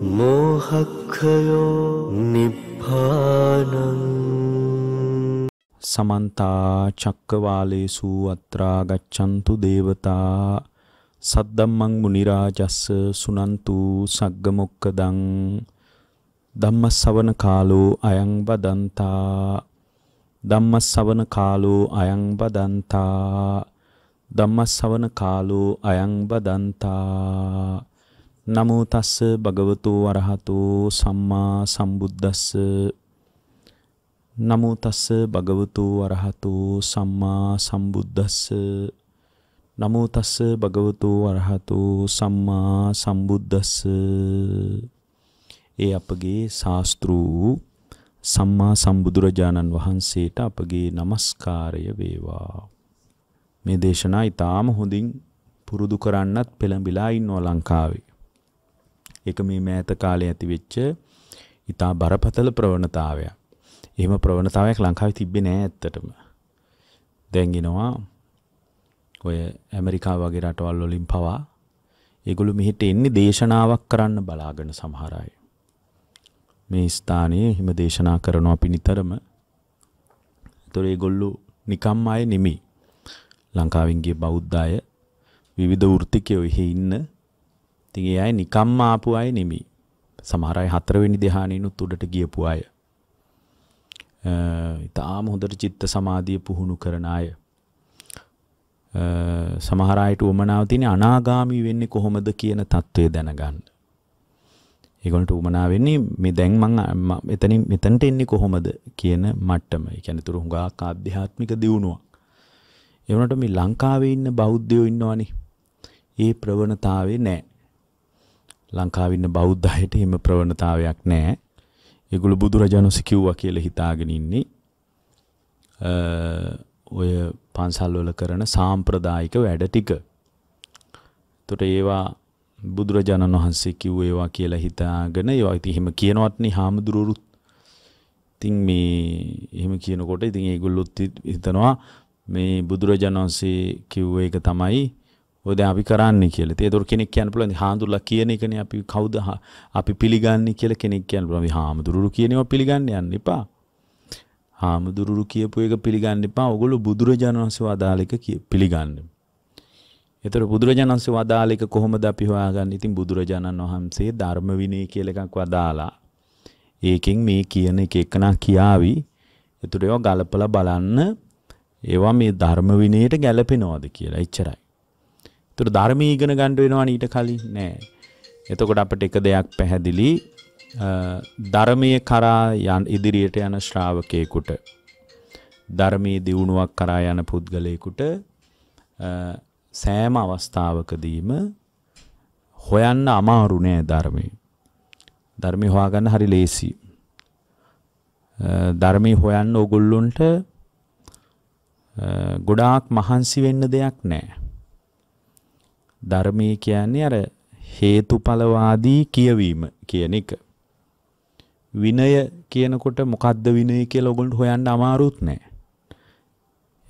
මෝහක්කයෝ නිබ්භානං සමන්තා චක්කවාලේසු අත්‍රා ගච්ඡන්තු දේවතා සද්දම්මං මුනිරාජස්ස සුනන්තු සග්ගමොක්කදං ධම්මස්සවන කාලෝ අයං වදන්තා ධම්මස්සවන කාලෝ අයං වදන්තා ධම්මස්සවන කාලෝ අයං වදන්තා නමෝ තස්ස භගවතු වරහතු සම්මා සම්බුද්දස්ස නමෝ තස්ස භගවතු වරහතු සම්මා සම්බුද්දස්ස නමෝ තස්ස භගවතු වරහතු සම්මා සම්බුද්දස්ස ඒ අපගේ ශාස්ත්‍රු සම්මා සම්බුදුරජාණන් වහන්සේට අපගේ নমස්කාරය වේවා මේ දේශනා ඊටාම හොඳින් පුරුදු කරන්නත් පෙළඹිලා ඉන්නවා ලංකාවේ ඒක මේ මෑත කාලේ ඇතිවෙච්ච ඊටා බරපතල ප්‍රවණතාවයක්. එහෙම ප්‍රවණතාවයක් ලංකාවේ තිබ්බේ නෑ ඇත්තටම. දැන් එනවා ඔය ඇමරිකාව වගේ රටවල් වලින් පවා ඒගොල්ලෝ මෙහෙට එන්නේ දේශනාවක් කරන්න බලාගෙන සමහර අය. මේ ස්ථානයේ හිම දේශනා කරනවා පිනිතරම. ඒතොර ඒගොල්ලෝ නිකම් අය නෙමෙයි. ලංකාවෙන් ගිය බෞද්ධ අය විවිධ වෘත්තිකයෝ ඉහි ඉන්න ඉතින් ඒ අය නිකම්ම ආපු අය නෙමෙයි. සමහර අය හතරවෙනි ධ්‍යානෙනුත් උඩට ගියපු අය. ඉතාම හොඳට චිත්ත සමාධිය පුහුණු කරන අය. සමහර අයට උමනාව තියෙන අනාගාමී වෙන්නේ කොහොමද කියන தત્ත්වය දැනගන්න. ඒගොල්ලන්ට උමනාව වෙන්නේ මේ දැන් මම එතනින් මෙතනට එන්නේ කොහොමද කියන මට්ටම. ඒ කියන්නේ තුරු හුඟක් ආධ්‍යාත්මික දියුණුවක්. ඒ වුණාට මේ ලංකාවේ ඉන්න බෞද්ධයෝ ඉන්නවනේ. ඒ ප්‍රවණතාවේ නැහැ. ලංකාවේ ඉන්න බෞද්ධයට එහෙම ප්‍රවණතාවයක් නැහැ. ඒගොල්ලෝ බුදුරජාණන්සේ කිව්වා කියලා හිතාගෙන ඉන්නේ ඔය පන්සල්වල කරන සාම්ප්‍රදායික වැඩ ටික. එතකොට ඒවා බුදුරජාණන් වහන්සේ කිව්ව ඒවා කියලා හිතාගෙන ඒවා ඉතින් එහෙම කියනවත්නේ හාමුදුරුවොත්. ඉතින් මේ එහෙම කියනකොට ඉතින් ඒගොල්ලොත් හිතනවා මේ බුදුරජාණන් වහන්සේ කිව්ව එක තමයි ඔය දැන් අපි කරන්නේ කියලා. ඒතකොට කෙනෙක් කියන්න පුළුවන් හාඳුරලා කියන එකනේ අපි කවුද අපි පිළිගන්නේ කියලා කෙනෙක් කියන්න පුළුවන්. හාමුදුරුවෝ කියනවා පිළිගන්න යන්න එපා. හාමුදුරුවෝ කියපු එක පිළිගන්න එපා. ඕගොල්ලෝ බුදුරජාණන් වහන්සේ වදාළ එක පිළිගන්න. ඒතකොට බුදුරජාණන් වහන්සේ වදාළ එක කොහොමද අපි හොයාගන්නේ? ඉතින් බුදුරජාණන් වහන්සේ ධර්ම විනය කියලා එකක් වදාලා ඒකෙන් මේ කියන එක එකනා කියාවි. ඒතකොට ඒවා ගලපලා බලන්න ඒවා මේ ධර්ම විනයට ගැලපෙනවද කියලා. එච්චරයි. තුර ධර්මී ඉගෙන ගණ්ඩ වෙනවා ඊට කලින් නෑ. එතකොට අපට එක දෙයක් පැහැදිලි ධර්මය කරා යන් ඉදිරියට යන ශ්‍රාවකයකුට ධර්මී දියුණුවක් කරා යන පුද්ගලයකුට සෑම අවස්ථාවකදීම හොයන්න අමාරු නෑ ධර්මය. ධර්මය හොයාගන්න හරි ලේසි. ධර්මය හොයන්න ඕගොල්ලොන්ට ගොඩාක් මහන්සි වෙන්න දෙයක් නෑ. ධර්මයේ කියන්නේ අර හේතුඵලවාදී කියවීම කියන එක. විනය කියනකොට මොකද්ද විනය කියලා ඔයගොල්ලෝ හොයන්න අමාරුත් නෑ.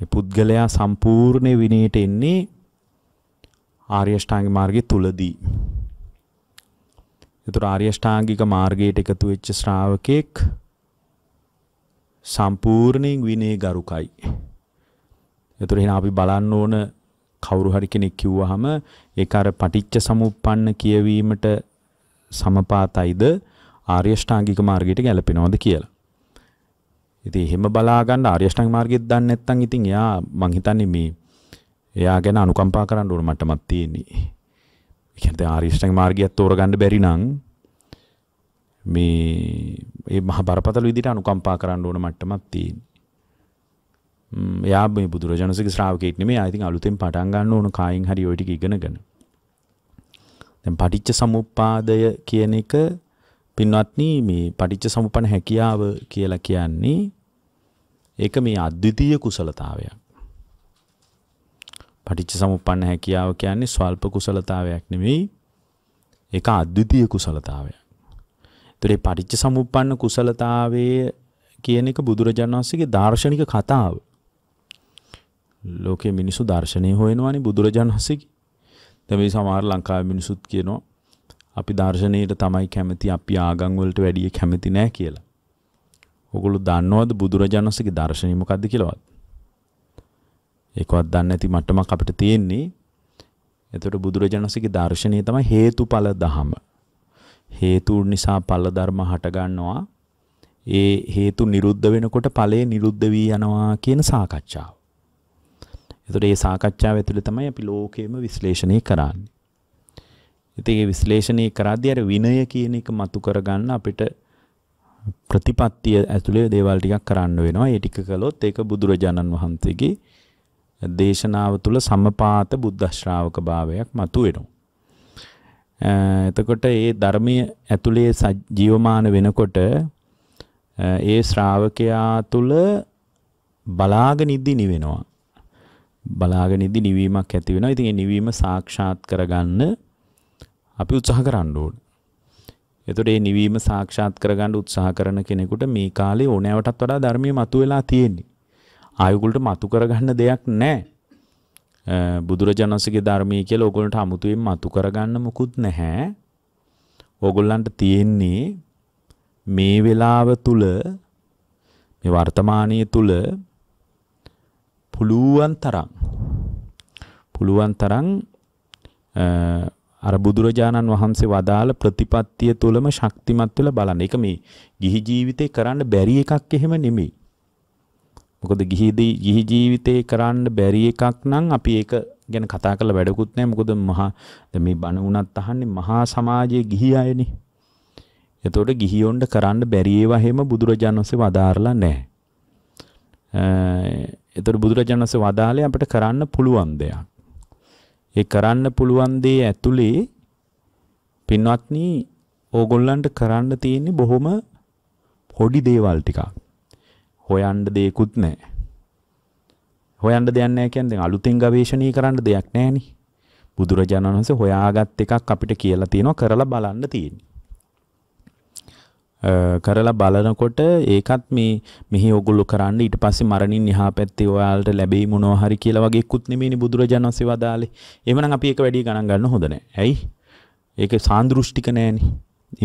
ඒ පුද්ගලයා සම්පූර්ණ විනයට එන්නේ ආර්ය ෂ්ටාංගික මාර්ගය තුලදී. ඒතර ආර්ය ෂ්ටාංගික මාර්ගයට එකතු වෙච්ච ශ්‍රාවකෙක් සම්පූර්ණයෙන් විනය ගරුකයි. ඒතර එහෙනම් අපි බලන්න ඕන කවුරු හරි කෙනෙක් කිව්වහම ඒක අර පටිච්ච සමුප්පන්න කියවීමට සමපාතයිද ආර්ය ශ්‍රාංගික මාර්ගයට ගැලපෙනවද කියලා. ඉතින් එහෙම බලා ගන්න ආර්ය ශ්‍රාංගික මාර්ගෙත් දන්නේ නැත්නම් ඉතින් එයා මං හිතන්නේ මේ එයා ගැන අනුකම්පා කරන්න ඕන මටමත් තියෙන්නේ. ඒ කියන්නේ ආර්ය ශ්‍රාංගික මාර්ගයත් තෝරගන්න බැරි නම් මේ මේ මහ බරපතල විදිහට අනුකම්පා කරන්න ඕන මට්ටමක් තියෙනවා. එයා මේ බුදුරජාණන්සේගේ ශ්‍රාවකෙක් නෙමෙයි. ආ ඉතින් අලුතෙන් පටන් ගන්න ඕන කායින් හරි ওই ටික ඉගෙනගෙන. දැන් පටිච්ච සමුප්පාදය කියන එක පින්වත්නි මේ පටිච්ච සමුප්පන හැකියාව කියලා කියන්නේ ඒක මේ අද්විතීය කුසලතාවයක්. පටිච්ච සමුප්පන්න හැකියාව කියන්නේ ස්වල්ප කුසලතාවයක් නෙමෙයි. ඒක අද්විතීය කුසලතාවයක්. ඒතරේ පටිච්ච සමුප්පන්න කුසලතාවයේ කියන එක බුදුරජාණන් වහන්සේගේ දාර්ශනික කතාව. ලෝකයේ මිනිසු දර්ශනය හොයනවානේ බුදුරජාන් වහන්සේගේ. දැන් මේ සමහර ලංකාවේ මිනිසුත් කියනවා අපි දර්ශනීයට තමයි කැමති අපි ආගම් වලට වැඩිය කැමති නෑ කියලා. ඔගොල්ලෝ දන්නවද බුදුරජාන් වහන්සේගේ දර්ශනය මොකද්ද කියලාවත්? ඒකවත් දන්නේ නැති මට්ටමක් අපිට තියෙන්නේ. එතකොට බුදුරජාන් වහන්සේගේ දර්ශනය තමයි හේතුඵල ධහම. හේතු නිසා ඵල ධර්ම හට ගන්නවා. ඒ හේතු නිරුද්ධ වෙනකොට ඵලය නිරුද්ධ වී යනවා කියන සාකච්ඡාව. එතකොට මේ සාකච්ඡාව ඇතුළේ තමයි අපි ලෝකයේම විශ්ලේෂණය කරන්නේ. ඉතින් මේ විශ්ලේෂණය කරද්දී අර විනය කියන එක මතු කරගන්න අපිට ප්‍රතිපත්තිය ඇතුළේ දේවල් ටිකක් කරන්න වෙනවා. ඒ ටික කළොත් ඒක බුදුරජාණන් වහන්සේගේ දේශනාව තුළ සමපාත බුද්ධ ශ්‍රාවක භාවයක් මතුවෙනවා. එතකොට ඒ ධර්මයේ ඇතුළේ ජීවමාන වෙනකොට ඒ ශ්‍රාවකයා තුළ බලාගෙන ඉදි නිවෙනවා. බලාගෙන ඉදි නිවීමක් ඇති වෙනවා. ඉතින් ඒ නිවීම සාක්ෂාත් කරගන්න අපි උත්සාහ කරන්න ඕන. එතකොට මේ නිවීම සාක්ෂාත් කරගන්න උත්සාහ කරන කෙනෙකුට මේ කාලේ ඕනෑවටත් වඩා ධර්මයේ මතුවලා තියෙන්නේ. ආයුකුලට මතු කරගන්න දෙයක් නැහැ. බුදුරජාණන්සේගේ ධර්මයේ කියලා ඕගොල්ලන්ට 아무තුවෙන් මතු කරගන්න මුකුත් නැහැ. ඕගොල්ලන්ට තියෙන්නේ මේ වෙලාව තුල මේ වර්තමානයේ තුල පුළුවන් තරම් පුළුවන් තරම් අර බුදුරජාණන් වහන්සේ වදාළ ප්‍රතිපත්තිය තුළම ශක්තිමත් වෙලා බලන්න. ඒක මේ ගිහි ජීවිතේ කරන්න බැරි එකක් එහෙම නෙමෙයි. මොකද ගිහිදී ගිහි ජීවිතේ කරන්න බැරි එකක් නම් අපි ඒක ගැන කතා කරලා වැඩකුත් නැහැ. මොකද මහා දැන් මේ බණ වුණත් අහන්නේ මහා සමාජයේ ගිහි අයනේ. එතකොට ගිහියොන්ට කරන්න බැරි ඒවා හැම බුදුරජාණන් වහන්සේ වදාarලා නැහැ. එතකොට බුදුරජාණන් වහන්සේ වදාළේ අපිට කරන්න පුළුවන් දෙයක්. ඒ කරන්න පුළුවන් දේ ඇතුලේ පින්වත්නි ඕගොල්ලන්ට කරන්න තියෙන්නේ බොහොම පොඩි දේවල් ටිකක්. හොයන්න දෙයක්වත් නැහැ. හොයන්න දෙයක් නැහැ කියන්නේ අලුතෙන් ගවේෂණී කරන්න දෙයක් නැහැ බුදුරජාණන් වහන්සේ හොයාගත් එකක් අපිට කියලා තියෙනවා කරලා බලන්න තියෙන්නේ. කරලා බලනකොට ඒකත් මේ මෙහි ඔගොල්ලෝ කරන්න ඊට පස්සේ මරණින් එහා පැත්තේ ඔයාලට ලැබෙයි මොනවා හරි කියලා වගේ කුත් නෙමෙයිනේ බුදුරජාණන් වහන්සේ වදාලේ. එහෙමනම් අපි ඒක වැඩි ගණන් ගන්න හොඳ නැහැ. ඇයි? ඒක සාන්දෘෂ්ටික නෑනේ.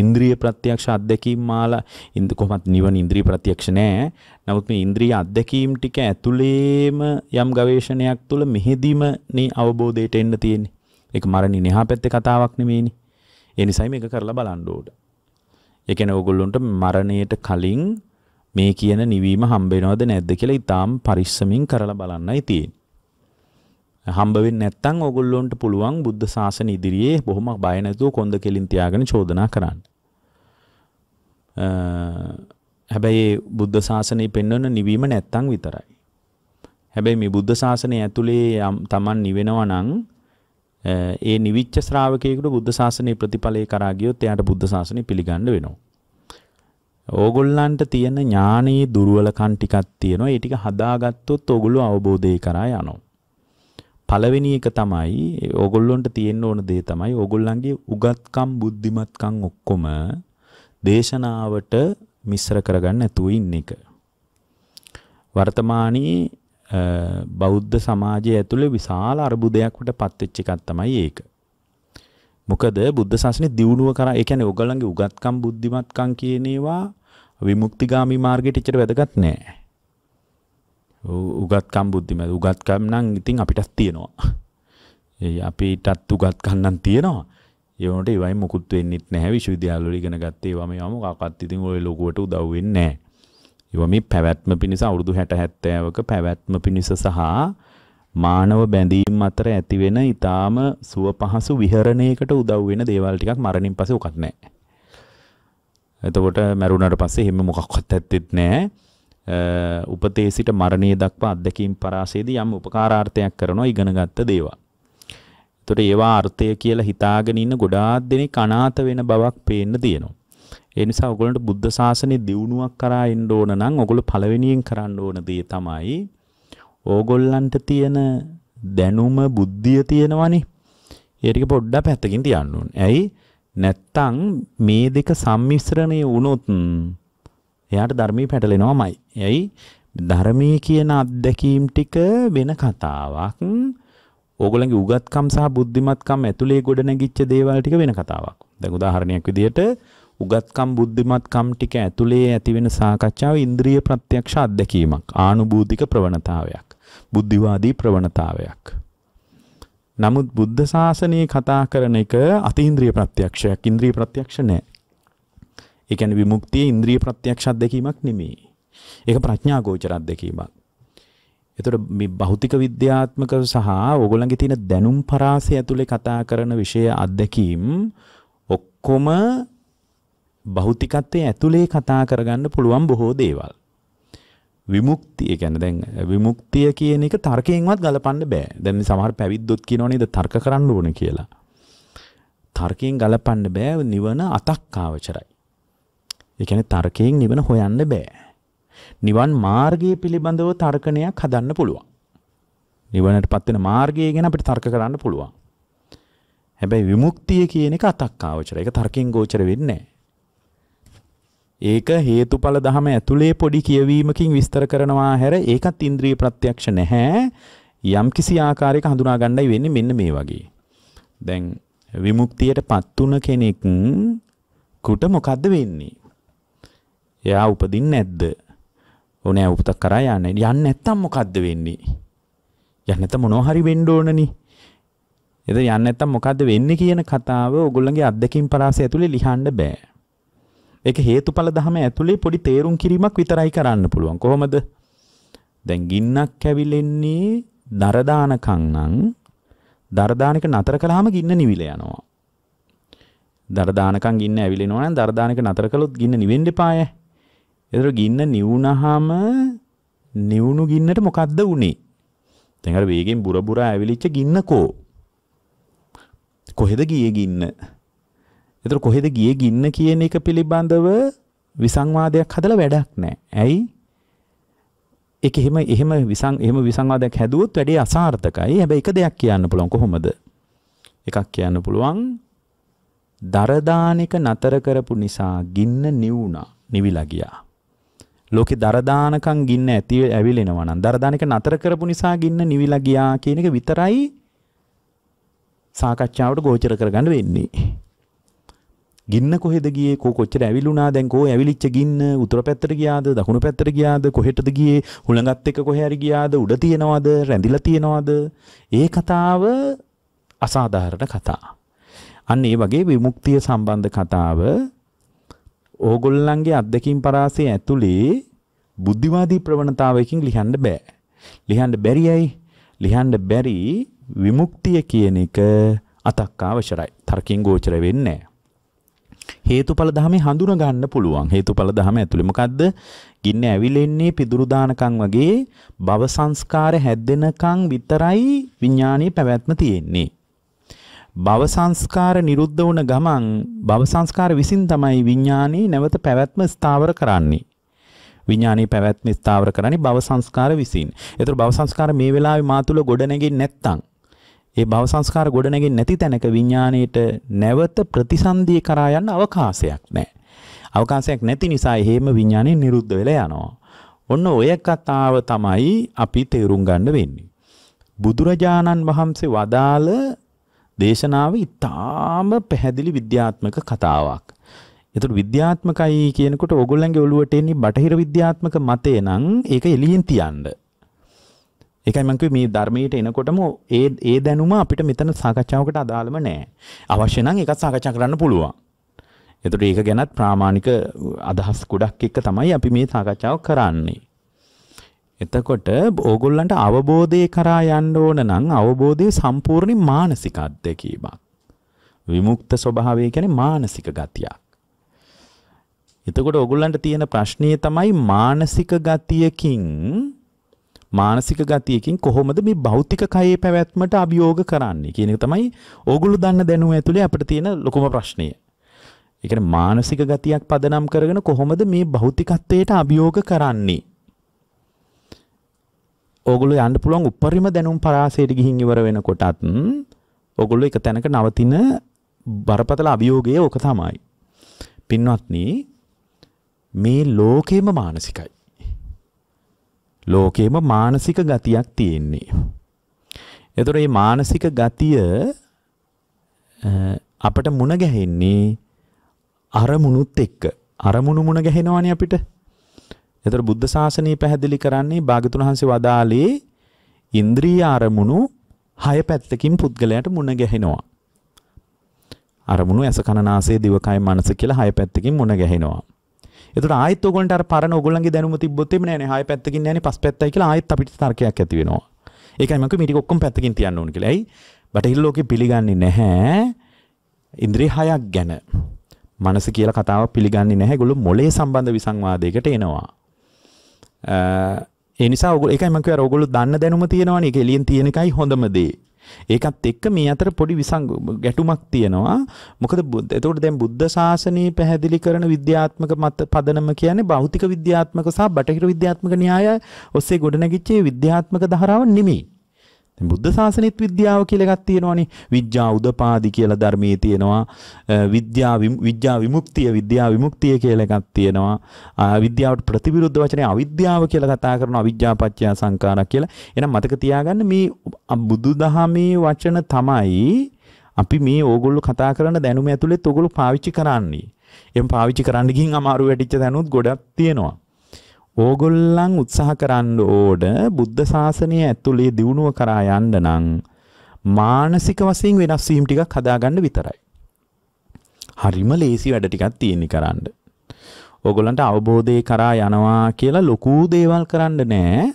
ඉන්ද්‍රිය ප්‍රත්‍යක්ෂ අත්දැකීම් මාලා ඉන්ද කොහොමත් නිවන ඉන්ද්‍රිය ප්‍රත්‍යක්ෂ නෑ. නමුත් මේ ඉන්ද්‍රිය අත්දැකීම් ටික ඇතුළේම යම් ගවේෂණයක් තුළ මෙහෙදිම නේ අවබෝධයට එන්න තියෙන්නේ. ඒක මරණින් එහා පැත්තේ කතාවක් නෙමෙයිනේ. ඒ නිසයි මේක කරලා බලන්න ඕනේ. ඒ කියන්නේ ඕගොල්ලොන්ට මරණයට කලින් මේ කියන නිවීම හම්බ වෙනවද නැද්ද කියලා ඊටාම් පරිස්සමින් කරලා බලන්නයි තියෙන්නේ. හම්බ වෙන්නේ නැත්නම් ඕගොල්ලොන්ට පුළුවන් බුද්ධ ශාසන ඉදිරියේ බොහොම බය නැතුව කොන්ද කෙලින් තියාගෙන චෝදනා කරන්න. හැබැයි බුද්ධ ශාසනය පෙන්වන නිවීම නැත්නම් විතරයි. හැබැයි මේ බුද්ධ ශාසනය ඇතුලේ තමන් නිවෙනවා නම් ඒ නිවිච්ච ශ්‍රාවකයෙකුට බුද්ධ ශාසනයේ ප්‍රතිඵලයේ කරා ගියොත් එයාට බුද්ධ ශාසනය පිළිගන්න වෙනවා. ඕගොල්ලන්ට තියෙන ඥානයේ දුර්වලකම් ටිකක් තියෙනවා. ඒ ටික හදාගත්තොත් ඕගොල්ලෝ අවබෝධය කරා යනවා. පළවෙනි එක තමයි ඕගොල්ලොන්ට තියෙන්න ඕන දේ තමයි ඕගොල්ලන්ගේ උගත්කම් බුද්ධිමත්කම් ඔක්කොම දේශනාවට මිශ්‍ර කරගන්න නැතුව ඉන්න එක. වර්තමානයේ බෞද්ධ සමාජය ඇතුළේ විශාල අර්බුදයක්ට පත්වෙච්ච එකක් තමයි ඒක. මොකද බුද්ධ ශාසනය දියුණුව කරා ඒ කියන්නේ ඔයගලන්ගේ උගත්කම් බුද්ධිමත්කම් කියන ඒවා විමුක්තිගාමි මාර්ගයට ඉච්චර වැදගත් නෑ. උගත්කම් බුද්ධිමත් උගත්කම් නම් ඉතින් අපිටත් තියෙනවා. ඒ අපිටත් උගත්කම් නම් තියෙනවා. ඒ වුණාට ඒවයින් මුකුත් වෙන්නෙත් නැහැ. විශ්වවිද්‍යාල වල ඉගෙන ගත්ත ඒවා මේවා මොකක්වත් ඉතින් ওই ලොකුවට උදව් වෙන්නේ නැහැ. ඒවා මේ පැවැත්ම පිණිස අවුරුදු 60 70ක පැවැත්ම පිණිස සහ මානව බැඳීම් අතර ඇතිවෙන ඊටාම සුව පහසු විහරණයකට උදව් වෙන දේවල් ටිකක් මරණින් පස්සේ උකත් නැහැ. එතකොට මැරුණාට පස්සේ හැම මොකක්වත් ඇත්තෙත් නැහැ. උපතේ සිට මරණය දක්වා අත්දැකීම් පරාසයේදී යම් උපකාරාර්ථයක් කරනවා ඉගෙනගත්ත දේවල්. එතකොට ඒවා අර්ථය කියලා හිතාගෙන ඉන්න ගොඩාක් දෙනෙක් අනාථ වෙන බවක් පේන්න තියෙනවා. ඒ නිසා ඔයගොල්ලන්ට බුද්ධ ශාසනේ දියුණුවක් කරා එන්න ඕන නම් ඔයගොල්ලෝ පළවෙනියෙන් කරන්න ඕන දේ තමයි ඕගොල්ලන්ට තියෙන දැනුම බුද්ධිය තියෙනවනේ. ඒ ටික පොඩ්ඩක් පැත්තකින් තියන්න ඕනේ. ඇයි? නැත්තම් මේ දෙක සම්මිශ්‍රණය වුණොත් එයාට ධර්මී පැටලෙනවමයි. එයි ධර්මී කියන අත්දැකීම් ටික වෙන කතාවක්. ඕගොල්ලන්ගේ උගත්කම් සහ බුද්ධිමත්කම් ඇතුලේ ගොඩනැගිච්ච දේවල් ටික වෙන කතාවක්. දැන් උදාහරණයක් විදිහට උගත්කම් බුද්ධිමත්කම් ටික ඇතුලේ ඇතිවෙන සාකච්ඡාව ඉන්ද්‍රිය ප්‍රත්‍යක්ෂ අත්දැකීමක් ආනුභූතික ප්‍රවණතාවයක් බුද්ධිවාදී ප්‍රවණතාවයක් නමුත් බුද්ධ ශාසනයේ කතා කරන එක අතීන්ද්‍රිය ප්‍රත්‍යක්ෂයක් ඉන්ද්‍රිය ප්‍රත්‍යක්ෂ නෑ ඒ කියන්නේ විමුක්තිය ඉන්ද්‍රිය ප්‍රත්‍යක්ෂ අත්දැකීමක් නෙමෙයි ඒක ප්‍රඥා ගෝචර අත්දැකීමක් එතකොට මේ භෞතික විද්‍යාත්මක සහ ඕගොල්ලන්ගේ තියෙන දැනුම් පරාසය ඇතුලේ කතා කරන විෂය අත්දැකීම් ඔක්කොම භෞතිකත්වයේ ඇතුලේ කතා කරගන්න පුළුවන් බොහෝ දේවල්. විමුක්තිය කියන්නේ දැන් විමුක්තිය කියන එක තර්කයෙන්වත් ගලපන්න බෑ. දැන් මේ සමහර පැවිද්දොත් කියනෝ නේද තර්ක කරන්න ඕනේ කියලා. තර්කයෙන් ගලපන්න බෑ නිවන අතක්කාවචරයි. ඒ කියන්නේ තර්කයෙන් නිවන හොයන්න බෑ. නිවන් මාර්ගය පිළිබඳව තර්කණයක් හදන්න පුළුවන්. නිවනටපත් වෙන මාර්ගය ගැන අපිට තර්ක කරන්න පුළුවන්. හැබැයි විමුක්තිය කියන එක අතක්කාවචරයි. ඒක තර්කයෙන් ගෝචර වෙන්නේ නෑ. ඒක හේතුඵල ධම ඇතුලේ පොඩි කියවීමකින් විස්තර කරනවා හැර ඒකත් ඉන්ද්‍රිය ප්‍රත්‍යක්ෂ නැහැ. යම්කිසි ආකාරයක හඳුනා ගන්නයි වෙන්නේ මෙන්න මේ වගේ. දැන් විමුක්තියටපත් උන කෙනෙක් කුට මොකද්ද වෙන්නේ? එයා උපදින්නේ නැද්ද? ඕනේ උපත කරා යන්නේ. යන්නේ නැත්තම් මොකද්ද වෙන්නේ? යන්නේ නැත්තම් මොනවා හරි වෙන්න ඕනනේ. එතන යන්නේ නැත්තම් මොකද්ද වෙන්නේ කියන කතාව ඕගොල්ලන්ගේ අත්දැකීම් පරාසය ඇතුලේ ලියන්න බෑ. ඒක හේතුඵල ධම ඇතුලේ පොඩි තේරුම් කිරීමක් විතරයි කරන්න පුළුවන්. කොහොමද? දැන් ගින්නක් කැවිලෙන්නේ දරදානකම් නම් දරදානක නතර කළාම ගින්න නිවිල යනවා. දරදානකම් ගින්න ඇවිලෙනවා නම් දරදානක නතර කළොත් ගින්න නිවෙන්න එපාය. ඒතර ගින්න නිවුනහම නිවුණු ගින්නට මොකද්ද උනේ? දැන් අර වේගෙන් බුර බුර ඇවිලිච්ච ගින්නකෝ. කොහෙද ගියේ ගින්න? ඒතර කොහෙද ගියේ ගින්න කියන එක පිළිබඳව විසංවාදයක් හදලා වැඩක් නැහැ. ඇයි? ඒක එහෙම එහෙම විසං එහෙම විසංවාදයක් හැදුවොත් වැඩේ අසාර්ථකයි. හැබැයි එක දෙයක් කියන්න පුළුවන් කොහොමද? එකක් කියන්න පුළුවන් දරදානික නතර කරපු නිසා ගින්න නිවුණා, නිවිලා ගියා. ලෝකේ දරදානකම් ගින්න ඇති ඇවිලෙනවා නම් දරදානික නතර කරපු නිසා ගින්න නිවිලා ගියා කියන එක විතරයි සාකච්ඡාවට ගෝචර කරගන්න වෙන්නේ. ගින්න කොහෙද ගියේ කෝ කොච්චර ඇවිලුණා දැන් කෝ ඇවිලිච්ච ගින්න උතුර පැත්තට ගියාද දකුණු පැත්තට ගියාද කොහෙටද ගියේ හුළඟත් එක්ක කොහේ හරි ගියාද උඩ තියෙනවද රැඳිලා තියෙනවද ඒ කතාව අසාධාරණ කතා අන්න ඒ වගේ විමුක්තිය සම්බන්ධ කතාව ඕගොල්ලන්ගේ අත්දැකීම් පරාසය ඇතුලේ බුද්ධිවාදී ප්‍රවණතාවයකින් ලියන්න බෑ ලියන්න බැරියයි ලියන්න බැරි විමුක්තිය කියන එක අතක් අවශ්‍යයි තර්කින් ගෝචර වෙන්නේ නැහැ හේතුඵල ධහමේ හඳුන ගන්න පුළුවන්. හේතුඵල ධහම ඇතුලේ මොකද්ද? ගින්න ඇවිලෙන්නේ පිදුරු දානකම් වගේ භව සංස්කාර හැදෙනකම් විතරයි විඥානයේ පැවැත්ම තියෙන්නේ. භව සංස්කාර නිරුද්ධ වුණ ගමන් භව සංස්කාර විසින් තමයි විඥානයේ නැවත පැවැත්ම ස්ථාවර කරන්නේ. විඥානයේ පැවැත්ම ස්ථාවර කරන්නේ භව සංස්කාර විසින්. ඒතර භව සංස්කාර මේ වෙලාවේ මා තුල ගොඩ නැගෙන්නේ නැත්තම් ඒ භව සංස්කාර ගොඩනැගෙන්නේ නැති තැනක විඥාණයට නැවත ප්‍රතිසන්දිය කරා යන්න අවකාශයක් නැහැ. අවකාශයක් නැති නිසා එහෙම විඥාණය නිරුද්ධ වෙලා යනවා. ඔන්න ඔය කතාව තමයි අපි තේරුම් ගන්න වෙන්නේ. බුදුරජාණන් වහන්සේ වදාළ දේශනාව ඉතාම පැහැදිලි විද්‍යාත්මක කතාවක්. එතකොට විද්‍යාත්මකයි කියනකොට ඕගොල්ලන්ගේ ඔළුවට එන්නේ බටහිර විද්‍යාත්මක මතය නම් ඒක එළියෙන් තියන්න. ඒකයි මං කිව්වේ මේ ධර්මයට එනකොටම ඒ ඒ දැනුම අපිට මෙතන සාකච්ඡාවකට අදාළම නැහැ. අවශ්‍ය නම් ඒකත් සාකච්ඡා කරන්න පුළුවන්. එතකොට ඒක ගැනත් ප්‍රාමාණික අදහස් ගොඩක් එක්ක තමයි අපි මේ සාකච්ඡාව කරන්නේ. එතකොට ඕගොල්ලන්ට අවබෝධය කරා යන්න ඕන නම් අවබෝධයේ සම්පූර්ණ මානසික අත්දැකීමක්. විමුක්ත ස්වභාවය කියන්නේ මානසික ගතියක්. එතකොට ඕගොල්ලන්ට තියෙන ප්‍රශ්නේ තමයි මානසික ගතියකින් මානසික ගතියකින් කොහොමද මේ භෞතික කයේ පැවැත්මට අභියෝග කරන්නේ කියන එක තමයි ඕගොල්ලෝ දන්න දැනුම ඇතුලේ අපිට තියෙන ලොකුම ප්‍රශ්නය. ඒ කියන්නේ මානසික ගතියක් පදනම් කරගෙන කොහොමද මේ භෞතිකත්වයට අභියෝග කරන්නේ? ඕගොල්ලෝ යන්න පුළුවන් උපරිම දැනුම් පරාසයට ගිහින් ඉවර වෙනකොටත් ඕගොල්ලෝ එක තැනක නවතින බරපතල අභියෝගය ඕක තමයි. පින්වත්නි මේ ලෝකෙම මානසිකයි. ලෝකේම මානසික ගතියක් තියෙන්නේ. එතකොට මේ මානසික ගතිය අපිට මුණ ගැහෙන්නේ අරමුණුත් එක්ක. අරමුණු මුණ ගැහෙනවානේ අපිට. එතකොට බුද්ධ ශාසනය පැහැදිලි කරන්නේ භාගතුන් වහන්සේ වදාළේ ඉන්ද්‍රිය අරමුණු හය පැත්තකින් පුද්ගලයාට මුණ ගැහෙනවා. අරමුණු ඇස කන නාසය දිව කය මනස කියලා හය පැත්තකින් මුණ ගැහෙනවා. එතට ආයත් ඔගොලට පරන ඔගොලන්ගේ දැනුම තිබොත් නෑ හය පැත්තකින් නෑන පස් පැත්තයි කියලා ආයත් අපිට තර්කයක් ඇතිවෙනවා ඒකයිමක මිටිකොක්කොම පැත්තකින් තියන්න ඕන කියලයි බටහිල්ලෝක පිළිගන්නේ නැහැ ඉන්ද්‍රී හයක් ගැන මනස කියල කතාව පිළිගන්නේ නැහැ ගොළු මොලේ සම්බන්ධ විසංවාදයකට එනවා එනිසා ඔගු එකමක රෝගොලු දන්න දැනුම තියෙනවා එක එලියෙන් තියෙනකයි හොඳමදේ ඒකත් එක්ක මේ අතර පොඩි විසංග ගැටුමක් තියෙනවා. මොකද එතකොට දැන් බුද්ධ ශාසනය පැහැදිලි කරන විද්‍යාත්මක මත පදනම කියන්නේ භෞතික විද්‍යාත්මක සහ බටහිර විද්‍යාත්මක න්‍යාය ඔස්සේ ගොඩනැගිච්ච විද්‍යාත්මක ධාරාව නෙමෙයි. බුද්ධ ශාසනෙත් විද්‍යාව කියලා එකක් තියෙනවනේ. විද්‍යා උදපාදි කියලා ධර්මයේ තියෙනවා. විද්‍යා විද්‍යා විමුක්තිය, විද්‍යා විමුක්තිය කියලා එකක් තියෙනවා. විද්‍යාවට ප්‍රතිවිරුද්ධ වචනේ අවිද්‍යාව කියලා කතා කරනවා. අවිද්‍යා පත්‍ය සංඛාරා කියලා. එහෙනම් මතක තියාගන්න මේ බුදුදහමේ වචන තමයි අපි මේ ඕගොල්ලෝ කතා කරන දැනුම ඇතුළෙත් ඕගොල්ලෝ පාවිච්චි කරන්නේ. එම් පාවිච්චි කරන්න ගිහින් අමාරු වැටිච්ච දැනුත් ගොඩක් තියෙනවා. ඕගොල්ලන් උත්සාහ කරන්න ඕඩ බුද්ධ ශාසනය ඇතුළේ දියුණුව කරා යන්න නම් මානසික වශයෙන් වෙනස් වීම ටිකක් හදාගන්න විතරයි. හරිම ලේසි වැඩ ටිකක් තියෙන කරන්න. ඕගොල්ලන්ට අවබෝධය කරා යනවා කියලා ලොකු දේවල් කරන්න නෑ.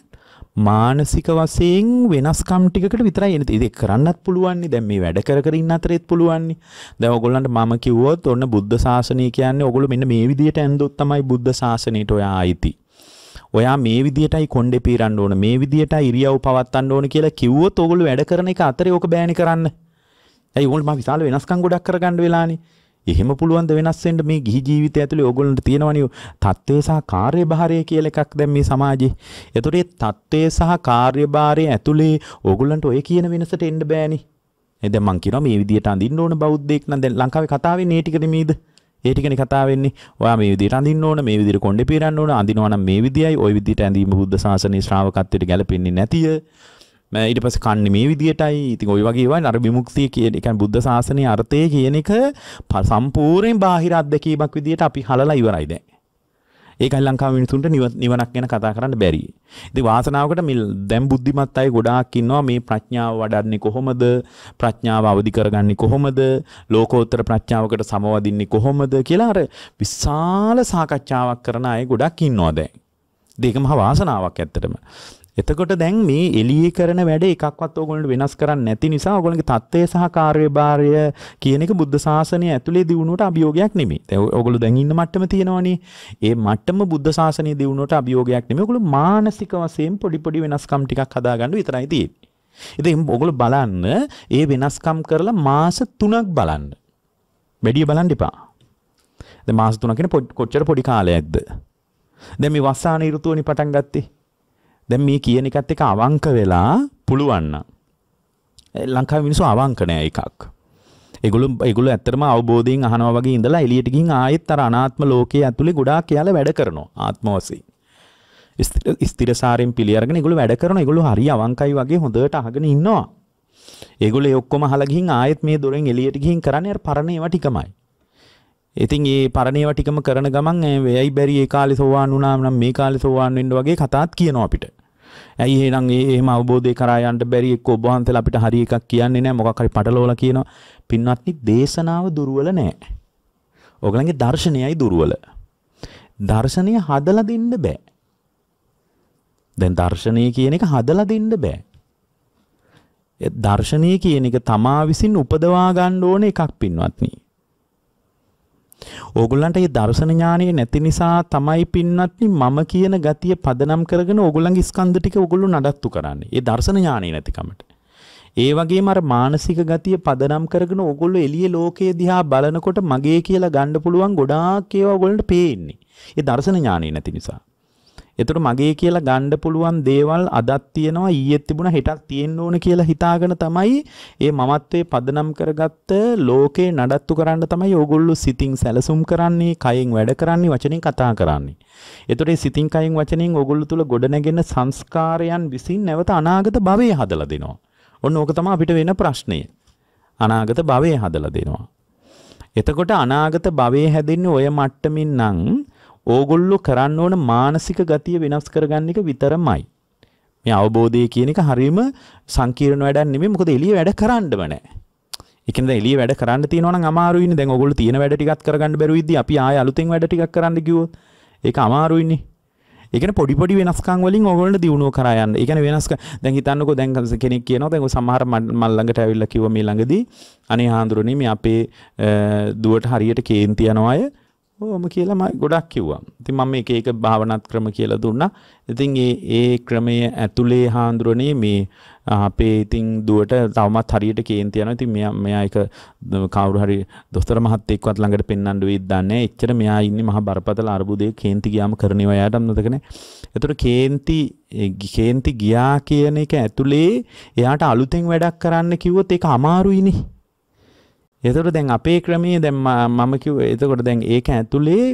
මානසික වශයෙන් වෙනස්කම් ටිකකට විතරයි එන ඉතින් කරන්නත් පුළුවන් නේ දැන් මේ වැඩ කර කර ඉන්න අතරෙත් පුළුවන් නේ දැන් ඔයගොල්ලන්ට මම කිව්වොත් ඔන්න බුද්ධ ශාසනය කියන්නේ ඔයගොල්ලෝ මෙන්න මේ විදිහට ඇඳොත් තමයි බුද්ධ ශාසනයට ඔය ආйти ඔයා මේ විදියටයි කොණ්ඩේ පීරන්න ඕන මේ විදියට ඉරියව් පවත්වන්න ඕන කියලා කිව්වොත් ඕගොල්ලෝ වැඩ කරන එක අතරේ ඕක බෑනේ කරන්න. ඇයි ඕගොල්ලෝ මා විශාල වෙනස්කම් ගොඩක් කරගන්න වෙලානේ. එහෙම පුළුවන්ද වෙනස් වෙන්න මේ ගිහි ජීවිතය ඇතුලේ ඕගොල්ලන්ට තියෙනවනේ தත්ත්වය සහ කාර්යභාරය කියලා එකක් දැන් මේ සමාජේ. ඒතොරේ தත්ත්වය සහ කාර්යභාරය ඇතුලේ ඕගොල්ලන්ට ඔය කියන වෙනසට එන්න බෑනේ. ඒ දැන් මං කියනවා මේ විදියට අඳින්න ඕන බෞද්ධයෙක් නම් දැන් ලංකාවේ කතාවේ මේ ටික නෙමෙයිද? ඒටිකන කතාවෙන්නේ ඔයා මේ විදිහට අඳින්න ඕන මේ විදිහට කොණ්ඩේ පීරන්න ඕන අඳිනවා නම් මේ විදියයි ওই විදිහට ඇඳීම බුද්ධ ශාසනයේ ශ්‍රාවකත්වයට ගැලපෙන්නේ නැතිය ඊට පස්සේ කන්නේ මේ විදියටයි ඉතින් ওই වගේ වань අර විමුක්තිය කියන ඒ කියන්නේ බුද්ධ ශාසනයේ අර්ථය කියන එක සම්පූර්ණයෙන් බාහිර අත්දැකීමක් විදියට අපි හලලා ඉවරයි දැන් ඒකයි ලංකාවේ මිනිසුන්ට නිවනක් ගැන කතා කරන්න බැරි. ඉතින් වාසනාවකට මේ දැන් බුද්ධිමත් අය ගොඩාක් ඉන්නවා මේ ප්‍රඥාව වඩන්නේ කොහොමද? ප්‍රඥාව අවදි කරගන්නේ කොහොමද? ලෝකෝත්තර ප්‍රඥාවකට සමවදින්නේ කොහොමද කියලා අර විශාල සාකච්ඡාවක් කරන අය ගොඩක් ඉන්නවා දැන්. ඒකම වාසනාවක් ඇත්තටම. එතකොට දැන් මේ එලියේ කරන වැඩ එකක්වත් ඕගොල්ලන්ට වෙනස් කරන්න නැති නිසා ඕගොල්ලන්ගේ தත්ත්වය සහ කාර්යභාරය කියන එක බුද්ධ ශාසනය ඇතුලේ දියුණුවට අභියෝගයක් නෙමෙයි. දැන් ඕගොල්ලෝ දැන් ඉන්න මට්ටම තියෙනවනේ. ඒ මට්ටම බුද්ධ ශාසනය දියුණුවට අභියෝගයක් නෙමෙයි. ඕගොල්ලෝ මානසික වශයෙන් පොඩි පොඩි වෙනස්කම් ටිකක් හදාගන්න විතරයි තියෙන්නේ. ඉතින් ඔගොල්ලෝ බලන්න ඒ වෙනස්කම් කරලා මාස 3ක් බලන්න. වැඩි බලන්න එපා. දැන් මාස 3 කියන්නේ කොච්චර පොඩි කාලයක්ද? දැන් මේ වසාන ඍතුවනේ පටන් ගත්තේ. දැන් මේ කියන එකත් එක අවංක වෙලා පුළුවන් නම් ලංකාවේ මිනිස්සු අවංක නෑ එකක්. ඒගොල්ලෝ ඒගොල්ලෝ ඇත්තටම අවබෝධයෙන් අහනවා වගේ ඉඳලා එළියට ගිහින් ආයෙත් අර අනාත්ම ලෝකයේ ඇතුලේ ගොඩාක් කියලා වැඩ කරනවා ආත්ම වශයෙන්. ස්ථිරසාරයෙන් පිළි අරගෙන ඒගොල්ලෝ වැඩ කරනවා. ඒගොල්ලෝ හරි අවංකයි වගේ හොඳට අහගෙන ඉන්නවා. ඒගොල්ලෝ ඒ ඔක්කොම අහලා ගිහින් ආයෙත් මේ දොරෙන් එළියට ගිහින් කරන්නේ අර පරණ ඒවා ටිකමයි. ඉතින් ඒ පරණේව ටිකම කරන ගමන් වෙයි බැරි ඒ කාලේ සෝවාන් වුණාම නම් මේ කාලේ සෝවාන් වෙන්න වගේ කතාත් කියනවා අපිට. ඇයි එහෙනම් ඒ එහෙම අවබෝධය කරා යන්න බැරි එක්ක ඔබ වහන්සේලා අපිට හරි එකක් කියන්නේ නැහැ මොකක් හරි පටලවලා කියනවා. පින්වත්නි දේශනාව දුර්වල නැහැ. ඔයගලගේ දර්ශනයයි දුර්වල. දර්ශනය හදලා දෙන්න බෑ. දැන් දර්ශනය කියන එක හදලා දෙන්න බෑ. දර්ශනය කියන එක තමා විසින් උපදවා ගන්න ඕන එකක් පින්වත්නි. ඕගොල්ලන්ට මේ දර්ශන ඥානය නැති නිසා තමයි පින්නත්නි මම කියන ගතිය පදනම් කරගෙන ඕගොල්ලන්ගේ ස්කන්ධ ටික ඕගොල්ලෝ නඩත්තු කරන්නේ. ඒ දර්ශන ඥානය නැතිකමට. ඒ වගේම අර මානසික ගතිය පදනම් කරගෙන ඕගොල්ලෝ එළියේ ලෝකයේ දිහා බලනකොට මගේ කියලා ගන්න පුළුවන් ගොඩාක් ඒවා ඕගොල්ලන්ට පේන්නේ. ඒ දර්ශන ඥානය නැති නිසා. එතකොට මගේ කියලා ගන්න පුළුවන් දේවල් අදත් තියෙනවා ඊයේත් තිබුණා හෙටක් තියෙන්න ඕන කියලා හිතාගෙන තමයි ඒ මමත්වේ පදනම් කරගත්ත ලෝකේ නඩත්තු කරන්න තමයි ඕගොල්ලෝ සිතින් සැලසුම් කරන්නේ, කයෙන් වැඩ කරන්නේ, වචනෙන් කතා කරන්නේ. එතකොට මේ සිතින් කයෙන් වචනෙන් ඕගොල්ලෝ තුල ගොඩනැගෙන සංස්කාරයන් විසින් නැවත අනාගත භවයේ හදලා දෙනවා. ඔන්න ඕක තමයි අපිට වෙන ප්‍රශ්නය. අනාගත භවයේ හදලා දෙනවා. එතකොට අනාගත භවයේ හැදෙන්නේ ඔය මට්ටමින් නම් ඕගොල්ලෝ කරන්න ඕන මානසික ගතිය වෙනස් කරගන්න එක විතරමයි. මේ අවබෝධය කියන එක හරීම සංකීර්ණ වැඩක් නෙමෙයි. මොකද එළිය වැඩ කරන්නම නැහැ. ඒකෙන්ද එළිය වැඩ කරන්න තියෙනවා නම් අමාරුයි ඉන්නේ. දැන් ඕගොල්ලෝ තියෙන වැඩ ටිකක් කරගන්න බැරුව ඉද්දි අපි ආයෙ අලුතෙන් වැඩ ටිකක් කරන්න කිව්වොත් ඒක අමාරුයි ඉන්නේ. ඒ කියන්නේ පොඩි පොඩි වෙනස්කම් වලින් ඕගොල්ලෝ දියුණුව කරා යන්න. ඒ කියන්නේ වෙනස්ක දැන් හිතන්නකෝ දැන් කෙනෙක් කියනවා දැන් ඔය සමහර මල් ළඟට ඇවිල්ලා කිව්වා මේ ළඟදී අනේ හාඳුරනේ මේ අපේ දුවට හරියට කේන්ති යන අය ඕම කියලා මම ගොඩක් කිව්වා. ඉතින් මම මේක එක භාවනාත් ක්‍රම කියලා දුන්නා. ඉතින් ඒ ඒ ක්‍රමය ඇතුලේ හාඳුරනේ මේ අපේ ඉතින් දුවට තවමත් හරියට කේන්ති යනවා. ඉතින් මෙයා මෙයා ඒක කවුරු හරි දොස්තර මහත් එක්කවත් ළඟට පෙන්වන්න වෙයිද දන්නේ නැහැ. එච්චර මෙයා ඉන්නේ මහා බරපතල අර්බුදයක කේන්ති ගියාම කරණේවා යාට අමතකනේ. ඒතර කේන්ති කේන්ති ගියා කියන එක ඇතුලේ එයාට අලුතෙන් වැඩක් කරන්න කිව්වොත් ඒක අමාරුයිනේ. එතකොට දැන් අපේ ක්‍රමයේ දැන් මම කිව්වේ එතකොට දැන් ඒක ඇතුලේ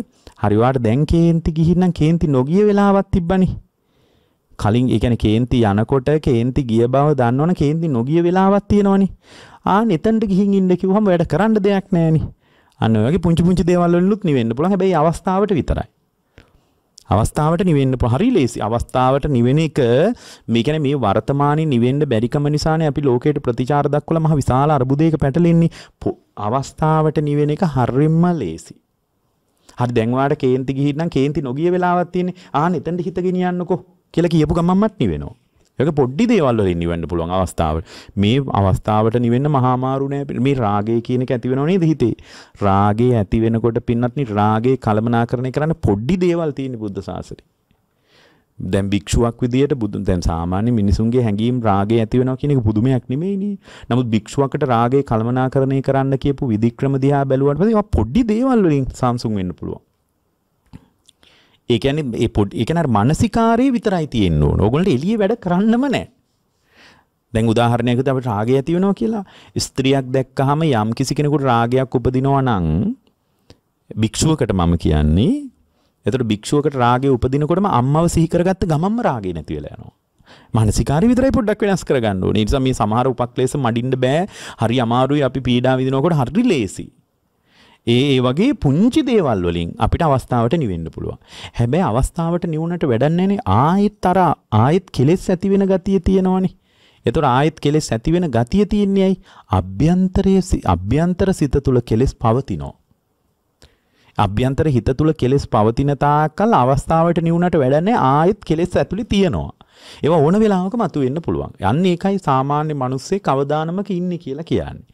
හරිවාට දැන් කේන්ති ගිහින්නම් කේන්ති නොගිය වෙලාවක් තිබ්බනේ. කලින් ඒ කියන්නේ කේන්ති යනකොට කේන්ති ගිය බව දන්නවනේ කේන්ති නොගිය වෙලාවක් තියෙනවනේ. ආ නෙතනට ගිහින් ඉන්න කිව්වම වැඩ කරන්න දෙයක් නැහැනේ. අන්න ඔය වගේ පුංචි පුංචි දේවල් වලිනුත් නිවෙන්න පුළුවන්. හැබැයි අවස්ථාවට විතරයි. අවස්ථාවට නිවෙන්න හරි ලේසි අවස්ථාවට නිවෙන එක මේ කියන්නේ මේ වර්තමානයේ නිවෙන්න බැරිකම නිසානේ අපි ලෝකයට ප්‍රතිචාර දක්වලා මහ විශාල අර්බුදයක පැටලෙන්නේ අවස්ථාවට නිවෙන එක හරිම්ම ලේසි. හරි දැන් වාට කේන්ති ගිහින් නම් කේන්ති නොගිය වෙලාවක් තියෙන්නේ. ආන එතනට හිත ගෙනියන්නකෝ කියලා කියපු ගමන්මත් නිවෙනවා. ඒක පොඩි දේවල් වලින් නිවෙන්න පුළුවන් අවස්ථාවට. මේ අවස්ථාවට නිවෙන්න මහා මාරු නෑ. මේ රාගය කියන එක ඇති වෙනව නේද හිතේ? රාගය ඇති වෙනකොට පින්නත් නේ රාගේ කලමනාකරණය කරන්න පොඩි දේවල් තියෙන බුද්ධ ශාසනේ. දැන් භික්ෂුවක් විදියට බුදු දැන් සාමාන්‍ය මිනිසුන්ගේ හැඟීම් රාගය ඇති වෙනවා කියන එක පුදුමයක් නෙමෙයිනේ. නමුත් භික්ෂුවකට රාගය කලමනාකරණය කරන්න කියපු විධික්‍රම දිහා බැලුවාට පස්සේ පොඩි දේවල් වලින් සාම්සුන් වෙන්න පුළුවන්. ඒ කියන්නේ ඒ පොඩි ඒ කියන්නේ මානසිකාරයේ විතරයි තියෙන්න ඕන. ඕගොල්ලෝ එළියේ වැඩ කරන්නම නැහැ. දැන් උදාහරණයකට අපිට රාගය ඇති වෙනවා කියලා ස්ත්‍රියක් දැක්කහම යම් කිසි කෙනෙකුට රාගයක් උපදිනවා නම් භික්ෂුවකට මම කියන්නේ එතකොට භික්ෂුවකට රාගය උපදිනකොටම අම්මව සිහි කරගත්ත ගමම්ම රාගය නැති වෙලා යනවා. මානසිකාරය විතරයි පොඩ්ඩක් වෙනස් කරගන්න ඕනේ. ඒ නිසා මේ සමහර උපක්ලේශ මඩින්න බෑ. හරි අමාරුයි අපි පීඩා විඳිනකොට හරි ලේසි. ඒ ඒ වගේ පුංචි දේවල් වලින් අපිට අවස්ථාවට නිවෙන්න පුළුවන්. හැබැයි අවස්ථාවට නිවුණට වැඩක් නැනේ. ආයෙත් අර ආයෙත් කෙලෙස් ඇති වෙන ගතිය තියෙනවනේ. එතකොට ආයෙත් කෙලෙස් ඇති වෙන ගතිය තියන්නේ ඇයි? අභ්‍යන්තරයේ අභ්‍යන්තර සිත තුල කෙලෙස් පවතිනවා. අභ්‍යන්තර හිත තුළ කෙලෙස් පවතින තාක්කල් අවස්ථාවට නිවුණට වැඩන්නේ ආයෙත් කෙලෙස් ඇතුළේ තියෙනවා. ඒවා ඕන වෙලාවක මතුවෙන්න පුළුවන්. යන්න ඒකයි සාමාන්‍ය මිනිස්සේ කවදානමක ඉන්නේ කියලා කියන්නේ.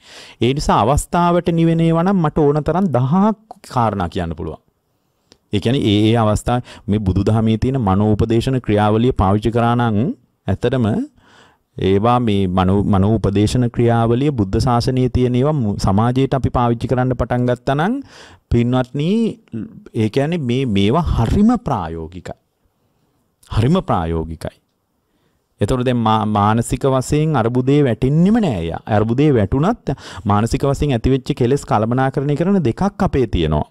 ඒ නිසා අවස්ථාවට නිවෙනේවා නම් මට ඕන තරම් දහහක් කාරණා කියන්න පුළුවන්. ඒ කියන්නේ ඒ ඒ අවස්ථා මේ බුදුදහමේ තියෙන මනෝපදේශන ක්‍රියාවලිය පාවිච්චි කරා නම් ඇත්තටම ඒවා මේ මනෝ උපදේශන ක්‍රියාවලිය බුද්ධ ශාසනයේ තියෙන ඒවා සමාජයට අපි පාවිච්චි කරන්න පටන් ගත්තා නම් පින්වත්නි ඒ කියන්නේ මේ මේවා හරිම ප්‍රායෝගිකයි. හරිම ප්‍රායෝගිකයි. එතකොට දැන් මානසික වශයෙන් අරුබුදේ වැටෙන්නෙම නෑ යා. අරුබුදේ වැටුණත් මානසික වශයෙන් ඇතිවෙච්ච කෙලෙස් කලමනාකරණය කරන දෙකක් අපේ තියෙනවා.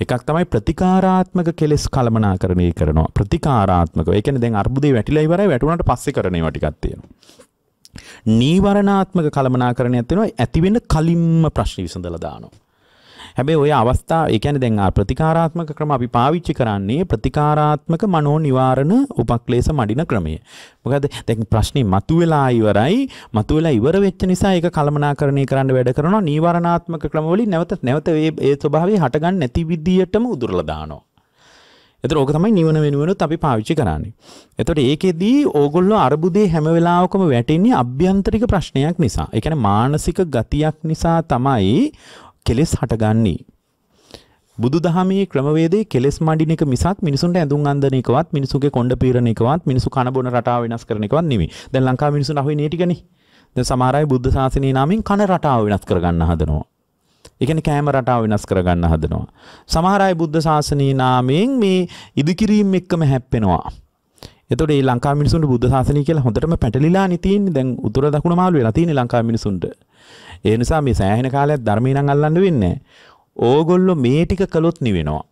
එකක් තමයි ප්‍රතිකාරාත්මක කෙලෙස් කළමනාකරණය කරනවා ප්‍රතිකාරාත්මක. ඒ කියන්නේ දැන් අර්බුදේ වැටිලා ඉවරයි වැටුණාට පස්සේ කරන ඒවා ටිකක් තියෙනවා. නීවරණාත්මක කළමනාකරණයක් වෙනවා ඇති වෙන්න කලින්ම ප්‍රශ්න විසඳලා දානවා. හැබැයි ওই අවස්ථා ඒ කියන්නේ දැන් ප්‍රතිකාරාත්මක ක්‍රම අපි පාවිච්චි කරන්නේ ප්‍රතිකාරාත්මක මනෝ නිවාරණ උපක්ලේශ මඩින ක්‍රමය. මොකද දැන් ප්‍රශ්නේ මතුවලා ඉවරයි. මතුවලා ඉවර වෙච්ච නිසා ඒක කලමනාකරණය කරන්න වැඩ කරනවා. නීවරණාත්මක ක්‍රමවලින් නැවත නැවත ඒ ස්වභාවය හටගන්න නැති විදියටම උදුරලා දානවා. එතකොට ඕක තමයි නිවන වෙනුවෙනුත් අපි පාවිච්චි කරන්නේ. එතකොට ඒකෙදී ඕගොල්ලෝ අරුබුදේ හැම වෙලාවකම වැටෙන්නේ අභ්‍යන්තරික ප්‍රශ්නයක් නිසා. ඒ කියන්නේ මානසික ගතියක් නිසා තමයි කෙලෙස් හටගන්නේ. බුදුදහමේ ක්‍රමවේදයේ කෙලෙස් මඩින එක මිසක් මිනිසුන්ට ඇඳුම් අන්දන එකවත් මිනිසුගේ කොණ්ඩ පීරන එකවත් මිනිසු කන බොන රටාව වෙනස් කරන එකවත් නෙමෙයි. දැන් ලංකාවේ මිනිසුන් අහුවේ නේටිකනේ. දැන් සමහර අය බුද්ධ ශාසනයේ නාමයෙන් කන රටාව වෙනස් කරගන්න හදනවා. ඒ කියන්නේ කෑම රටාව වෙනස් කරගන්න හදනවා. සමහර අය බුද්ධ ශාසනයේ නාමයෙන් මේ ඉදිකිරීම එක්කම හැප්පෙනවා. එතකොට මේ ලංකා මිනිසුන්ට බුද්ධ ශාසනය කියලා හොඳටම පැටලිලා නේ තියෙන්නේ. දැන් උතුර දකුණ මාළු වෙලා තියෙන්නේ ලංකා මිනිසුන්ට. ඒ නිසා මේ සෑහෙන කාලයක් ධර්මය නම් අල්ලන්න වෙන්නේ ඕගොල්ලෝ මේ ටික කළොත් නිවෙනවා.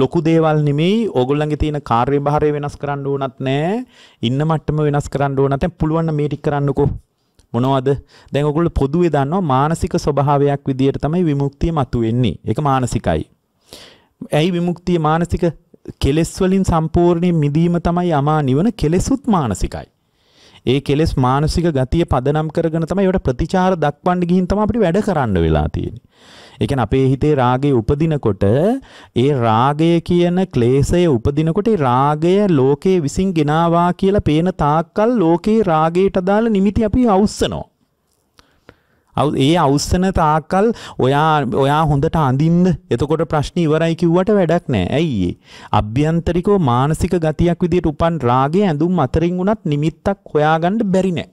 ලොකු දේවල් නෙමෙයි ඕගොල්ලන්ගේ තියෙන කාර්යභාරය වෙනස් කරන්න ඕනත් නෑ. ඉන්න මට්ටම වෙනස් කරන්න ඕනත් නැහැ. පුළුවන් නම් මේ ටික කරන්නකෝ. මොනවද දැන් ඔගොල්ලෝ පොදුවේ දන්නවා මානසික ස්වභාවයක් විදියට තමයි විමුක්තිය මතුවෙන්නේ. ඒක මානසිකයි. ඇයි විමුක්තිය මානසික කෙලෙස් වලින් සම්පූර්ණයෙන් මිදීම තමයි අමා නිවන කෙලෙසුත් මානසිකයි. ඒ කෙලෙස් මානසික ගතිය පදනම් කරගෙන තමයි ඒවට ප්‍රතිචාර දක්වන්න ගිහින් තමයි අපිට වැඩ කරන්න වෙලා තියෙන්නේ. ඒ කියන්නේ අපේ හිතේ රාගය උපදිනකොට ඒ රාගය කියන ක්ලේශය උපදිනකොට ඒ රාගය ලෝකේ විසින් ගෙනාවා කියලා පේන තාක්කල් ලෝකේ රාගයට දාලා නිමිති අපි අවස්සනවා. ඒ අවස්සන තාකල් ඔයා ඔයා හොඳට අඳින්න එතකොට ප්‍රශ්න ඉවරයි කිව්වට වැඩක් නෑ ඇයි අභ්‍යන්තරිකෝ මානසික ගතියක් විදිහට උපන් රාගේ ඇඳුම් අතරින් වුණත් නිමිත්තක් හොයාගන්න බැරි නෑ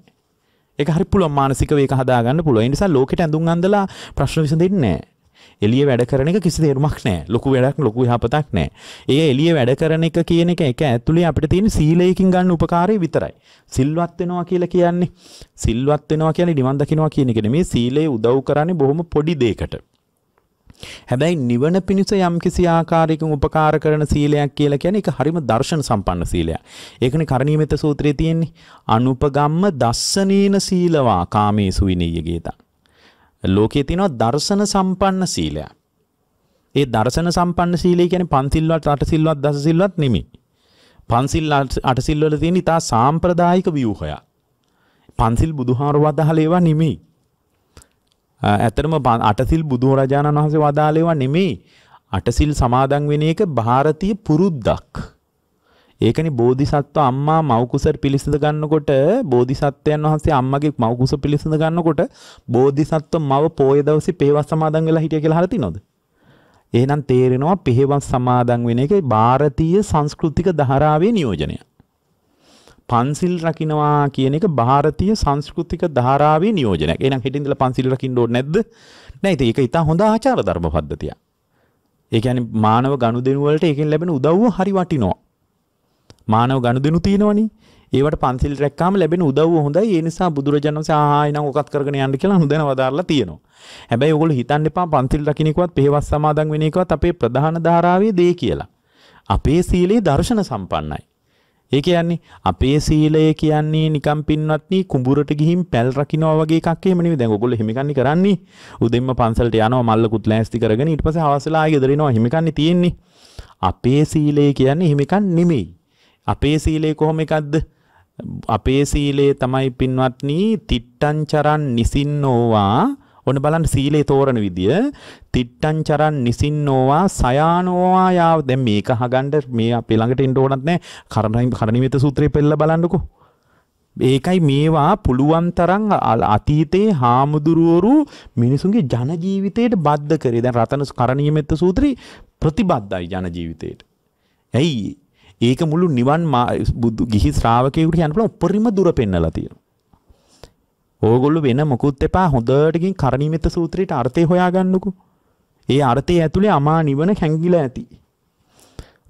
ඒක හරි පුළුවන් මානසික වේක හදාගන්න පුළුවන් ඒ නිසා ලෝකෙට ඇඳුම් අඳලා ප්‍රශ්න විසඳෙන්නේ නෑ එලිය වැඩ කරන එක කිසි දෙරුමක් නෑ ලොකු වැඩක් ලොකු යහපතක් නෑ ඒ එලිය වැඩ කරන එක කියන එක එක ඇතුළේ අපිට තියෙන සීලයකින් ගන්න උපකාරය විතරයි සිල්වත් වෙනවා කියලා කියන්නේ සිල්වත් වෙනවා කියන්නේ නිවන් දකින්නවා කියන එක නෙමෙයි සීලය උදව් කරන්නේ බොහොම පොඩි දෙයකට හැබැයි නිවන පිණිස යම් කිසි ආකාරයකින් උපකාර කරන සීලයක් කියලා කියන්නේ ඒක හරිම දර්ශන සම්පන්න සීලයක්. ඒකනේ කරණීයමෙත සූත්‍රයේ තියෙන්නේ අනුපගම්ම දස්සනීන සීලවා කාමේසු විනීයගේතා. ලෝකයේ තියෙනවා දර්ශන සම්පන්න සීලය. ඒ දර්ශන සම්පන්න සීලය කියන්නේ පන්සිල්වත් අටසිල්වත් දසසිල්වත් නෙමෙයි. පන්සිල් අටසිල් වල තියෙන ඉතා සාම්ප්‍රදායික ව්‍යුහයක්. පන්සිල් බුදුහාර වදාහල ඒවා නෙමෙයි. ඇත්තටම අටසිල් බුදුරජාණන් වහන්සේ වදාළ ඒවා නෙමෙයි. අටසිල් සමාදන් වෙන එක ಭಾರತೀಯ පුරුද්දක්. ඒකනේ බෝධිසත්ව අම්මා මව්කුස පිළිසඳ ගන්නකොට බෝධිසත්වයන් වහන්සේ අම්මගේ මව්කුස පිළිසඳ ගන්නකොට බෝධිසත්ව මව පොය දවසේ පෙහෙවස් සමාදන් වෙලා හිටිය කියලා හරි තියනවද? එහෙනම් තේරෙනවා පෙහෙවස් සමාදන් වෙන එකයි ಭಾರತೀಯ සංස්කෘතික ධාරාවේ නියෝජනය. පන්සිල් රකින්නවා කියන එක ಭಾರತೀಯ සංස්කෘතික ධාරාවේ නියෝජනයක්. එහෙනම් හෙටින් ඉඳලා පන්සිල් රකින්න ඕනේ නැද්ද? නෑ ඉතින් ඒක ඉතින් හොඳ ආචාර ධර්ම පද්ධතියක්. ඒ කියන්නේ මානව ගනුදෙනු වලට ඒකෙන් ලැබෙන උදව්ව හරි වටිනවා. මානව ගණුදෙනු තියෙනවනේ. ඒවට පන්සිල් රැක්කාම ලැබෙන උදව්ව හොඳයි. ඒ නිසා බුදුරජාණන් වහන්සේ ආහා එනම් ඔකත් කරගෙන යන්න කියලා හොඳන වදාරලා තියෙනවා. හැබැයි ඔයගොල්ලෝ හිතන්න එපා පන්සිල් රකින්න එකවත් පෙහෙවස් සමාදන් වෙන එකවත් අපේ ප්‍රධාන ධාරාවේ දේ කියලා. අපේ සීලේ දර්ශන සම්පන්නයි. ඒ කියන්නේ අපේ සීලය කියන්නේ නිකම් පින්වත්නි කුඹුරට ගිහින් පැල් රකින්නවා වගේ එකක් එහෙම නෙවෙයි. දැන් ඔයගොල්ලෝ හිමිකන්නේ කරන්නේ. උදෙන්ම පන්සලට යනවා මල්ලකුත් ලෑස්ති කරගෙන ඊට පස්සේ හවසලා ආයෙ ගෙදර එනවා හිමිකන්නේ තියෙන්නේ. අපේ සීලය කියන්නේ හිමිකන් නෙමෙයි. අපේ සීලය කොහොම එකක්ද? අපේ සීලය තමයි පින්වත්නි තිට්ටං චරන් නිසින්නෝවා ඔන්න බලන්න සීලේ තෝරන විදිය තිට්ටං චරන් නිසින්නෝවා සයානෝවා යාව දැන් මේක අහගන්න මේ අපේ ළඟට එන්න ඕනත් නැහැ කරණයි කරණීමේත සූත්‍රය පෙළලා බලන්නකෝ ඒකයි මේවා පුළුවන් තරම් අතීතේ හාමුදුරුවරු මිනිසුන්ගේ ජන ජීවිතයට බද්ධ කරේ දැන් රතන කරණීමේත සූත්‍රය ප්‍රතිබද්ධයි ජන ජීවිතයට ඇයි ඒක මුළු නිවන් බුදු ගිහි ශ්‍රාවකයෙකුට කියන්න පුළුවන් උපරිම දුර පෙන්නලා තියෙනවා. ඕගොල්ලෝ වෙන මොකුත් එපා හොඳට ගින් කරණීයමෙත සූත්‍රයට අර්ථය හොයාගන්නකෝ. ඒ අර්ථය ඇතුලේ අමා නිවන හැංගිලා ඇති.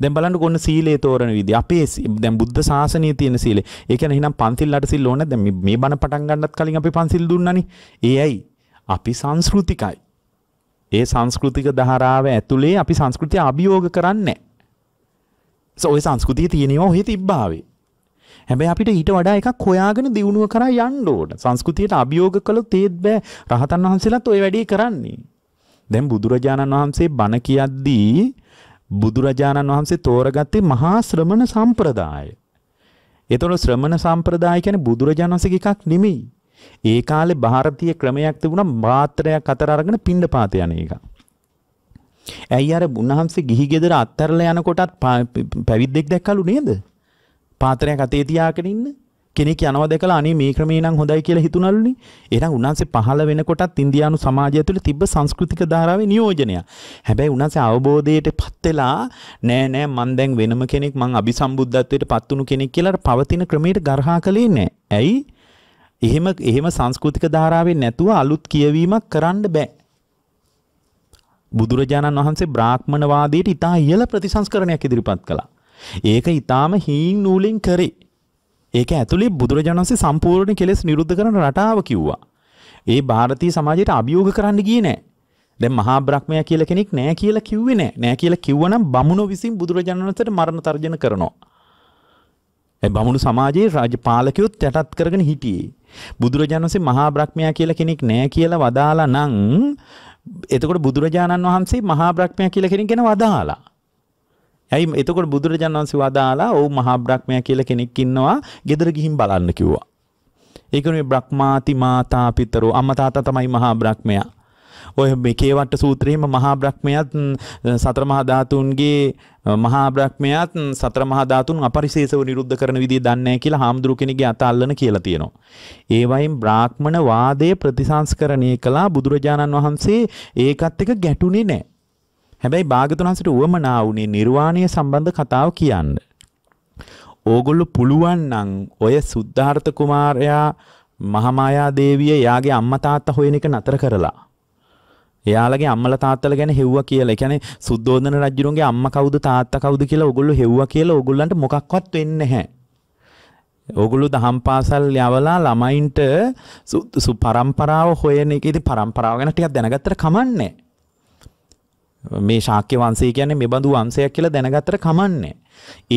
දැන් බලන්න කොන්න සීලේ තෝරන විදිහ. අපේ දැන් බුද්ධ ශාසනයේ තියෙන සීලේ. ඒ කියන්නේ එහෙනම් පන්සිල් අට සිල් ඕන දැන් මේ බණ පටන් ගන්නත් කලින් අපි පන්සිල් දුන්නානේ. ඒ ඇයි? අපි සංස්කෘතිකයි. ඒ සංස්කෘතික ධාරාව ඇතුලේ අපි සංස්කෘතිය අභියෝග කරන්නේ නැහැ. ඔය සංස්කෘතිය තියෙනවා ඔහෙ තිබ්බාවේ හැබැයි අපිට ඊට වඩා එකක් හොයාගෙන දියුණුව කරා යන්න ඕන. සංස්කෘතියට අභියෝග කළොත් තේත් බෑ. රහතන් වහන්සේලාත් ওই වැඩේ කරන්නේ. දැන් බුදුරජාණන් වහන්සේ බණ කියද්දී බුදුරජාණන් වහන්සේ තෝරගත්තේ මහා ශ්‍රමණ සම්ප්‍රදාය. ඒතකොට ශ්‍රමණ සම්ප්‍රදාය කියන්නේ බුදුරජාණන් වහන්සේගේ එකක් නෙමෙයි. ඒ කාලේ ಭಾರತೀಯ ක්‍රමයක් තිබුණා මාත්‍රයක් අතර අරගෙන පිණ්ඩපාත යන එකක්. ඇයි අර බුණහන්සේ ගිහි ගෙදර අත්තරලා යනකොටත් පැවිද්දෙක් දැක්කලු නේද? පාත්‍රයක් අතේ තියාගෙන ඉන්න කෙනෙක් යනවා දැකලා අනේ මේ ක්‍රමේ නම් හොඳයි කියලා හිතුණලුනේ. එහෙනම් උන්වහන්සේ පහළ වෙනකොටත් ඉන්දියානු සමාජය තුළ තිබ්බ සංස්කෘතික ධාරාවේ නියෝජනය. හැබැයි උන්වහන්සේ අවබෝධයටපත් වෙලා නෑ නෑ මං දැන් වෙනම කෙනෙක් මං අபிසම්බුද්ධත්වයටපත් වුණු කෙනෙක් කියලා පවතින ක්‍රමයට ගරහා කළේ නෑ. ඇයි? එහෙම එහෙම සංස්කෘතික ධාරාවේ නැතුව අලුත් කියවීමක් කරන්න බෑ. බුදුරජාණන් වහන්සේ බ්‍රාහ්මණවාදයට ඉතා ඉහළ ප්‍රතිසංස්කරණයක් ඉදිරිපත් කළා. ඒක ඉතාම හීන් නූලින් කරේ. ඒක ඇතුළේ බුදුරජාණන්සේ සම්පූර්ණ කෙලෙස් නිරුද්ධ කරන රටාව කිව්වා. ඒ ಭಾರತೀಯ සමාජයට අභියෝග කරන්න ගියේ නෑ. දැන් මහා බ්‍රහ්මයා කියලා කෙනෙක් නෑ කියලා කිව්වේ නෑ. නෑ කියලා කිව්වනම් බමුණෝ විසින් බුදුරජාණන් වහන්සේට මරණ තර්ජන කරනවා. ඒ බමුණු සමාජයේ රාජපාලකයොත් යටත් කරගෙන හිටියේ. බුදුරජාණන්සේ මහා බ්‍රහ්මයා කියලා කෙනෙක් නෑ කියලා වදාලා නම් එතකොට බුදුරජාණන් වහන්සේ මහා බ්‍රහ්මයා කියලා කෙනෙක් ගැන වදාලා. ඇයි එතකොට බුදුරජාණන් වහන්සේ වදාලා "ඔව් මහා බ්‍රහ්මයා කියලා කෙනෙක් ඉන්නවා. ගෙදර ගිහින් බලන්න" කිව්වා. ඒකනේ බ්‍රහ්මාති මාතා පිතරෝ අම්මා තාත්තා තමයි මහා බ්‍රහ්මයා. ඔය මේකේ වට සූත්‍රයේම මහා බ්‍රහ්මයාත් සතර මහා ධාතුන්ගේ මහා බ්‍රහ්මයාත් සතර මහා ධාතුන් අපරිශේෂව නිරුද්ධ කරන විදිය දන්නේ නැහැ කියලා හාමුදුරු කෙනෙක්ගේ අත අල්ලන කියලා තියෙනවා. ඒ වයින් බ්‍රාහ්මණ වාදයේ ප්‍රතිසංස්කරණය කළා බුදුරජාණන් වහන්සේ ඒකත් එක්ක ගැටුනේ නැහැ. හැබැයි භාගතුන් වහන්සේට උවමනා වුණේ නිර්වාණය සම්බන්ධ කතාව කියන්න. ඕගොල්ලෝ පුළුවන් නම් ඔය සුද්ධාර්ථ කුමාරයා මහමායා දේවිය යාගේ අම්මා තාත්තා හොයන එක නතර කරලා එයාලගේ අම්මලා තාත්තලා ගැන හෙව්වා කියලා. ඒ කියන්නේ සුද්ධෝදන රජුරුන්ගේ අම්මා කවුද තාත්තා කවුද කියලා ඕගොල්ලෝ හෙව්වා කියලා ඕගොල්ලන්ට මොකක්වත් වෙන්නේ නැහැ. ඕගොල්ලෝ දහම් පාසල් යවලා ළමයින්ට සු පරම්පරාව හොයන එක ඉතින් පරම්පරාව ගැන ටිකක් දැනගත්තට කමන්නේ. මේ ශාක්‍ය වංශය කියන්නේ මේ බඳු වංශයක් කියලා දැනගත්තට කමන්නේ.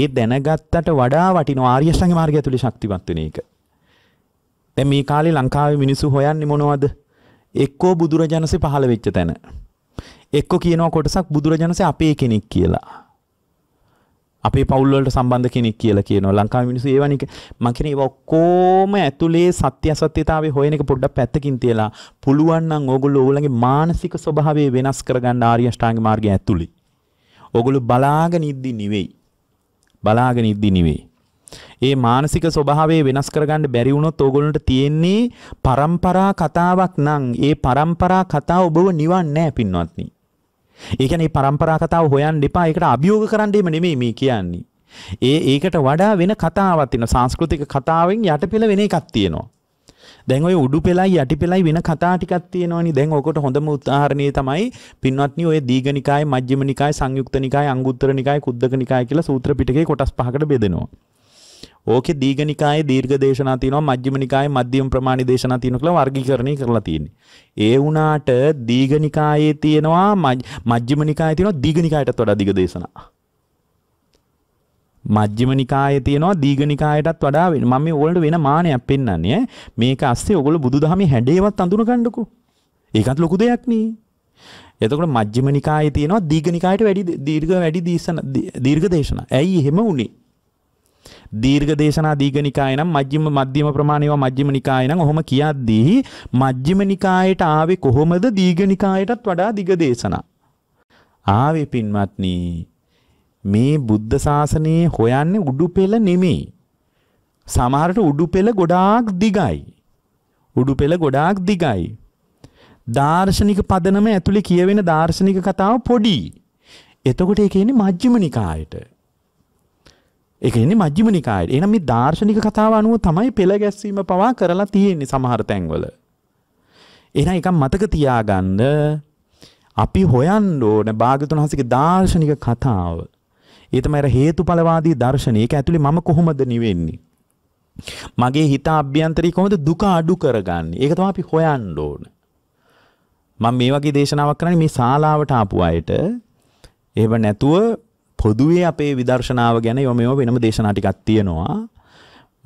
ඒ දැනගත්තට වඩා වටින ආර්ය අෂ්ටාංගික මාර්ගය ඇතුලේ ශක්තිමත් වෙන එක. දැන් මේ කාලේ ලංකාවේ මිනිස්සු හොයන්නේ මොනවද? එක්කෝ බුදුරජාණන්සේ පහළ වෙච්ච තැන. එක්කෝ කියනවා කොටසක් බුදුරජාණන්සේ අපේ කෙනෙක් කියලා. අපේ පවුල් වලට සම්බන්ධ කෙනෙක් කියලා කියනවා ලංකාවේ මිනිස්සු ඒ වනික මම කියන ඒවා ඔක්කොම ඇතුලේ සත්‍ය අසත්‍යතාවය හොයන එක පොඩ්ඩක් පැත්තකින් තියලා පුළුවන් නම් ඕගොල්ලෝ ඕගොල්ලන්ගේ මානසික ස්වභාවය වෙනස් කරගන්න ආර්ය අෂ්ටාංග මාර්ගය ඇතුලේ. ඕගොල්ලෝ බලාගෙන ඉද්දි නෙවෙයි. බලාගෙන ඉද්දි නෙවෙයි. ඒ මානසික ස්වභාවය වෙනස් කරගන්න බැරි වුණොත් ඕගොල්ලන්ට තියෙන්නේ પરම්පරා කතාවක් නම් ඒ પરම්පරා කතාව ඔබව නිවන්නේ නැහැ පින්වත්නි. ඒ කියන්නේ પરම්පරා කතාව හොයන්න එපා. ඒකට අභියෝග කරන්න එම නෙමෙයි මේ කියන්නේ. ඒ ඒකට වඩා වෙන කතාවක් තියෙනවා. සංස්කෘතික කතාවෙන් යටපෙළ වෙන එකක් තියෙනවා. දැන් ඔය උඩු පෙළයි යටි පෙළයි වෙන කතා ටිකක් තියෙනවනේ. දැන් ඔකට හොඳම උදාහරණය තමයි පින්වත්නි ඔය දීඝනිකාය, මජ්ක්‍ධිමනිකාය, සංයුක්තනිකාය, අංගුත්තරනිකාය, කුද්දකනිකාය කියලා සූත්‍ර පිටකේ කොටස් පහකට බෙදෙනවා. ඕකේ දීඝනිකායේ දීර්ඝ දේශනා තියෙනවා මජ්ක්‍ධිම නිකායේ මධ්‍යම ප්‍රමාණි දේශනා තියෙනවා කියලා වර්ගීකරණය කරලා තියෙන්නේ. ඒ වුණාට දීඝනිකායේ තියෙනවා මජ්ක්‍ධිම නිකායේ තියෙනවා දීඝනිකායටත් වඩා දීඝ දේශනා. මජ්ජිම නිකායේ තියෙනවා දීඝ නිකායටත් වඩා වෙන මම මේ ඕගොල්ලන්ට වෙන මානයක් පෙන්වන්නේ මේක අස්සේ ඔයගොල්ලෝ බුදුදහමේ හැඩේවත් අඳුන ගන්නකෝ ඒකත් ලොකු දෙයක් නේ එතකොට මජ්ජිම නිකායේ තියෙනවා දීඝ නිකායට වැඩි දීර්ඝ වැඩි දීසන දීර්ඝ දේශනා ඇයි එහෙම උනේ දීර්ඝ දේශනා දීඝ නිකාය නම් මජ්ක්‍ධිම මධ්‍යම ප්‍රමාණේවා මජ්ක්‍ධිම නිකාය නම් ඔහොම කියද්දී මජ්ක්‍ධිම නිකායට ආවේ කොහොමද දීඝ නිකායටත් වඩා දිග දේශනා ආවේ පින්වත්නි මේ බුද්ධ ශාසනයේ හොයන්නේ උඩුපෙළ නෙමෙයි සමහරට උඩුපෙළ ගොඩාක් දිගයි උඩුපෙළ ගොඩාක් දිගයි දාර්ශනික පදනම ඇතුලේ කියවෙන දාර්ශනික කතාව පොඩි එතකොට ඒ කියන්නේ මජ්ක්‍ධිම නිකායට ඒක එන්නේ මජ්ක්‍ධිම නිකායේ. එහෙනම් මේ දාර්ශනික කතාව අනුව තමයි පෙළ ගැස්වීම පවා කරලා තියෙන්නේ සමහර තැන්වල. එහෙනම් එකක් මතක තියාගන්න අපි හොයන්න ඕන භාග්‍යතුන් හසිකේ දාර්ශනික කතාව. ඒ තමයි අර හේතුඵලවාදී දර්ශනය. ඒක ඇතුලේ මම කොහොමද නිවෙන්නේ? මගේ හිත අභ්‍යන්තරී කොහොමද දුක අඩු කරගන්නේ? ඒක තමයි අපි හොයන්න ඕන. මම මේ වගේ දේශනාවක් කරන්නේ මේ ශාලාවට ආපු අයට. එහෙම නැතුව පොදුවේ අපේ විදර්ශනාව ගැන යොම මේව වෙනම දේශනා ටිකක් තියෙනවා.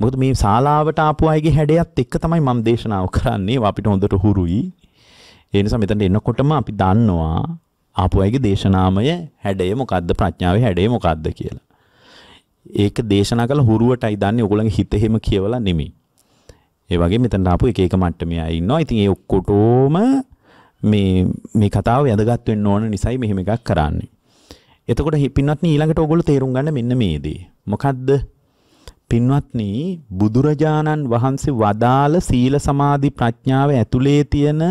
මොකද මේ ශාලාවට ආපු අයගේ හැඩයත් එක්ක තමයි මම දේශනාව කරන්නේ. අපිට හොඳට හුරුයි. ඒ නිසා මෙතනට එනකොටම අපි දන්නවා ආපු අයගේ දේශනාමය හැඩය මොකද්ද ප්‍රඥාවේ හැඩය මොකද්ද කියලා. ඒක දේශනා කළ හුරුවටයි දන්නේ ඔයගොල්ලන්ගේ හිත එහෙම කියවලා නෙමෙයි. ඒ වගේ මෙතනට ආපු එක එක මට්ටමේ අය ඉන්නවා. ඉතින් ඒ ඔක්කොටම මේ මේ කතාව වැදගත් වෙන්න ඕන නිසායි මෙහෙම එකක් කරන්නේ. එතකොට පින්වත්න ඊළඟට ඔගොල්ලෝ තේරුම් ගන්න මෙන්න මේ දේ. මොකද්ද? පින්වත්නි බුදුරජාණන් වහන්සේ වදාළ සීල සමාධි ප්‍රඥාව ඇතුලේ තියෙන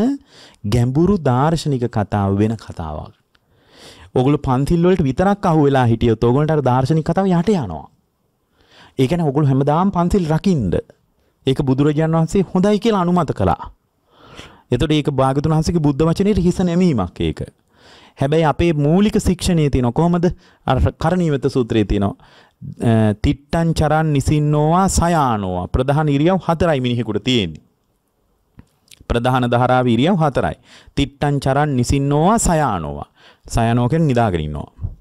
ගැඹුරු දාර්ශනික කතාව වෙන කතාවක්. ඔගොල්ලෝ පන්තිල් වලට විතරක් අහුවෙලා හිටියොත් ඔයගොල්ලන්ට අර දාර්ශනික කතාව යට යනවා. ඒ කියන්නේ ඔයගොල්ලෝ හැමදාම පන්තිල් රකින්න. ඒක බුදුරජාණන් වහන්සේ හොඳයි කියලා අනුමත කළා. එතකොට ඒක භාගතුන් වහන්සේගේ බුද්ධ වචනයේ හිස නැමීමක් ඒක. හැබැයි අපේ මූලික ශික්ෂණය තියෙන කොහොමද අර කරණීයවත සූත්‍රයේ තියෙනවා තිට්ටං චරන් නිසින්නෝවා සයානෝවා ප්‍රධාන ඉරියව් හතරයි මිනිහෙකුට තියෙන්නේ ප්‍රධාන ධාරාව ඉරියව් හතරයි තිට්ටං චරන් නිසින්නෝවා සයානෝවා සයනෝ කියන්නේ නිදාගෙන ඉන්නවා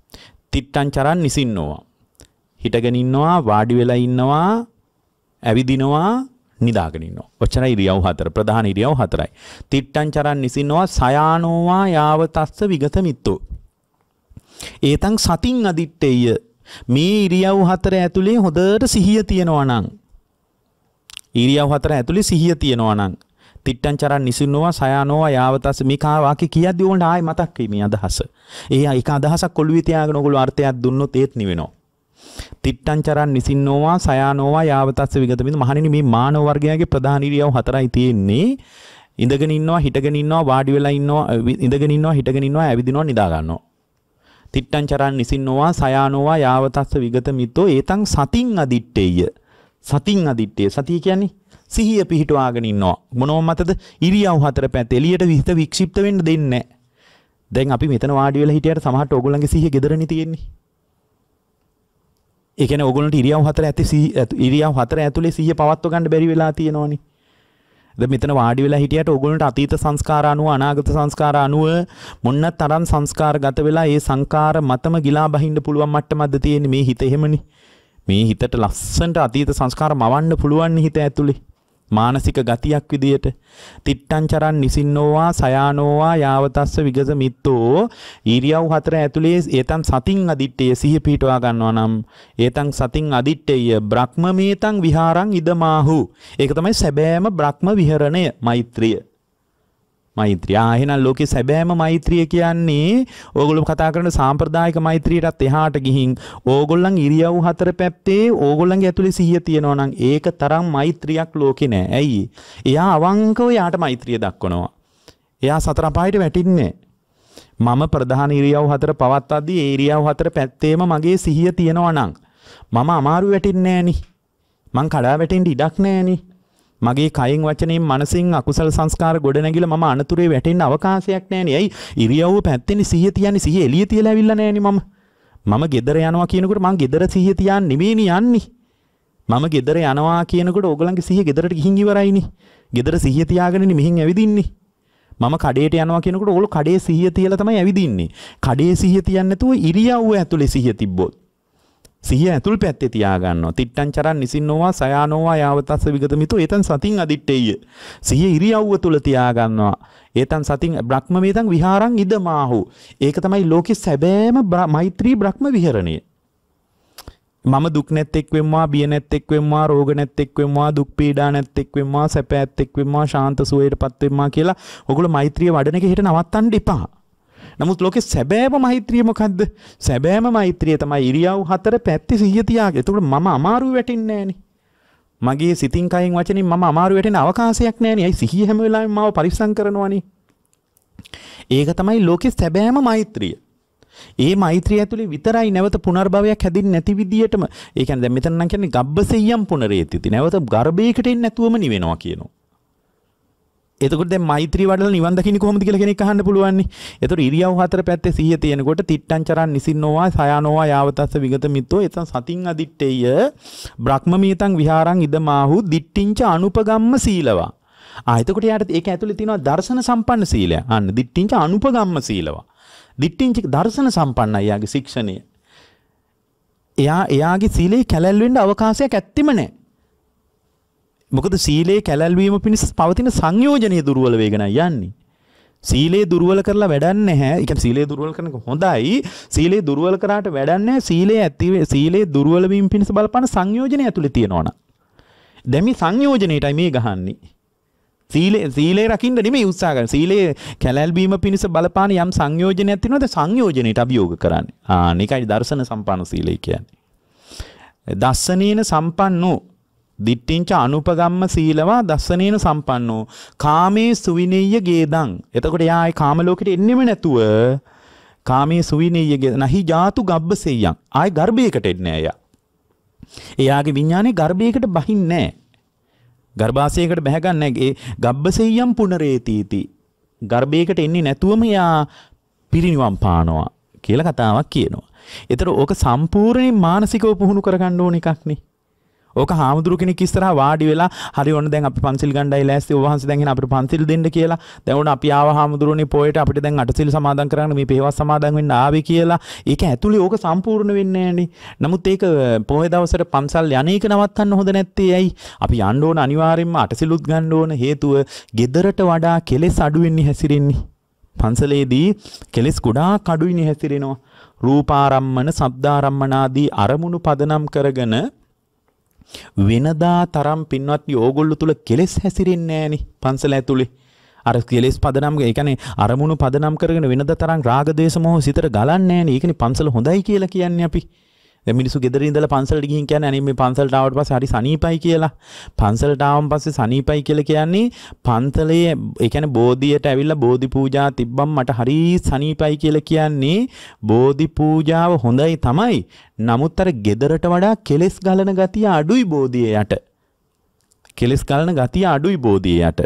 තිට්ටං චරන් නිසින්නෝවා හිටගෙන ඉන්නවා වාඩි වෙලා ඉන්නවා ඇවිදිනවා නිදාගෙන ඉන්නවා. ඔච්චරයි ඉරියව් හතර. ප්‍රධාන ඉරියව් හතරයි. තිට්ටං චරන් නිසින්නවා සයානෝවා යාව තස්ස විගත මිත්තෝ. ඒතං සතින් අදිට්ටේය. මේ ඉරියව් හතර ඇතුලේ හොඳට සිහිය තියෙනවා නම් ඉරියව් හතර ඇතුලේ සිහිය තියෙනවා නම් තිට්ටං චරන් නිසින්නවා සයානෝවා යාව තස්ස මේ කාවාක්‍ය කියද්දී උන්ට ආයි මතක් වෙයි මේ අදහස. ඒ එක අදහසක් ඔළුවේ තියාගෙන ඔයගොල්ලෝ අර්ථයක් දුන්නොත් ඒත් නිවෙනවා. තිට්ටං චරන් නිසින්නෝවා සයානෝවා යාවතස්ස විගත බිඳ මහණෙනි මේ මානව වර්ගයාගේ ප්‍රධාන ඉරියව් හතරයි තියෙන්නේ ඉඳගෙන ඉන්නවා හිටගෙන ඉන්නවා වාඩි වෙලා ඉන්නවා ඉඳගෙන ඉන්නවා හිටගෙන ඉන්නවා ඇවිදිනවා නිදා ගන්නවා තිට්ටං චරන් නිසින්නෝවා සයානෝවා යාවතස්ස විගත මිත්තෝ ඒතං සතින් අදිට්ඨේය සතින් අදිට්ඨේ සතිය කියන්නේ සිහිය පිහිටවාගෙන ඉන්නවා. මොනෝ මතද ඉරියව් හතර පැත්ත එළියට විහිත වික්ෂිප්ත වෙන්න දෙන්නේ නැහැ. දැන් අපි මෙතන වාඩි වෙලා හිටියට සමහරට ඕගොල්ලන්ගේ සිහිය gederani තියෙන්නේ. එකන ඔගොලට ඉරියව් හතර ඇති ඉරියව් හතර ඇතුලේ සිය පවත්ව ගන්න බැරි වෙලා තියෙනවානි ද මෙතන වාඩි වෙලා හිටියට ඔගොලට අතීත සංස්කාර අනුව අනාගත සංස්කාර අනුව මොන්න තරම් සංස්කාර ගත වෙලා ඒ සංකාර මතම ගිලා බහින්න පුළුවන් මට්ටමක්ද තියෙන්නේ මේ හිත එහෙමනේ මේ හිතට ලස්සන්ට අතීත සංස්කාර මවන්න පුළුවන් හිත ඇතුලේ මානසික ගතියක් විදියට තිට්ටං චරන් නිසින්නෝවා සයානෝවා යාවතස්ස විගස මිත්තෝ ඊරියව් හතර ඇතුලේ ඒතන් සතින් අදිට්ඨය සිහිය පිහිටවා ගන්නවා නම් ඒතන් සතින් අදිට්ඨය බ්‍රහ්මමේතං විහාරං ඉදමාහු ඒක තමයි සැබෑම බ්‍රහ්ම විහරණය මෛත්‍රිය මෛත්‍රිය. එහෙනම් ලෝකේ සැබෑම මෛත්‍රිය කියන්නේ ඕගොල්ලෝ කතා කරන සාම්ප්‍රදායික මෛත්‍රියටත් එහාට ගිහින් ඕගොල්ලන් ඉරියව් හතර පැත්තේ ඕගොල්ලන්ගේ ඇතුලේ සිහිය තියෙනවා නම් ඒක තරම් මෛත්‍රියක් ලෝකේ නෑ. ඇයි? එයා අවංකව යාට මෛත්‍රිය දක්වනවා. එයා සතර පායට වැටින්නේ මම ප්‍රධාන ඉරියව් හතර පවත්වද්දී ඒ ඉරියව් හතර පැත්තේම මගේ සිහිය තියෙනවා නම් මම අමාරු වැටින්නේ නෑනේ. මං කඩා වැටෙන්න ඉඩක් නෑනේ. මගේ කයින් වචනින් මනසින් අකුසල් සංස්කාර ගොඩනැගිලා මම අනතුරේ වැටෙන්න අවකාශයක් නැහනේ. ඇයි? ඉරියව්ව පැත්තෙනි සිහිය තියන්නේ සිහිය එළිය තියලා ඇවිල්ලා නැහනේ මම. මම ගෙදර යනවා කියනකොට මං ගෙදර සිහිය තියන්නේ නෙමෙයිනේ යන්නේ. මම ගෙදර යනවා කියනකොට ඕගලන්ගේ සිහිය ගෙදරට ගිහින් ඉවරයිනේ. ගෙදර සිහිය තියාගෙනනේ මෙහින් ඇවිදින්නේ. මම කඩේට යනවා කෙනකට ඔලු කඩේ සිහිය තියල තමයි ඇවිදින්නේ. කඩේ සිහිය තියන්න නැතුව ඉරියව්ව ඇතුලේ සිහිය තිබ්බොත් සිහිය ඇතුල් පැත්තේ තියාගන්නවා. තිට්ඨං චරන් නිසින්නෝවා සයානෝවා යාවතස්ස විගතමිතු ඒතන් සතින් අදිට්ඨේය. සිහිය ඉරියව්ව තුල තියාගන්නවා. ඒතන් සතින් බ්‍රහ්ම වේතං විහාරං ඉදමාහු. ඒක තමයි ලෝකෙ සැබෑම මෛත්‍රී බ්‍රහ්ම විහරණය. මම දුක් නැත්තෙක් වෙම්වා බිය නැත්තෙක් වෙම්වා රෝග නැත්තෙක් වෙම්වා දුක් පීඩා නැත්තෙක් වෙම්වා සැප ඇත්තෙක් වෙම්වා ශාන්ත සුවයටපත් වෙම්වා කියලා ඔගොල්ලෝ මෛත්‍රිය වඩන එක හිට නවත්තන්න එපා. නමුත් ලෝකෙ සැබෑම මෛත්‍රිය මොකද්ද? සැබෑම මෛත්‍රිය තමයි ඉරියව් හතර පැත්තේ සිහිය තියාගෙන. එතකොට මම අමාරු වැටෙන්නේ මගේ සිතින් කයින් වචනින් මම අමාරු වැටෙන අවකාශයක් නැහැ නේ. අයි සිහිය හැම වෙලාවෙම මාව පරිස්සම් කරනවනේ. ඒක තමයි ලෝකෙ සැබෑම මෛත්‍රිය. ඒ මෛත්‍රිය ඇතුලේ විතරයි නැවත පුනර්භවයක් හැදෙන්නේ නැති විදියටම. ඒ කියන්නේ දැන් මෙතන නම් කියන්නේ ගබ්බසෙයම් පුනරේතිති. නැවත ගර්භයකට එන්නේ නැතුවම නිවෙනවා කියනවා. එතකොට දැන් මෛත්‍රී වඩලා නිවන් දකින්නේ කොහොමද කියලා කෙනෙක් අහන්න පුළුවන්. එතකොට ඉරියව් හතර පැත්තේ 100 තියෙනකොට තිට්ටං චරන් නිසින්නෝවා සයනෝවා යාවතස්ස විගත මිත්තෝ එතන සතින් අදිට්ඨේය බ්‍රහ්මමීතං විහාරං ඉදමාහු දිට්ඨින්ච අනුපගම්ම සීලවා. ආ එතකොට යාට ඒක ඇතුලේ තියෙනවා දර්ශන සම්පන්න සීලය. අන්න දිට්ඨින්ච අනුපගම්ම සීලවා. දිට්ඨින්ච දර්ශන සම්පන්නයි යාගේ ශික්ෂණය. එයා එයාගේ සීලේ කැළැල් වෙන්න අවකාශයක් ඇත්තෙම නැහැ. මොකද සීලේ කැලැල්වීම පිණිස පවතින සංයෝජනය දුර්වල වේගෙන යන්නේ. සීලේ දුර්වල කරලා වැඩක් නැහැ. ඒ කියන්නේ සීලේ දුර්වල කරනක හොඳයි. සීලේ දුර්වල කරාට වැඩක් නැහැ. සීලේ ඇති සීලේ දුර්වල වීම පිණිස බලපාන සංයෝජනය ඇතුලේ තියෙනවනම්. දැන් මේ සංයෝජනයටයි මේ ගහන්නේ. සීලේ සීලේ රකින්න නෙමෙයි උත්සාහ කරන්නේ. සීලේ කැලැල්වීම පිණිස බලපාන යම් සංයෝජනයක් තියෙනවද? සංයෝජනයට අභියෝග කරන්නේ. ආ, නිකයි දර්ශන සම්පන්න සීලය කියන්නේ. දස්සනේන සම්පන්නෝ දිට්ඨිංච අනුපගම්ම සීලවා දස්සනේන සම්පන්නෝ කාමේ සුවිනෙය්‍ය ගේදං එතකොට යා ඒ කාම ලෝකෙට එන්නෙම නැතුව කාමේ සුවිනෙය්‍ය ගේ නැහි ජාතු ගබ්බ සෙය්‍යං ආයි ගර්භයකට එන්නේ නැහැ එයා එයාගේ විඥානේ ගර්භයකට බහින්නේ නැහැ ගර්භාෂයකට බැහැගන්නේ නැහැ ඒ ගබ්බ සෙය්‍යම් පුනරේතීති ගර්භයකට එන්නේ නැතුවම එයා පිරිනිවන් පානවා කියලා කතාවක් කියනවා එතකොට ඕක සම්පූර්ණයෙන් මානසිකව පුහුණු කරගන්න ඕන එකක් නේ ඕක හාමුදුරු කෙනෙක් ඉස්සරහා වාඩි වෙලා හරි ඔන්න දැන් අපි පන්සිල් ගණ්ඩයි ලෑස්ති ඔබ වහන්සේ දැන් එන අපිට පන්සිල් දෙන්න කියලා දැන් උන අපි ආව හාමුදුරුවනේ පොයට අපිට දැන් අටසිල් සමාදන් කරන්න මේ පේවස් සමාදන් වෙන්න ආවේ කියලා ඒක ඇතුලේ ඕක සම්පූර්ණ වෙන්නේ නැහනේ නමුත් ඒක පොහේ දවසට පන්සල් යන එක නවත්තන්න හොඳ නැත්තේ ඇයි අපි යන්න ඕන අනිවාර්යයෙන්ම අටසිලුත් ගන්න ඕන හේතුව gedarට වඩා කෙලෙස් අඩු වෙන්නේ හැසිරෙන්නේ පන්සලේදී කෙලෙස් ගොඩාක් අඩුයිනේ හැසිරෙනවා රූපාරම්මන සබ්දාරම්මනාදී අරමුණු පදනම් කරගෙන වෙනදා තරම් පින්වත් ඕගොල්ලෝ තුල කෙලෙස් හැසිරෙන්නේ නැහනේ පන්සල ඇතුලේ. අර කෙලෙස් පදනම් ඒ කියන්නේ අරමුණු පදනම් කරගෙන වෙනද තරම් රාග දේශ මොහ සිතට ගලන්නේ නැහැ නේ. ඒකනේ පන්සල හොඳයි කියලා කියන්නේ අපි. මිනිසු ගෙදර ඉඳල පන්සල් ගිහින් කියන්නේ අනේ මේ පන්සල්ටාවට පස්සේ හරි සනීපයි කියලා. පන්සල්ටාවන් පස්සේ සනීපයි කියලා කියන්නේ පන්සලේ ඒ කියන්නේ බෝධියට ඇවිල්ලා බෝධි පූජා තිබ්බම් මට හරි සනීපයි කියලා කියන්නේ බෝධි පූජාව හොඳයි තමයි. නමුත් අර ගෙදරට වඩා කෙලස් ගලන ගතිය අඩුයි බෝධියේ යට. කෙලස් ගලන ගතිය අඩුයි බෝධියේ යට.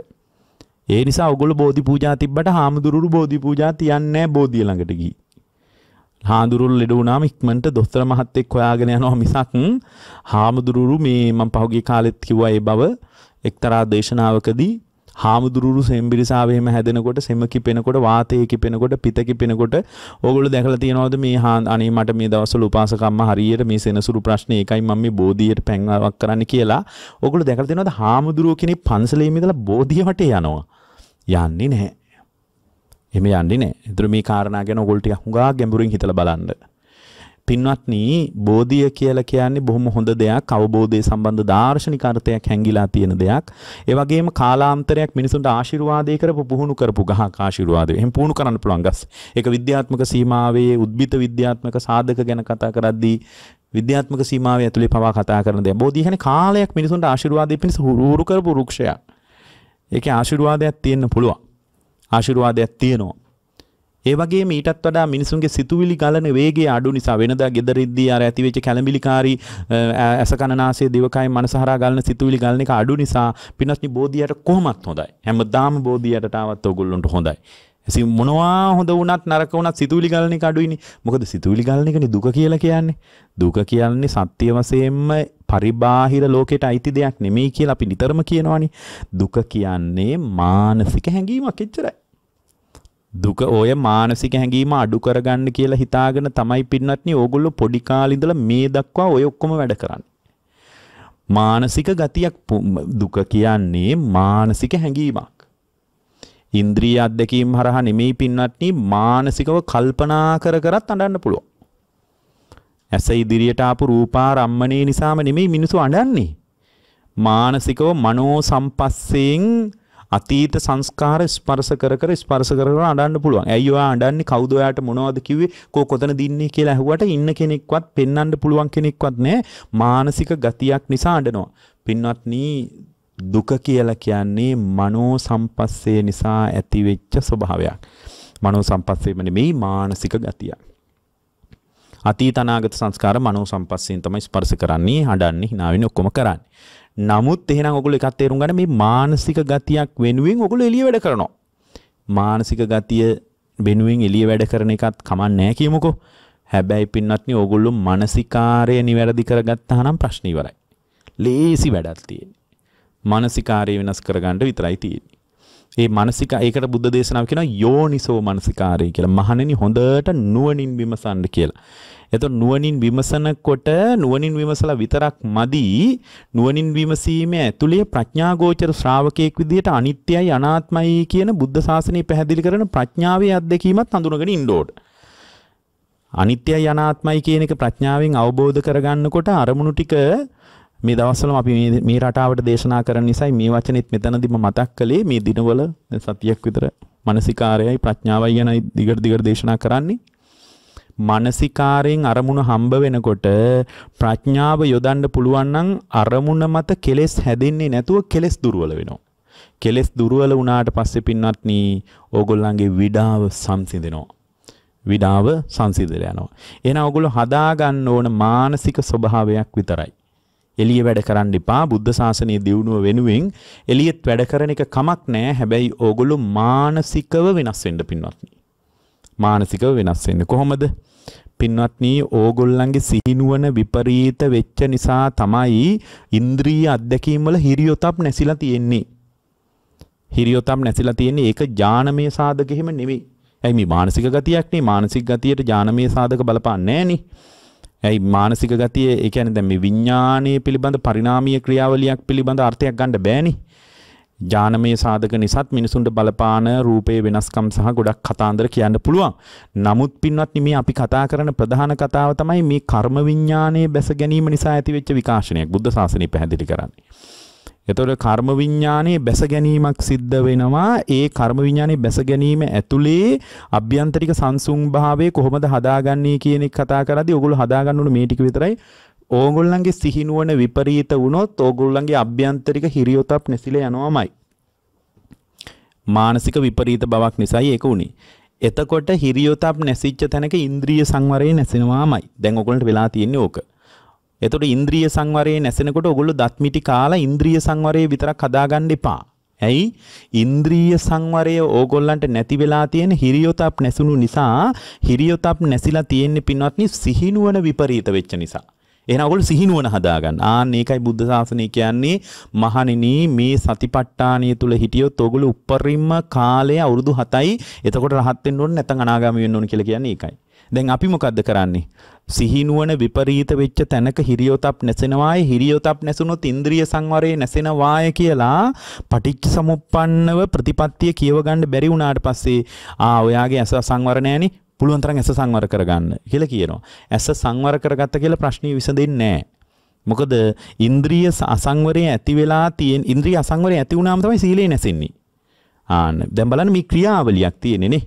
ඒ නිසා ඔගොල්ලෝ බෝධි පූජා තිබ්බට හාමුදුරුවෝ බෝධි පූජා තියන්නේ නැහැ බෝධිය ළඟට ගිහින්. හාදුරුල් ලෙඩ වුණාම ඉක්මනට දොස්තර මහත්තයෙක් හොයාගෙන යනවා මිසක් හාමුදුරුවරු මේ මම පහුගිය කාලෙත් කිව්වා ඒ බව එක්තරා දේශනාවකදී හාමුදුරුවරු සෙම්බිරිසාව එහෙම හැදෙනකොට සෙම කිපෙනකොට වාතය කිපෙනකොට පිත කිපෙනකොට ඕගොල්ලෝ දැකලා තියනවද මේ හා අනේ මට මේ දවස්වල උපාසකම්ම හරියට මේ සෙනසුරු ප්‍රශ්නේ ඒකයි මම මේ බෝධියට පැන්වක් කරන්න කියලා ඕගොල්ලෝ දැකලා තියනවද හාමුදුරුවෝ කෙනෙක් පන්සලේ ඉඳලා බෝධිය වටේ යනවා යන්නේ නැහැ එහෙම යන්නේ නැහැ. ඒතර මේ කාරණා ගැන ඔයගොල්ලෝ ටිකක් හුඟා ගැඹුරින් හිතලා බලන්න. පින්වත්නි, බෝධිය කියලා කියන්නේ බොහොම හොඳ දෙයක්, අවබෝධය සම්බන්ධ දාර්ශනික අර්ථයක් හැංගිලා තියෙන දෙයක්. ඒ වගේම කාලාන්තරයක් මිනිසුන්ට ආශිර්වාදේ කරපු පුහුණු කරපු ගහක් ආශිර්වාදේ. එහෙම පුහුණු කරන්න පුළුවන් ගස්. ඒක විද්‍යාත්මක සීමාවේ උද්භිත විද්‍යාත්මක සාධක ගැන කතා කරද්දී විද්‍යාත්මක සීමාවේ ඇතුලේ පවා කතා කරන දේ. බෝධිය කියන්නේ කාලයක් මිනිසුන්ට ආශිර්වාදේ පිණිස හුරු කරපු වෘක්ෂයක්. ඒකේ ආශිර්වාදයක් තියෙන්න පුළුවන්. ආශිර්වාදයක් තියෙනවා. ඒ වගේම ඊටත් වඩා මිනිසුන්ගේ සිතුවිලි ගලන වේගය අඩු නිසා වෙනදා ගෙදරින්දී අර ඇතිවෙච්ච කැළඹිලිකාරී ඇසකනාසයේ දිවකයි මනස හරහා ගලන සිතුවිලි ගලන එක අඩු නිසා පින්වත්නි බෝධියට කොහොමත් හොඳයි. හැමදාම බෝධියටට ආවත් ඕගොල්ලොන්ට හොඳයි. ඇසි මොනවා හොඳ වුණත් නරක වුණත් සිතුවිලි ගලන එක අඩුයිනේ. මොකද සිතුවිලි ගලන එකනේ දුක කියලා කියන්නේ. දුක කියන්නේ සත්‍ය වශයෙන්ම පරිබාහිර ලෝකයට අයිති දෙයක් නෙමෙයි කියලා අපි නිතරම කියනවනේ. දුක කියන්නේ මානසික හැඟීමක් එච්චරයි. දුක ඔය මානසික හැඟීම අඩු කරගන්න කියලා හිතාගෙන තමයි පින්නත්නි ඕගොල්ලෝ පොඩි කාලේ ඉඳලා මේ දක්වා ඔය ඔක්කොම වැඩ කරන්නේ. මානසික ගතියක් දුක කියන්නේ මානසික හැඟීමක්. ඉන්ද්‍රිය අධ්‍යක්ීම් හරහා නෙමෙයි පින්නත්නි මානසිකව කල්පනා කර කරත් අඬන්න පුළුවන්. ඇස ඉදිරියට ආපු රූපාරම්මණය නිසාම නෙමෙයි මිනිස්සු අඬන්නේ. මානසිකව මනෝ සම්පස්සයෙන් අතීත සංස්කාර ස්පර්ශ කර කර ස්පර්ශ කර කර අඬන්න පුළුවන්. ඇයි ඔයා අඬන්නේ? කවුද ඔයාට මොනවද කිව්වේ? කෝ කොතනද ඉන්නේ කියලා ඇහුවට ඉන්න කෙනෙක්වත් පෙන්වන්න පුළුවන් කෙනෙක්වත් නැහැ. මානසික ගතියක් නිසා අඬනවා. පින්වත්නි දුක කියලා කියන්නේ මනෝ සම්පස්සේ නිසා ඇතිවෙච්ච ස්වභාවයක්. මනෝ සම්පස්සේම නෙමෙයි මානසික ගතියක්. අතීත අනාගත සංස්කාර මනෝ සම්පස්සෙන් තමයි ස්පර්ශ කරන්නේ, හඬන්නේ, hina වෙන්නේ ඔක්කොම කරන්නේ. නමුත් එහෙනම් ඔගොල්ලෝ එකක් තේරුම් ගන්න මේ මානසික ගතියක් වෙනුවෙන් ඔගොල්ලෝ එළිය වැඩ කරනවා. මානසික ගතිය වෙනුවෙන් එළිය වැඩ කරන එකත් කමක් නැහැ කියමුකෝ. හැබැයි පින්වත්නි ඔගොල්ලෝ මානසිකාරය නිවැරදි කරගත්තා නම් ප්‍රශ්න ඉවරයි. ලේසි වැඩක් තියෙන්නේ. මානසිකාරය වෙනස් කරගන්න විතරයි තියෙන්නේ. ඒ මානසික ඒකට බුද්ධ දේශනාව කියනවා යෝනිසෝ මානසිකාරය කියලා. මහණෙනි හොඳට නුවණින් විමසන්න කියලා. එතකොට නුවණින් විමසනකොට නුවණින් විමසලා විතරක් මදි නුවණින් විමසීමේ ඇතුළේ ප්‍රඥාගෝචර ශ්‍රාවකයෙක් විදිහට අනිත්‍යයි අනාත්මයි කියන බුද්ධ ශාසනය පැහැදිලි කරන ප්‍රඥාවේ අත්දැකීමත් හඳුනගෙන ඉන්න ඕනේ. අනිත්‍යයි අනාත්මයි කියන එක ප්‍රඥාවෙන් අවබෝධ කරගන්නකොට අරමුණු ටික මේ දවස්වල අපි මේ රටාවට දේශනා කරන නිසායි මේ වචනේත් මෙතනදිම මතක් කළේ මේ දිනවල සතියක් විතර මානසිකාරයයි ප්‍රඥාවයි යනයි දිගට දිගට දේශනා කරන්නේ මානසිකාරයෙන් අරමුණ හම්බ වෙනකොට ප්‍රඥාව යොදන්න පුළුවන් නම් අරමුණ මත කෙලෙස් හැදෙන්නේ නැතුව කෙලෙස් දුර්වල වෙනවා. කෙලෙස් දුර්වල වුණාට පස්සේ පින්වත්නි ඕගොල්ලන්ගේ විඩාව සංසිඳෙනවා. විඩාව සංසිඳලා යනවා. එහෙනම් ඕගොල්ලෝ හදාගන්න ඕන මානසික ස්වභාවයක් විතරයි. එළිය වැඩ කරන්න එපා බුද්ධ ශාසනය දියුණුව වෙනුවෙන් එළියෙත් වැඩ කරන එක කමක් නෑ හැබැයි ඕගොල්ලෝ මානසිකව වෙනස් වෙන්න පින්වත්නි මානසිකව වෙනස් වෙන්න කොහොමද පින්වත්නි ඕගොල්ලන්ගේ සිහිනුවන විපරීත වෙච්ච නිසා තමයි ඉන්ද්‍රිය අත්දැකීම් වල හිරියොතප් නැසිලා තියෙන්නේ. හිරියොතප් නැසිලා තියෙන්නේ ඒක ඥානමය සාධක එහෙම නෙවෙයි. ඇයි මේ මානසික ගතියක් නේ මානසික ගතියට ඥානමය සාධක බලපාන්නේ නැහනේ. ඇයි මානසික ගතිය ඒ කියන්නේ දැන් මේ විඥානයේ පිළිබඳ පරිණාමීය ක්‍රියාවලියක් පිළිබඳ අර්ථයක් ගන්න බෑනේ. ඥානමය සාධක නිසාත් මිනිසුන්ට බලපාන රූපේ වෙනස්කම් සහ ගොඩක් කතාන්දර කියන්න පුළුවන්. නමුත් පින්වත්නි මේ අපි කතා කරන ප්‍රධාන කතාව තමයි මේ කර්ම විඥානයේ බැස ගැනීම නිසා ඇතිවෙච්ච විකාශනයක්. බුද්ධ ශාසනය පැහැදිලි කරන්නේ. එතකොට කර්ම විඥානයේ බැස ගැනීමක් සිද්ධ වෙනවා. ඒ කර්ම විඥානයේ බැස ගැනීම ඇතුලේ අභ්‍යන්තරික සංසුන් භාවයේ කොහොමද හදාගන්නේ කියන එක කතා කරද්දී ඔයගොල්ලෝ හදාගන්න උනේ මේ ටික විතරයි ඕගොල්ලන්ගේ සිහිනුවන විපරීත වුණොත් ඕගොල්ලන්ගේ අභ්‍යන්තරික හිරියොතප් නැසිල යනවාමයි. මානසික විපරීත බවක් නිසයි ඒක වුණේ. එතකොට හිරියොතප් නැසිච්ච තැනක ඉන්ද්‍රිය සංවරය නැසෙනවාමයි. දැන් ඔයගොල්ලන්ට වෙලා තියෙන්නේ ඕක. එතකොට ඉන්ද්‍රිය සංවරයේ නැසෙනකොට ඔගොල්ලෝ දත් මිටි කාලා ඉන්ද්‍රිය සංවරයේ විතරක් හදාගන්න එපා. ඇයි ඉන්ද්‍රීය සංවරය ඕගොල්ලන්ට නැති වෙලා තියෙන හිරියොතප් නැසුණු නිසා හිරියොතප් නැසිලා තියෙන්නේ පින්වත්නි සිහිනුවන විපරීත වෙච්ච නිසා එහෙනම් ඔයගොල්ලෝ සිහිනුවන හදාගන්න. ආන්න ඒකයි බුද්ධ ශාසනය කියන්නේ මහණෙනි මේ සතිපට්ඨානිය තුල හිටියොත් ඔයගොල්ලෝ උපරිම කාලය අවුරුදු 7යි. එතකොට රහත් වෙන්න ඕනේ නැත්නම් අනාගාමී වෙන්න ඕනේ කියලා කියන්නේ ඒකයි. දැන් අපි මොකද්ද කරන්නේ? සිහිනුවන විපරීත වෙච්ච තැනක හිරියොතප් නැසෙනවායි හිරියොතප් නැසුනොත් ඉන්ද්‍රිය සංවරයේ නැසෙනවාය කියලා පටිච්ච සමුප්පන්නව ප්‍රතිපත්තිය කියව ගන්න බැරි වුණාට පස්සේ ආ ඔයාගේ අස සංවර නැහෙනි පුළුවන් තරම් ඇස සංවර කරගන්න කියලා කියනවා. ඇස සංවර කරගත්ත කියලා ප්‍රශ්නේ විසඳෙන්නේ නැහැ. මොකද ඉන්ද්‍රිය අසංවරය ඇති වෙලා තියෙන ඉන්ද්‍රිය අසංවරය ඇති වුණාම තමයි සීලය නැසෙන්නේ. ආන්න දැන් බලන්න මේ ක්‍රියාවලියක් තියෙන්නේ නේ.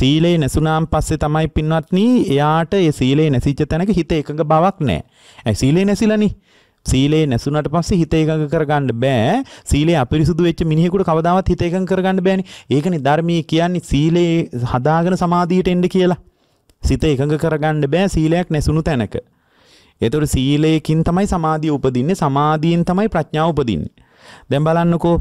සීලය නැසුණාන් පස්සේ තමයි පින්වත්නි එයාට ඒ සීලය නැසිච්ච තැනක හිත එකඟ බවක් නැහැ. ඇයි සීලය නැසිලානේ? සීලේ නැසුණට පස්සේ හිත එකඟ කරගන්න බෑ. සීලේ අපිරිසුදු වෙච්ච මිනිහෙකුට කවදාවත් හිත එකඟ කරගන්න බෑනේ. ඒකනේ ධර්මයේ කියන්නේ සීලේ හදාගෙන සමාධියට එන්න කියලා. සිත එකඟ කරගන්න බෑ සීලයක් නැසුණු තැනක. ඒතකොට සීලයකින් තමයි සමාධිය උපදින්නේ. සමාධියෙන් තමයි ප්‍රඥාව උපදින්නේ. දැන් බලන්නකෝ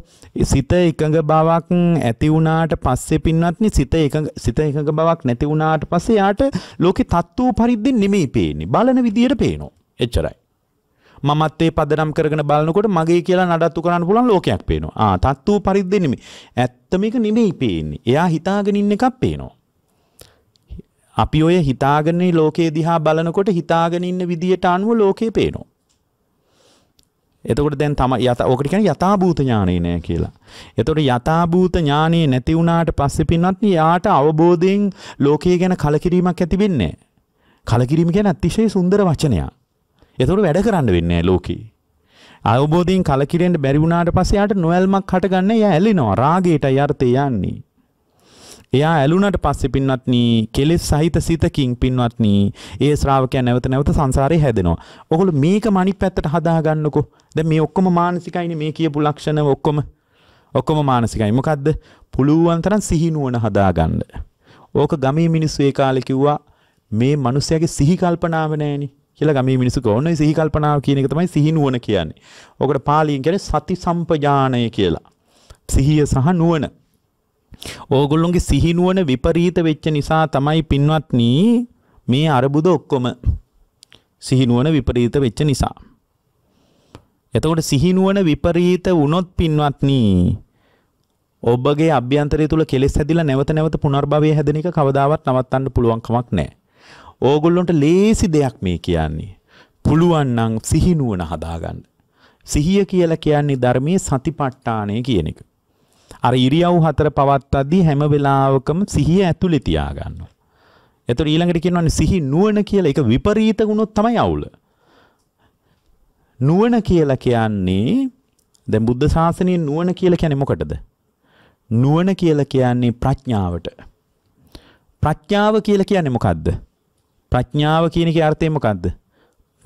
සිත එකඟ බවක් ඇති වුණාට පස්සේ පින්වත්නි සිත එකඟ සිත එකඟ බවක් නැති වුණාට පස්සේ යාට ලෝකේ තත්ත්ව පරිද්දෙන් නෙමෙයි පේන්නේ බලන විදියට පේනවා එච්චරයි මමත් ඒ පදනම් කරගෙන බලනකොට මගේ කියලා නඩත්තු කරන්න පුළුවන් ලෝකයක් පේනවා. ආ තත්ත්ව පරිද්දේ නෙමෙයි. ඇත්ත මේක නෙමෙයි පේන්නේ. එයා හිතාගෙන ඉන්න එකක් පේනවා. අපි ඔය හිතාගෙන ලෝකයේ දිහා බලනකොට හිතාගෙන ඉන්න විදියට අනුව ලෝකේ පේනවා. එතකොට දැන් තම යත ඕකට කියන්නේ යථාභූත ඥානෙ නෑ කියලා. එතකොට යථාභූත ඥානෙ නැති වුණාට පස්සේ පින්වත් යාට අවබෝධයෙන් ලෝකය ගැන කලකිරීමක් ඇති වෙන්නේ නෑ. කලකිරීම කියන්නේ අතිශය සුන්දර වචනයක්. එතකොට වැඩ කරන්න වෙන්නේ ලෝකේ. අවබෝධයෙන් කලකිරෙන්න බැරි වුණාට පස්සේ යාට නොඇල්මක් හටගන්නේ. එයා ඇලිනවා. රාගයට යර්ථේ යන්නේ. එයා ඇලුනට පස්සේ පින්වත්නි කෙලෙස් සහිත සිතකින් පින්වත්නි ඒ ශ්‍රාවකයා නැවත නැවත සංසාරේ හැදෙනවා. ඔගොල්ලෝ මේක මනිත් පැත්තට හදා ගන්නකෝ. දැන් මේ ඔක්කොම මානසිකයිනේ මේ කියපු ලක්ෂණ ඔක්කොම ඔක්කොම මානසිකයි. මොකද්ද? පුළුවන් තරම් සිහිනුවන හදා ගන්න. ඕක ගමේ මිනිස්සු ඒ කාලේ කිව්වා මේ මිනිස්යාගේ සිහි කල්පනාව නැහෙනේ. කියලා ගමේ මිනිස්සු කෝන සිහි කල්පනාව කියන එක තමයි සිහි නුවණ කියන්නේ. ඔකට පාලියෙන් කියන්නේ සති සම්පජානය කියලා. සිහිය සහ නුවණ. ඕගොල්ලොන්ගේ සිහි නුවණ විපරීත වෙච්ච නිසා තමයි පින්වත්නි මේ අරබුද ඔක්කොම සිහි නුවණ විපරීත වෙච්ච නිසා. එතකොට සිහි නුවණ විපරීත වුණොත් පින්වත්නි ඔබගේ අභ්‍යන්තරය තුල කෙලෙස් හැදිලා නැවත නැවත පුනර්භවය හැදෙන එක කවදාවත් නවත්තන්න පුළුවන් කමක් නැහැ. ඕගොල්ලොන්ට ලේසි දෙයක් මේ කියන්නේ. පුළුවන් නම් සිහිනුවන හදාගන්න. සිහිය කියලා කියන්නේ ධර්මයේ සතිපට්ඨානය කියන එක. අර ඉරියව් හතර පවත්තද්දී හැම වෙලාවකම සිහිය ඇතුලේ තියාගන්න. එතකොට ඊළඟට කියනවානේ සිහි නුවණ කියලා ඒක විපරීත වුණොත් තමයි අවුල. නුවණ කියලා කියන්නේ දැන් බුද්ධ ශාසනයේ නුවණ කියලා කියන්නේ මොකටද? නුවණ කියලා කියන්නේ ප්‍රඥාවට. ප්‍රඥාව කියලා කියන්නේ මොකද්ද? ප්‍රඥාව කියන එකේ අර්ථය මොකද්ද?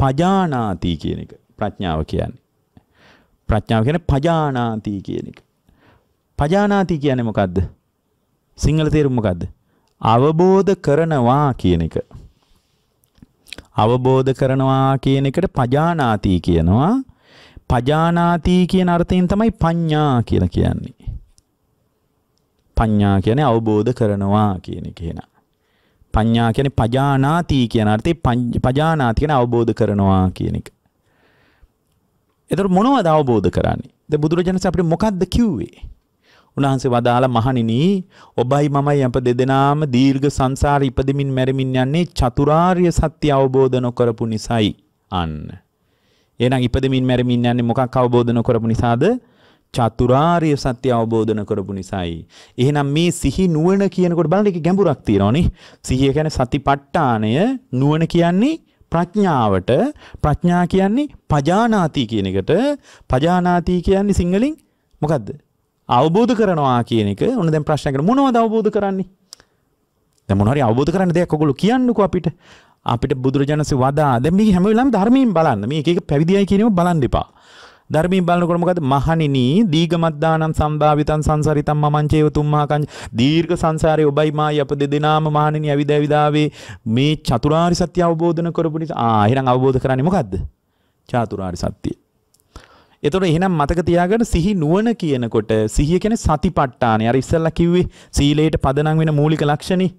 පජානාති කියන එක ප්‍රඥාව කියන්නේ. ප්‍රඥාව කියන්නේ පජානාති කියන එක. පජානාති කියන්නේ මොකද්ද? සිංහල තේරුම මොකද්ද? අවබෝධ කරනවා කියන එක. අවබෝධ කරනවා කියන එකට පජානාති කියනවා. පජානාති කියන අර්ථයෙන් තමයි පඤ්ඤා කියලා කියන්නේ. පඤ්ඤා කියන්නේ අවබෝධ කරනවා කියන එක. පඤ්ඤා කියන්නේ පජානාති කියන අර්ථේ පජානාති කියන අවබෝධ කරනවා කියන එක. එතකොට මොනවද අවබෝධ කරන්නේ? දැන් බුදුරජාණන් අපිට මොකද්ද කිව්වේ? උන්වහන්සේ වදාලා මහණෙනි ඔබයි මමයි අප දෙදෙනාම දීර්ඝ සංසාර ඉපදෙමින් මැරෙමින් යන්නේ චතුරාර්ය සත්‍ය අවබෝධ නොකරපු නිසායි. අන්න. එහෙනම් ඉපදෙමින් මැරෙමින් යන්නේ මොකක් අවබෝධ නොකරපු නිසාද? චතුරාර්ය සත්‍ය අවබෝධන කරපු නිසායි. එහෙනම් මේ සිහි නුවණ කියනකොට බලන්න ඒක ගැඹුරක් තියෙනවා නේ. සිහිය කියන්නේ සතිපට්ඨානය, නුවණ කියන්නේ ප්‍රඥාවට, ප්‍රඥා කියන්නේ පජානාති කියන එකට, පජානාති කියන්නේ සිංහලෙන් මොකද්ද? අවබෝධ කරනවා කියන එක. ඔන්න දැන් ප්‍රශ්න කරන මොනවද අවබෝධ කරන්නේ? දැන් මොනවාරි අවබෝධ කරන්න දෙයක් ඔයගොල්ලෝ කියන්නකෝ අපිට. අපිට බුදුරජාණන්සේ වදා දැන් මේ හැම වෙලාවෙම ධර්මයෙන් බලන්න. මේ එක එක පැවිදියයි කියනව බලන්න එපා. ධර්මයෙන් බලනකොට මොකද මහණෙනි දීගමද්දානම් සම්භාවිතං සංසාරිතම් මමංචේව තුම්මා කංච දීර්ඝ සංසාරේ ඔබයි මායි අප දෙදෙනාම මහණෙනි ඇවිද ඇවිදාවේ මේ චතුරාර්ය සත්‍ය අවබෝධන කරපු නිසා ආ එහෙනම් අවබෝධ කරන්නේ මොකද්ද චතුරාර්ය සත්‍යය එතකොට එහෙනම් මතක තියාගන්න සිහි නුවණ කියනකොට සිහිය කියන්නේ සතිපට්ඨානය. අර ඉස්සෙල්ලා කිව්වේ සීලයට පදනම් වෙන මූලික ලක්ෂණේ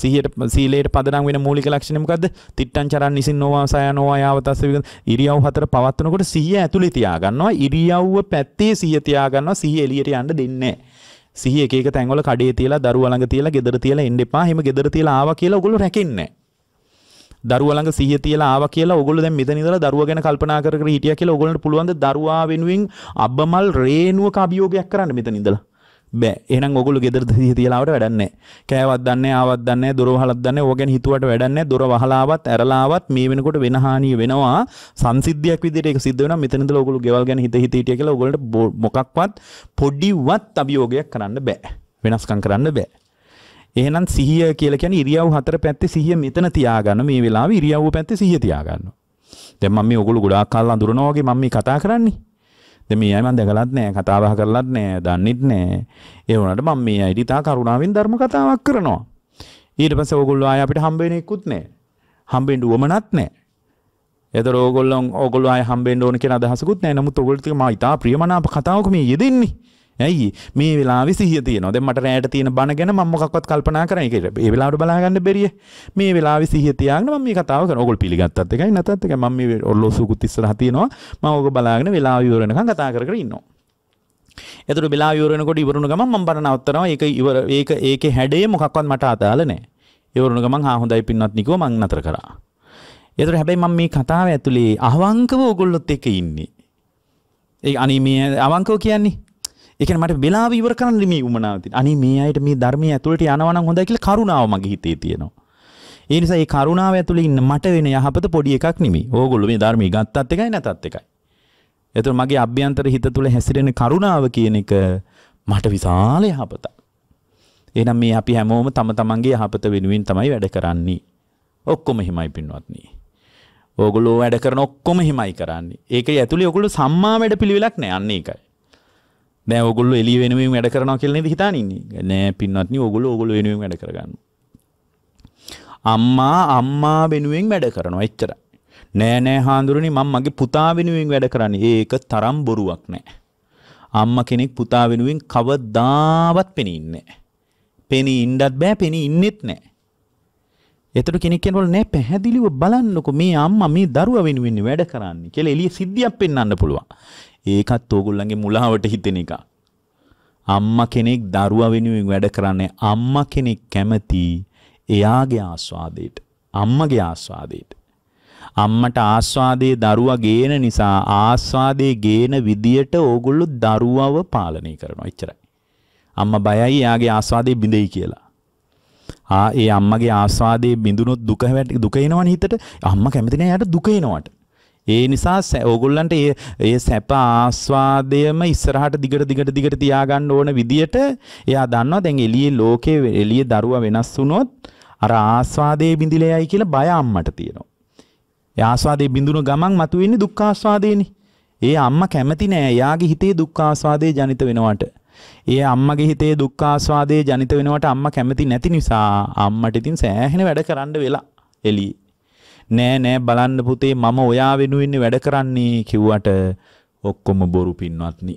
සිහියට සීලයට පදනම් වෙන මූලික ලක්ෂණය මොකද්ද? තිට්ටං චරන් නිසින් නොවා සය නොවා යාවතස්ස විග ඉරියව් හතර පවත්වනකොට සිහිය ඇතුලේ තියාගන්නවා. ඉරියව්ව පැත්තේ සිහිය තියාගන්නවා. සිහිය එළියට යන්න දෙන්නේ සිහිය එක එක තැන්වල කඩේ තියලා දරුවා ළඟ තියලා ගෙදර තියලා එන්න එපා. එහෙම ගෙදර තියලා ආවා කියලා ඔයගොල්ලෝ රැකෙන්නේ දරුවා ළඟ සිහිය තියලා ආවා කියලා ඔයගොල්ලෝ දැන් මෙතන ඉඳලා දරුවා ගැන කල්පනා කර කර හිටියා කියලා ඔයගොල්ලන්ට පුළුවන් ද දරුවා වෙනුවෙන් අබ්බමල් රේනුවක අභියෝගයක් කරන්න මෙතන ඉඳලා බෑ එහෙනම් ඔයගොල්ලෝ ගෙදර තියලාවට වැඩන්නේ කෑවත් දන්නේ ආවත් දන්නේ දොර වහලත් දන්නේ ඕක ගැන හිතුවට වැඩන්නේ දොර වහලාවත් ඇරලාවත් මේ වෙනකොට වෙන හානිය වෙනවා සංසිද්ධියක් විදිහට ඒක සිද්ධ වෙනවා මෙතන ඉඳලා ඔයගොල්ලෝ ගෙවල් ගැන හිත හිත හිටිය කියලා ඔයගොල්ලන්ට මොකක්වත් පොඩිවත් අභියෝගයක් කරන්න බෑ වෙනස්කම් කරන්න බෑ එහෙනම් සිහිය කියලා කියන්නේ ඉරියව් හතර පැත්තේ සිහිය මෙතන තියාගන්න මේ වෙලාවේ ඉරියව් පැත්තේ සිහිය තියාගන්න. දැන් මම මේ ඔගොල්ලෝ ගොඩාක් කල් අඳුරනවා වගේ මම මේ කතා කරන්නේ. දැන් මේ අය මම දැකලත් නැහැ කතා බහ කරලත් නැහැ දන්නෙත් නැහැ ඒ වුණාට මම මේ අයට ඉතා කරුණාවෙන් ධර්ම කතාවක් කරනවා ඊට පස්සේ ඕගොල්ලෝ ආය අපිට හම්බ වෙන එකකුත් නැහැ හම්බෙන්න උවමනක් නැහැ එතකොට ඕගොල්ලෝ ඕගොල්ලෝ ආය හම්බෙන්න ඕන කියන අදහසකුත් නැහැ නමුත් ඕගොල්ලෝ ටික මා ඉතා ප්‍රියමනාප කතාවක මේ යෙදෙන්නේ ඇයි මේ වෙලා විසිහ තියනොද මට රෑට තියෙන බණ ගැන මම්මකක්වත් කල්පනා කරන එකට ඒ වෙලාට බලාගන්න බෙරිය මේ වෙලා විසිහතියන ම කතාව ඔගොල් පිළිගත්තත් එකයි නැතත් එක ම ඔල්ලොසුකුත් ඉස්සර හතියනවා ම ඕක බලාගෙන වෙලා විවරණක කතා කර ඉන්නවා. එතුර වෙලා විවරණකොට ඉවරුණු ගම ම බණ අවත්තරවා ඒක ඉවර ඒක ඒක හැඩේ මොකක්වත් මට අතාල නෑ එවරුණු ගමන් හාහොඳයි පින්නත් නිකෝ මං නතර කරා. එතුර හැබැයි මම මේ කතාව ඇතුළේ අවංකව ඔගොල්ලොත් එක ඉන්නේ. ඒ අනි මේ අවංකෝ කියන්නේ එක මට වෙලා ඉවර කරන්න මේ උමනාවති අනි මේ අයට මේ ධර්මය ඇතුළට යනවනම් හොඳයි කියලා කරුණාව මගේ හිතේ තියෙනවා. ඒ නිසා මේ කරුණාව ඇතුළේ ඉන්න මට වෙන යහපත පොඩි එකක් නෙමෙයි. ඕගොල්ලෝ මේ ධර්මය ගත්තත් එකයි නැතත් එකයි. එතකොට මගේ අභ්‍යන්තර හිත තුළ හැසිරෙන කරුණාව කියන එක මට විශාල යහපතක්. එහෙනම් මේ අපි හැමෝම තම තමන්ගේ යහපත වෙනුවෙන් තමයි වැඩ කරන්නේ. ඔක්කොම හිමයි පින්වත්නි. ඕගොල්ලෝ වැඩ කරන ඔක්කොම හිමයි කරන්නේ. ඒකේ ඇතුලේ ඔයගොල්ලෝ සම්මා වැඩ පිළිවෙලක් නෑ අන්න ඒකයි. නෑ ඔගොල්ල එලි වෙනුවෙන් වැඩ කරනවා කියලනෙ හිතානින්නේ නෑ පින්නත්න ඔගොල ඔගොල වෙනුවෙන් වැඩ කරගන්න අම්මා අම්මා වෙනුවෙන් වැඩ කරනවා එච්චර නෑ නෑ හාදුරනි මං මගේ පුතා වෙනුවෙන් වැඩ කරන්න ඒක තරම් බොරුවක් නෑ අම්ම කෙනෙක් පුතා වෙනුවෙන් කවදාවත් පෙනීන්නේ පෙනී ඉන්ඩත් බෑ පෙනී ඉන්නෙත් නෑ එතට කෙනෙක්කෙන්වල නෑ පැහැදිලිව බලන්නකො මේ අම්ම මේ දරුව වෙනුවෙන්න වැඩ කරන්න කෙල එලිය සිද්ධියක් පෙන්න්න පුළුවන් ඒකත් ඕගොල්ලන්ගේ මුලාවට හිතෙන එක. අම්මා කෙනෙක් දරුවා වෙනුවෙන් වැඩ කරන්නේ අම්මා කෙනෙක් කැමති එයාගේ ආස්වාදයට. අම්මගේ ආස්වාදයට. අම්මට ආස්වාදයේ දරුවා ගේන නිසා ආස්වාදයේ ගේන විදියට ඕගොල්ලෝ දරුවව පාලනය කරනවා. එච්චරයි. අම්මා බයයි එයාගේ ආස්වාදයේ බිඳෙයි කියලා. ආ ඒ අම්මගේ ආස්වාදයේ බිඳුනොත් දුක දුක එනවනේ හිතට. අම්මා කැමති නෑ එයාට දුක එනවට. ඒ නිසා ඕගොල්ලන්ට ඒ ඒ සැප ආස්වාදයම ඉස්සරහට දිගට දිගට දිගට තියාගන්න ඕන විදියට එයා දන්නවා දැන් එළියේ ලෝකේ එළියේ දරුවා වෙනස් වුණොත් අර ආස්වාදයේ බිඳිලෙයි කියලා බය අම්මට තියෙනවා. ඒ ආස්වාදයේ බිඳුන ගමන් මතුවෙන්නේ දුක් ආස්වාදේනේ. ඒ අම්මා කැමති නෑ එයාගේ හිතේ දුක් ආස්වාදේ ජනිත වෙනවට. ඒ අම්මගේ හිතේ දුක් ආස්වාදේ ජනිත වෙනවට අම්මා කැමති නැති නිසා අම්මට ඉතින් සෑහෙන වැඩ කරන්න වෙලා එළියේ. නෑ නෑ බලන්න පුතේ මම ඔයා වෙනුවෙන් වැඩ කරන්නේ කිව්වට ඔක්කොම බොරු පින්වත්නි.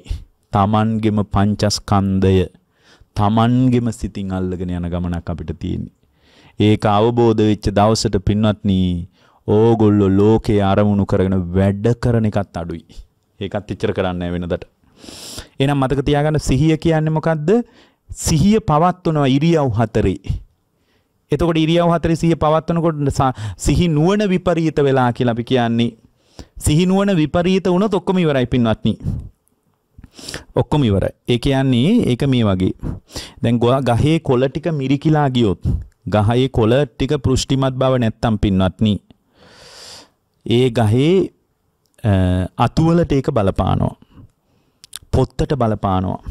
Tamanගෙම පංචස්කන්ධය Tamanගෙම සිතින් අල්ලගෙන යන ගමනක් අපිට තියෙන්නේ. ඒක අවබෝධ වෙච්ච දවසට පින්වත්නි ඕගොල්ලෝ ලෝකේ ආරමුණු කරගෙන වැඩ කරන එකත් අඩුයි. ඒකත් ඉච්චර කරන්නේ වෙනදට. එහෙනම් මතක තියාගන්න සිහිය කියන්නේ මොකද්ද? සිහිය පවත්වනවා ඉරියව් හතරේ. එතකොට ඉරියව් 400 පවත්වනකොට සිහි නුවණ විපරීත වෙලා කියලා අපි කියන්නේ. සිහි නුවණ විපරීත වුණොත් ඔක්කොම ඉවරයි පින්වත්නි. ඔක්කොම ඉවරයි. ඒ කියන්නේ ඒක මේ වගේ. දැන් ගහේ කොළ ටික මිරිකිලා ගියොත් ගහේ කොළ ටික පෘෂ්ටිමත් බව නැත්තම් පින්වත්නි. ඒ ගහේ අතුවලට ඒක බලපානවා. පොත්තට බලපානවා.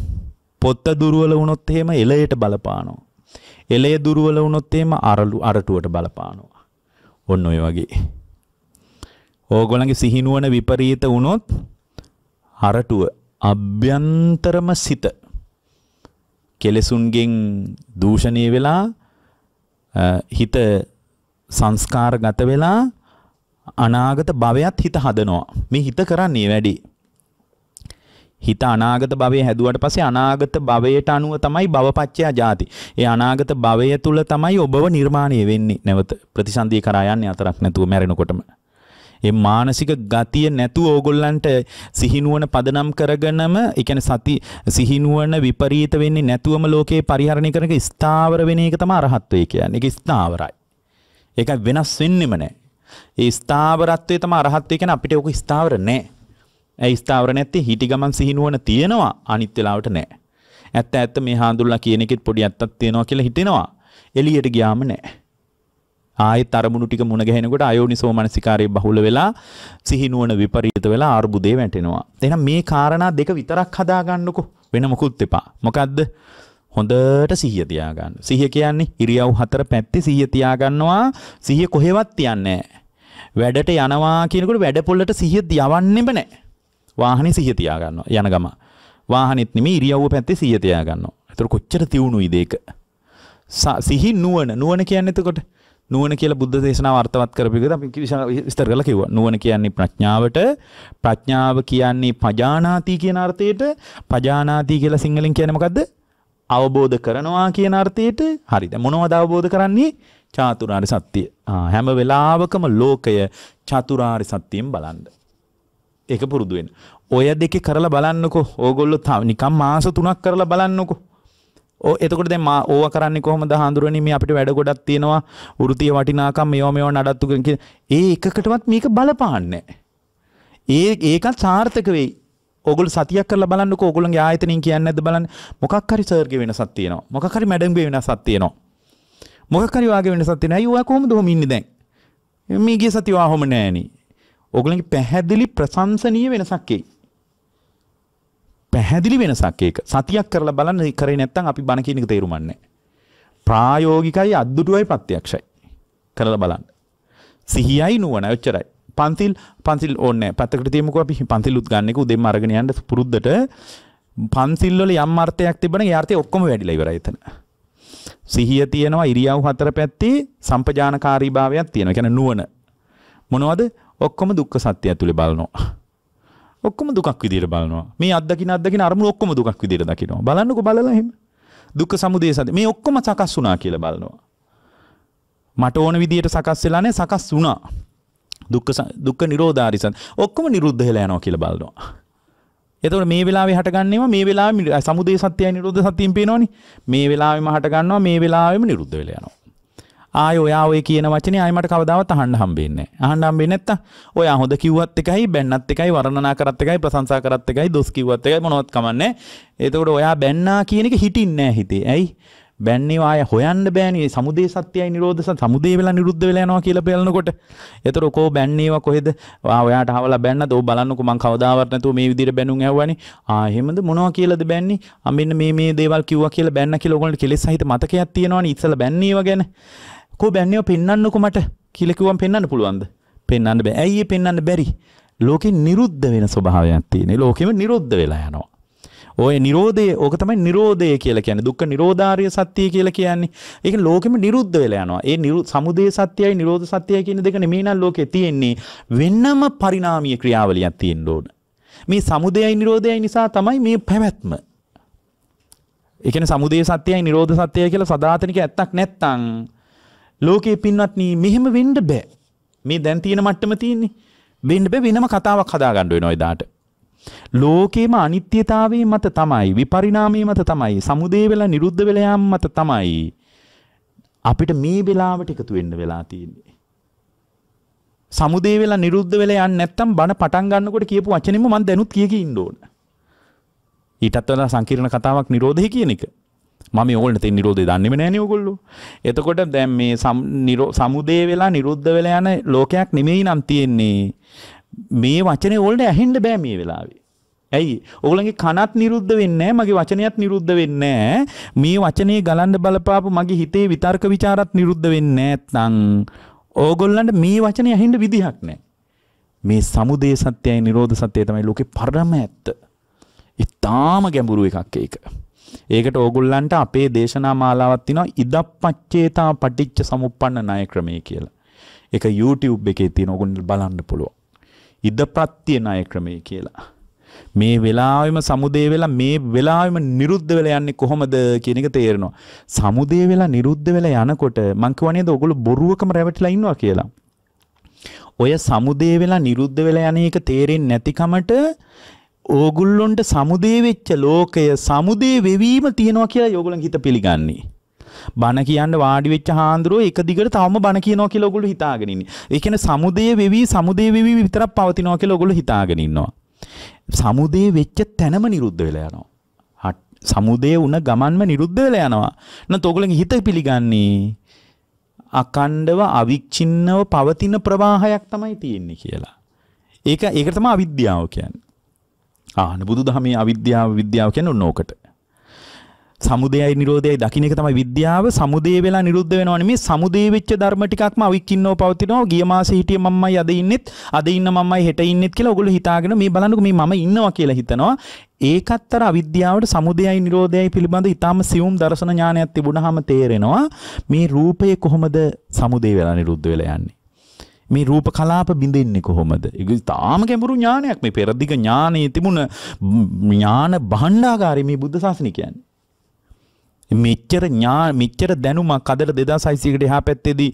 පොත්ත දුර්වල වුණොත් එහෙම එළයට බලපානවා. එලය දුර්වල වුණොත් එහෙම අරලු අරටුවට බලපානවා. ඔන්න ඔය වගේ. ඕගොල්ලන්ගේ සිහිනුවන විපරීත වුණොත් අරටුව අභ්‍යන්තරම සිත කෙලෙසුන්ගෙන් දූෂණය වෙලා හිත සංස්කාරගත වෙලා අනාගත භවයත් හිත හදනවා. මේ හිත කරන්නේ වැඩි. හිත අනාගත භවය හැදුවට පස්සේ අනාගත භවයට අනුව තමයි භවපච්චයා ජාති. ඒ අනාගත භවය තුල තමයි ඔබව නිර්මාණය වෙන්නේ. නැවත ප්‍රතිසන්දිය කරා යන්නේ අතරක් නැතුව මැරෙනකොටම. ඒ මානසික ගතිය නැතුව ඕගොල්ලන්ට සිහිනුවන පදනම් කරගෙනම ඒ කියන්නේ සති සිහිනුවන විපරීත වෙන්නේ නැතුවම ලෝකේ පරිහරණය කරන එක ස්ථාවර වෙන එක තමයි අරහත්ත්වය කියන්නේ. ඒක ස්ථාවරයි. ඒක වෙනස් වෙන්නෙම නැහැ. ඒ ස්ථාවරත්වය තමයි අරහත්ත්වය කියන්නේ අපිට ඕක ස්ථාවර නැහැ. ඇයි ස්ථාවර නැත්තේ හිටි ගමන් සිහිනුවන තියෙනවා අනිත් වෙලාවට නැහැ. ඇත්ත ඇත්ත මේ හාඳුල්ලා කියන එකෙත් පොඩි ඇත්තක් තියෙනවා කියලා හිතෙනවා. එළියට ගියාම නැහැ. ආයෙත් අරමුණු ටික මුණ ගැහෙනකොට අයෝනිසෝ මනසිකාරයේ බහුල වෙලා සිහිනුවන විපරීත වෙලා අර්බුදේ වැටෙනවා. එහෙනම් මේ காரணා දෙක විතරක් හදාගන්නකෝ. වෙන මොකුත් එපා. මොකද්ද? හොඳට සිහිය තියාගන්න. සිහිය කියන්නේ ඉරියව් හතර පැත්තේ සිහිය තියාගන්නවා. සිහිය කොහෙවත් තියන්නේ වැඩට යනවා කියනකොට වැඩ පොළට සිහිය යවන්නෙම නැහැ. වාහනේ සිහිය තියා ගන්නවා යන ගම. වාහනෙත් නෙමෙයි ඉරියව්ව පැත්තේ සිහිය තියා ගන්නවා. ඒතර කොච්චර තියුණුයිද ඒක? සිහි නුවණ නුවණ කියන්නේ එතකොට නුවණ කියලා බුද්ධ දේශනාව අර්ථවත් කරපියකද අපි විස්තර කරලා කිව්වා. නුවණ කියන්නේ ප්‍රඥාවට, ප්‍රඥාව කියන්නේ පජානාති කියන අර්ථයට, පජානාති කියලා සිංහලෙන් කියන්නේ මොකද්ද? අවබෝධ කරනවා කියන අර්ථයට. හරිද? මොනවද අවබෝධ කරන්නේ? චාතුරාර්ය සත්‍ය. හැම වෙලාවකම ලෝකය චතුරාර්ය සත්‍යයෙන් බලන්න. ඒක පුරුදු වෙන්න. ඔය දෙකේ කරලා බලන්නකෝ. ඕගොල්ලෝ නිකම් මාස 3ක් කරලා බලන්නකෝ. ඕ එතකොට දැන් මා ඕවා කරන්නේ කොහමද හඳුරන්නේ මේ අපිට වැඩ ගොඩක් තියෙනවා. වෘත්තීය වටිනාකම් මේවා මේවා නඩත්තු ඒ එකකටවත් මේක බලපාන්නේ ඒ ඒකත් සාර්ථක වෙයි. ඕගොල්ලෝ සතියක් කරලා බලන්නකෝ. ඕගොල්ලන්ගේ ආයතනින් කියන්නේ නැද්ද බලන්න. මොකක් හරි සර්ගේ වෙනසක් තියෙනවා. මොකක් හරි මැඩම්ගේ වෙනසක් තියෙනවා. මොකක් හරි වාගේ වෙනසක් තියෙනවා. අයියෝ ඔයා කොහොමද ඔහොම ඉන්නේ දැන්? මේ ගිය සතිය ඔයා ඔහොම නෑනේ. ඕගලගේ පැහැදිලි ප්‍රසංසනීය වෙනසක්කේ. පැහැදිලි වෙනසක් ඒක සතියක් කරලා බලන්න කරේ නැත්තම් අපි බණ කියන එක තේරුමන්නේ ප්‍රායෝගිකයි අද්දුටුවයි ප්‍රත්‍යක්ෂයි කරලා බලන්න සිහියයි නුවණ ඔච්චරයි පන්තිල් පන්සිල් ඕනේ පැත්තකට තියමුකෝ අපි පන්තිලුත් ගන්න එක උදේම අරගෙන යන්න පුරුද්දට පන්සිල් වල යම් අර්ථයක් තිබුණා ඒ අර්ථය ඔක්කොම වැඩිලා ඉවරයි එතන සිහිය තියෙනවා ඉරියව් හතර පැත්තේ සම්පජානකාරීභාවයක් තියෙනවා කියන්නේ නුවණ මොනවද ඔක්කොම දුක්ඛ සත්‍ය ඇතුලේ බලනවා. ඔක්කොම දුකක් විදියට බලනවා. මේ අත්දකින අත්දකින අරමුණු ඔක්කොම දුකක් විදියට දකිනවා. බලන්නකො බලලා එහෙම. දුක්ඛ සමුදය සත්‍ය මේ ඔක්කොම සකස් වුණා කියලා බලනවා. මට ඕන විදියට සකස් වෙලා නැහැ සකස් වුණා. දුක්ඛ දුක්ඛ නිරෝධාරි සත් ඔක්කොම නිරුද්ධ වෙලා යනවා කියලා බලනවා. එතකොට මේ වෙලාවේ හටගන්නේම මේ වෙලාවේ සමුදය සත්‍යයි නිරෝධ සත්‍යයෙන් පේනවනේ. මේ වෙලාවෙම හටගන්නවා මේ වෙලාවෙම නිරුද්ධ වෙලා යනවා. ආය ඔයා ඔය කියන වචනේ ආයමට කවදාවත් අහන්න හම්බෙන්නේ නැහැ. අහන්න හම්බෙන්නේ නැත්තම් ඔයා හොඳ කිව්වත් එකයි බැන්නත් එකයි වර්ණනා කරත් එකයි ප්‍රශංසා කරත් එකයි දොස් කිව්වත් එකයි මොනවත් කමන්නේ. එතකොට ඔයා බැන්නා කියන එක හිටින්නේ නැහැ හිතේ. ඇයි? බැන්නේ ආය හොයන්න බෑනේ සමුදේ සත්‍යයි නිරෝධ සත් සමුදේ වෙලා නිරුද්ධ වෙලා යනවා කියලා බලනකොට එතකොට කෝ බැන්නේවා කොහෙද ඔයාට හවලා බැන්නද ඔව් බලන්නකෝ මං කවදාවත් නැතුව මේ විදිහට බැනුම් ඇහුවානේ ආ එහෙමද මොනවා කියලාද බැන්නේ අම්මෙන්න මේ මේ දේවල් කිව්වා කියලා බැන්න කියලා ඔයගොල්ලන්ට කෙලෙස් සහිත මතකයක් තියෙනවනේ ඉතසල බැන්නේවා ගැන කෝ බැන්නියෝ පෙන්න්නන්නකු මට කියලකිවම් පෙන්න්න පුළුවන්ද පෙන්න්න බෑ ඇයි පෙන්න්න බැරි ලෝකෙ නිරුද්ධ වෙන ස්වභාවයක් තියෙන ලෝකෙම නිරුද්ධ වෙලා යනවා. ඔය නිරෝධය ඕක තමයි නිරෝධය කියලා කියන්නේ දුක්ඛ නිරෝධාරිය සත්‍යය කියලා කියන්නේ. ඒක ලෝකෙම නිරුද්ධ වෙලා යනවා. ඒ සමුදය සත්‍යයයි නිරෝධ සත්‍යයයි කියන දෙක නෙමෙයි නම් ලෝකේ තියෙන්නේ. වෙනම පරිණාමීය ක්‍රියාවලියක් තියෙන්න ඕන. මේ සමුදයයි නිරෝධයයි නිසා තමයි මේ පැවැත්ම. ඒ කියන්නේ සමුදය සත්‍යයයි නිරෝධ සත්‍යයයි කියලා සදාතනික ඇත්තක් නැත්තම් ලෝකයේ පින්වත්න මෙහෙම වෙන්ඩ බෑ මේ දැන්තියෙන මට්ටම තියන්නේ වෙන්ඩ බැ වෙනම කතාවක් හදාගණ්ඩුව නොයිදාට. ලෝකේම අනිත්‍යතාවේ මත තමයි විපරිණාමී මත තමයි සමුදේ වෙලා නිරුද්ධ වෙලයම් මත තමයි අපිට මේ වෙලාවට එකතු වෙන්න වෙලා තියෙන්නේ. සමුදේ වෙලා නිරුද්ධ වෙලා යන්නේ නැත්තම් බණ පටන් ගන්නකොට කියපු වචනෙම මම දැනුත් කිය කී ඉන්න ඕන. ඊටත් වඩා සංකීර්ණ කතාවක් නිරෝධය කියන එක. ම ඔල්නත නිරෝධය දන්නෙම නෑ යෝගොල්ලු එතකොට දැම් මේ සමුදේ වෙලා නිරුද්ධ වෙලා යන ලෝකයක් නෙමෙයි නම් තියෙන්නේ මේ වචනය ඔල්ට ඇහෙන්ඩ බෑ මේ වෙලාවේ ඇයි ඔගලගේ කනත් නිරුද්ධ වෙන්න මගේ වචනයත් නිරුද්ධ වෙන්න මේ වචනය ගලන්ඩ බලපාපු මගේ හිතේ විතර්ක විචාරත් නිරුද්ධ වෙන්න ඇත්නං ඕගොල්ලන්ට මේ වචනය ඇහෙන්ඩ විදිහක් නෑ මේ සමුදේ සත්‍යයයි නිරෝධ සත්‍යය තමයි ලෝකෙ පරම ඇත්ත ඉතාම ගැඹුරු එකක් ඒක ඒකට ඕගොල්ලන්ට අපේ දේශනා මාලාවක් තියෙනවා ඉදප්පච්චේතා පටිච්ච සමුප්පන්න ණය ක්‍රමය කියලා. ඒක YouTube එකේ තියෙන ඕගොල්ලෝ බලන්න පුළුවන්. ඉදප්‍රත්‍ය ණය ක්‍රමය කියලා. මේ වෙලාවෙම සමුදේ වෙලා මේ වෙලාවෙම නිරුද්ධ වෙලා යන්නේ කොහොමද කියන එක තේරෙනවා. සමුදේ වෙලා නිරුද්ධ වෙලා යනකොට මං කියවන්නේ නේද ඔයගොල්ලෝ බොරුවකම රැවටිලා ඉන්නවා කියලා. ඔය සමුදේ වෙලා නිරුද්ධ වෙලා යන එක තේරෙන්නේ නැතිකමට ඕගුල්ලොන්ට සමුදේ වෙච්ච ලෝකය සමුදේ වෙවීම තියෙනවා කියලා යෝගලන් හිත පිළිගන්නේ. බණ කියන්න වාඩි වෙච්ච හාන්දුරුව එක දිගට තවම බණ කියනවා කියලා ඔගොල්ලෝ හිතාගෙන ඉන්නේ. ඒ කියන්නේ සමුදේ වෙවි සමුදේ වෙවි විතරක් පවතිනවා කියලා ඔගොල්ලෝ හිතාගෙන ඉන්නවා. සමුදේ වෙච්ච තැනම නිරුද්ධ වෙලා යනවා. සමුදේ වුණ ගමන්ම නිරුද්ධ වෙලා යනවා. නැත්නම් ඔගොල්ලන්ගේ හිත පිළිගන්නේ අකණ්ඩව අවිච්ඡින්නව පවතින ප්‍රවාහයක් තමයි තියෙන්නේ කියලා. ඒක ඒක තමයි අවිද්‍යාව කියන්නේ. ආන බුදුදහමේ අවිද්‍යාව විද්‍යාව කියන්නේ නෝකට. සමුදයයි නිරෝධයයි දකින්න එක තමයි විද්‍යාව සමුදේ වෙලා නිරුද්ධ වෙනවා නෙමෙයි සමුදේ වෙච්ච ධර්ම ටිකක්ම අවික්කින්නව පවතිනවා ගිය මාසේ හිටිය මම්මයි අද ඉන්නෙත් අද ඉන්න මම්මයි හෙට ඉන්නෙත් කියලා ඔගොල්ලෝ හිතාගෙන මේ බලන්නකො මේ මම ඉන්නවා කියලා හිතනවා ඒකත්තර අවිද්‍යාවට සමුදයයි නිරෝධයයි පිළිබඳ ඉතාම සියුම් දර්ශන ඥානයක් තිබුණාම තේරෙනවා මේ රූපය කොහොමද සමුදේ වෙලා නිරුද්ධ වෙලා යන්නේ මේ රූප කලාප බිඳෙන්නේ කොහොමද? තාම ගැඹුරු ඥානයක් මේ පෙරදිග ඥානයේ තිබුණ ඥාන භණ්ඩාගාරය මේ බුද්ධ ශාසනය කියන්නේ. මෙච්චර ඥාන මෙච්චර දැනුමක් අදට 2600කට එහා පැත්තේදී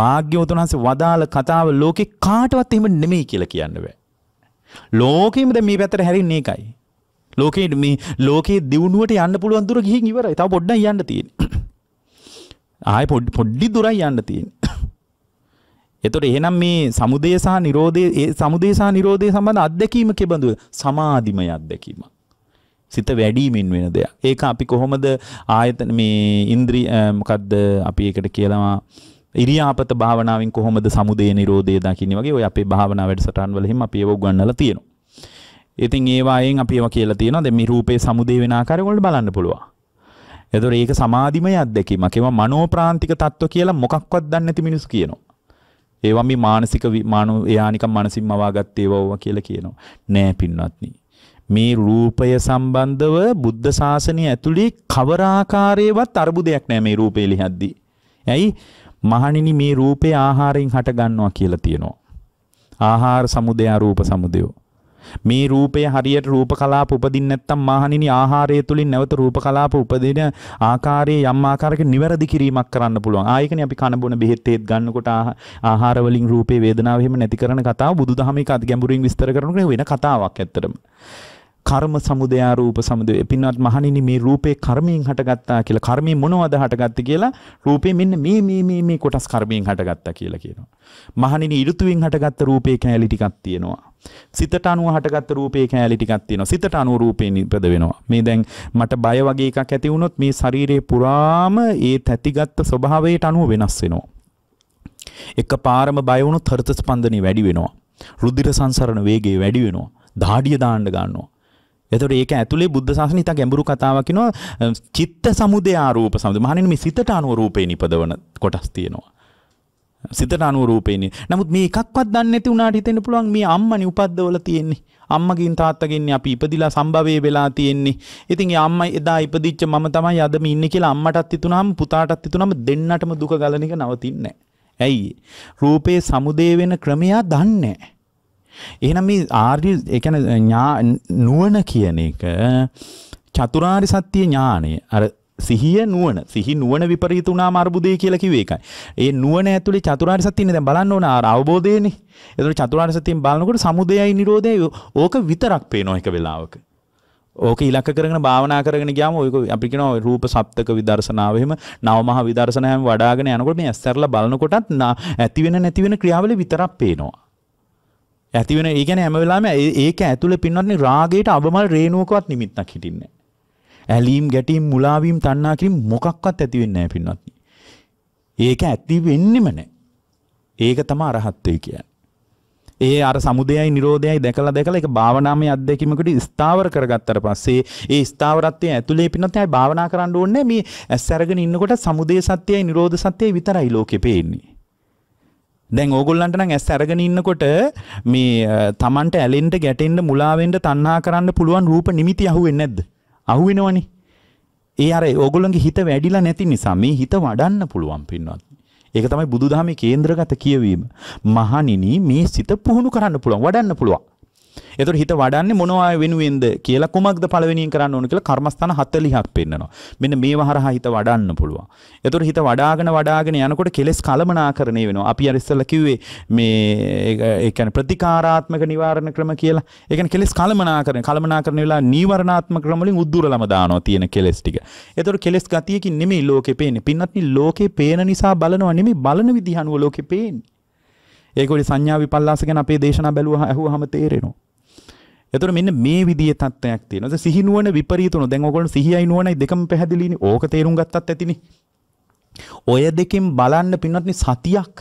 භාග්‍යවතුන් වහන්සේ වදාළ කතාව ලෝකේ කාටවත් එහෙම නෙමෙයි කියලා කියන්න බෑ. ලෝකෙම දැන් මේ පැත්තට හැරෙන්නේ ඒකයි. ලෝකේ මේ ලෝකේ දියුණුවට යන්න පුළුවන් දුර ගිහින් ඉවරයි. තව පොඩ්ඩක් යන්න තියෙන්නේ. ආයෙ පොඩි දුරයි යන්න තියෙන්නේ. එතොට එහෙනම් මේ සමුදය සහ නිරෝධය සමුදේ සහ නිරෝධය සබඳ අත්දැකීම කෙබඳුව සමාධිමය අත්දැකීම. සිත වැඩීමෙන් වෙන දෙයක්. ඒක අපි කොහොමද ආයතන මේ ඉන්ද්‍රී මොකද්ද අපි ඒකට කියනවා ඉරියාපත භාවනාවෙන් කොහොමද සමුදේ නිරෝධය දකින්නේ වගේ ඔය අපේ භාවනා වැඩසටහන් වල හිම අපි ඒව උගන්වලා තියෙනවා. ඉතින් ඒවායෙන් අපි ඒවා කියලා තියෙනවා. දැන් මේ රූපේ සමුදේ වෙන ආකාරය ඔයගොල්ලෝ බලන්න පුළුවන්. එතකොට ඒක සමාධිමය අත්දැකීමක්. ඒවා මනෝප්‍රාන්තික தত্ত্ব කියලා මොකක්වත් දන්නේ නැති මිනිස්සු කියනවා. ඒවා මේ මානසික මානු එයා නිකන් මනසින් මවාගත් ඒවා කියලා කියනවා. නෑ පින්වත්නි. මේ රූපය සම්බන්ධව බුද්ධ ශාසනය ඇතුළේ කවර ආකාරයේවත් අරුබුදයක් නෑ මේ රූපේ ලිහද්දී. ඇයි? මහණෙනි මේ රූපේ ආහාරයෙන් හට ගන්නවා කියලා තියෙනවා. ආහාර සමුදය රූප සමුදයෝ මේ රූපය හරියට රූප කලාප උපදින්නේ නැත්නම් මාහනිනි ආහාරය තුලින් නැවත රූප කලාප උපදින ආකාරයේ යම් ආකාරයක නිවැරදි කිරීමක් කරන්න පුළුවන්. ආයකනේ අපි කන බොන බෙහෙත් ඒත් ගන්නකොට ආහාර වලින් රූපේ වේදනාව එහෙම නැති කරන කතාව බුදුදහමේ ගැඹුරින් විස්තර කරනකොට වෙන කතාවක් ඇත්තටම. කර්ම සමුදයා රූප සමුදය. පින්වත් මහණෙනි මේ රූපේ කර්මයෙන් හටගත්තා කියලා. කර්මය මොනවද හටගත්තේ කියලා? රූපේ මෙන්න මේ මේ මේ මේ කොටස් කර්මයෙන් හටගත්තා කියලා කියනවා. මහණෙනි ඍතුවෙන් හටගත්ත රූපේ කෑලි ටිකක් තියෙනවා. සිතට අනුව හටගත්ත රූපේ කෑලි ටිකක් තියෙනවා. සිතට අනුව රූපේ නිපද වෙනවා. මේ දැන් මට බය වගේ එකක් ඇති වුණොත් මේ ශරීරේ පුරාම ඒ තැතිගත් ස්වභාවයට අනුව වෙනස් වෙනවා. එකපාරම බය වුණොත් හෘද ස්පන්දනය වැඩි වෙනවා. රුධිර සංසරණ වේගය වැඩි වෙනවා. දාඩිය දාන්න ගන්නවා. එතකොට ඒක ඇතුලේ බුද්ධ ශාසනය ඉතා ගැඹුරු කතාවක් වෙනවා චිත්ත සමුදය ආරූප සමුදය. මහණෙනි මේ සිතට අනුව රූපේ නිපදවන කොටස් තියෙනවා. සිතට අනුව රූපේනේ. නමුත් මේ එකක්වත් දන්නේ නැති උනාට හිතෙන්න පුළුවන් මේ අම්මනි උපද්දවල තියෙන්නේ. අම්මගෙන් තාත්තගෙන් අපි ඉපදිලා සම්භවයේ වෙලා තියෙන්නේ. ඉතින් ඒ අම්මයි එදා ඉපදිච්ච මම තමයි අද මේ ඉන්නේ කියලා අම්මටත් හිතුණාම පුතාටත් හිතුණාම දෙන්නටම දුක ගලන එක නවතින්නේ නැහැ. ඇයි? රූපේ සමුදේ වෙන ක්‍රමයා දන්නේ නැහැ. එහෙනම් මේ ආර්ය ඒ කියන්නේ නුවණ කියන එක චතුරාර්ය සත්‍ය ඥානය අර සිහිය නුවණ සිහි නුවණ විපරීත වුණාම අරුබුදේ කියලා කිව්වේ ඒකයි. ඒ නුවණ ඇතුලේ චතුරාර්ය සත්‍යනේ දැන් බලන්න ඕන ආර අවබෝධයනේ. එතකොට චතුරාර්ය සත්‍යයෙන් බලනකොට සමුදයයි නිරෝධයයි ඕක විතරක් පේනවා එක වෙලාවක. ඕක ඉලක්ක කරගෙන භාවනා කරගෙන ගියාම ඔයක අපි කියනවා රූප සප්තක විදර්ශනාව එහෙම නවමහා විදර්ශනාවෙන් වඩාගෙන යනකොට මේ ඇස්තරලා බලනකොටත් ඇති වෙන නැති වෙන ක්‍රියාවලිය විතරක් පේනවා. ඇතිවෙන ඒගැන හැමවෙලාම ඒක ඇතුළ පින්නන්නේ රාගේට අබමල් රේනුවකවත් නිමිත්තක් හිටින්න. ඇලීම් ගැටීම් මුලාවීම් තන්නාකිරින් මොකක්වත් ඇතිවෙන්න පින්නත්. ඒක ඇති වෙන්නෙමන ඒක තම අරහත්වය කිය. ඒ අර සමුදයයි නිරෝධයයි දැකලා දැකලා එක භාවනාමය අත්දැකීමකට ස්ථාවර කරගත්තට පස්සේ ඒ ස්ථාවරත්වයේ ඇතුලේ පිනත් ඇයි භාවනා කරන්න ඕනේ මේ ඇස් අරගෙන ඉන්නකොට සමුදය සත්‍යයයි නිරෝධ සත්‍යයයි විතරයි ලෝකේ පේන්නේ. දැන් ඕගොල්ලන්ට නම් ඇස් අරගෙන ඉන්නකොට මේ තමන්ට ඇලෙන්ට ගැටෙන්ට මුලාවෙන්ට තන්නා කරන්න පුළුවන් රූප නිමිති අහුවෙන්නේ නැද්ද? අහුවෙනවනේ. ඒ අර ඕගොල්ලන්ගේ හිත වැඩිලා නැති නිසා මේ හිත වඩන්න පුළුවන් පින්වත්. ඒක තමයි බුදුදහමේ කේන්ද්‍රගත කියවීම. මහණෙනි මේ සිත පුහුණු කරන්න පුළුවන්, වඩන්න පුළුවන්. එතකොට හිත වඩන්නේ මොනවා වෙනුවෙන්ද කියලා කුමක්ද පළවෙනියෙන් කරන්න ඕන කියලා කර්මස්ථාන 40ක් පෙන්නනවා. මෙන්න මේව හරහා හිත වඩන්න පුළුවන්. එතකොට හිත වඩාගෙන වඩාගෙන යනකොට කෙලෙස් කලමනාකරණය වෙනවා. අපි අර ඉස්සෙල්ලා කිව්වේ මේ ඒ කියන්නේ ප්‍රතිකාරාත්මක නිවාරණ ක්‍රම කියලා. ඒ කියන්නේ කෙලෙස් කලමනාකරණය. කලමනාකරණය වෙලා නීවරණාත්මක ක්‍රම වලින් උද්දුරලම දානවා තියෙන කෙලෙස් ටික. එතකොට කෙලෙස් ගතියකින් නෙමෙයි ලෝකේ පේන්නේ. පින්නත් ලෝකේ පේන නිසා බලනවා නෙමෙයි බලන විදිහ අනුව ලෝකේ පේන්නේ. ඒකොලි සංඥා විපල්ලාස ගැන අපේ දේශනා බැලුවා ඇහුවහම තේරෙනවා. එතකොට මෙන්න මේ විදිහේ තත්ත්වයක් තියෙනවා. ඒ සිහිනුවන විපරීත උන. දැන් ඔයගොල්ලෝ සිහියයි නුවණයි දෙකම පැහැදිලිනේ. ඕක තේරුම් ගත්තත් ඇතිනේ. ඔය දෙකෙන් බලන්න පින්වත්නි සතියක්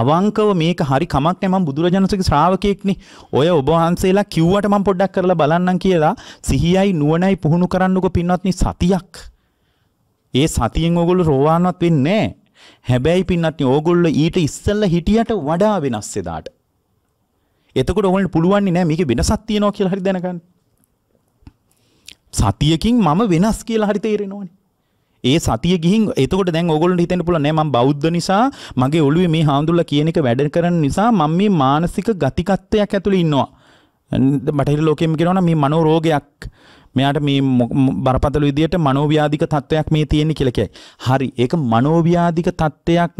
අවංකව මේක හරි කමක් නෑ මම බුදුරජාණන්සේගේ ශ්‍රාවකයෙක්නේ. ඔය ඔබ වහන්සේලා කිව්වට මම පොඩ්ඩක් කරලා බලන්නම් කියලා සිහියයි නුවණයි පුහුණු කරන්නකෝ පින්වත්නි සතියක්. ඒ සතියෙන් ඔයගොල්ලෝ රෝවානවත් වෙන්නේ නෑ. හැබැයි පින්වත්නි ඕගොල්ලෝ ඊට ඉස්සෙල්ලා හිටියට වඩා වෙනස් එදාට. එතකොට ඔවලට පුළුවන්නේ නෑ මේක වෙනසක් තියෙනවා කියලා හරි දැනගන්න. සතියකින් මම වෙනස් කියලා හරි තේරෙනවනේ. ඒ සතිය ගිහින් එතකොට දැන් ඕගොල්ලන්ට හිතෙන්න පුළුවන් නෑ මම බෞද්ධ නිසා මගේ ඔළුවේ මේ හාමුදුරුවෝ කියන එක වැඩ කරන නිසා මම මේ මානසික ගතිකත්වයක් ඇතුළේ ඉන්නවා. බටහිර ලෝකෙම කියනවනම් මේ මනෝ රෝගයක් මෙයාට මේ බරපතල විදියට මනෝව්‍යාධික තත්ත්වයක් මේ තියෙන්නේ කියලා කියයි. හරි. ඒක මනෝව්‍යාධික තත්ත්වයක්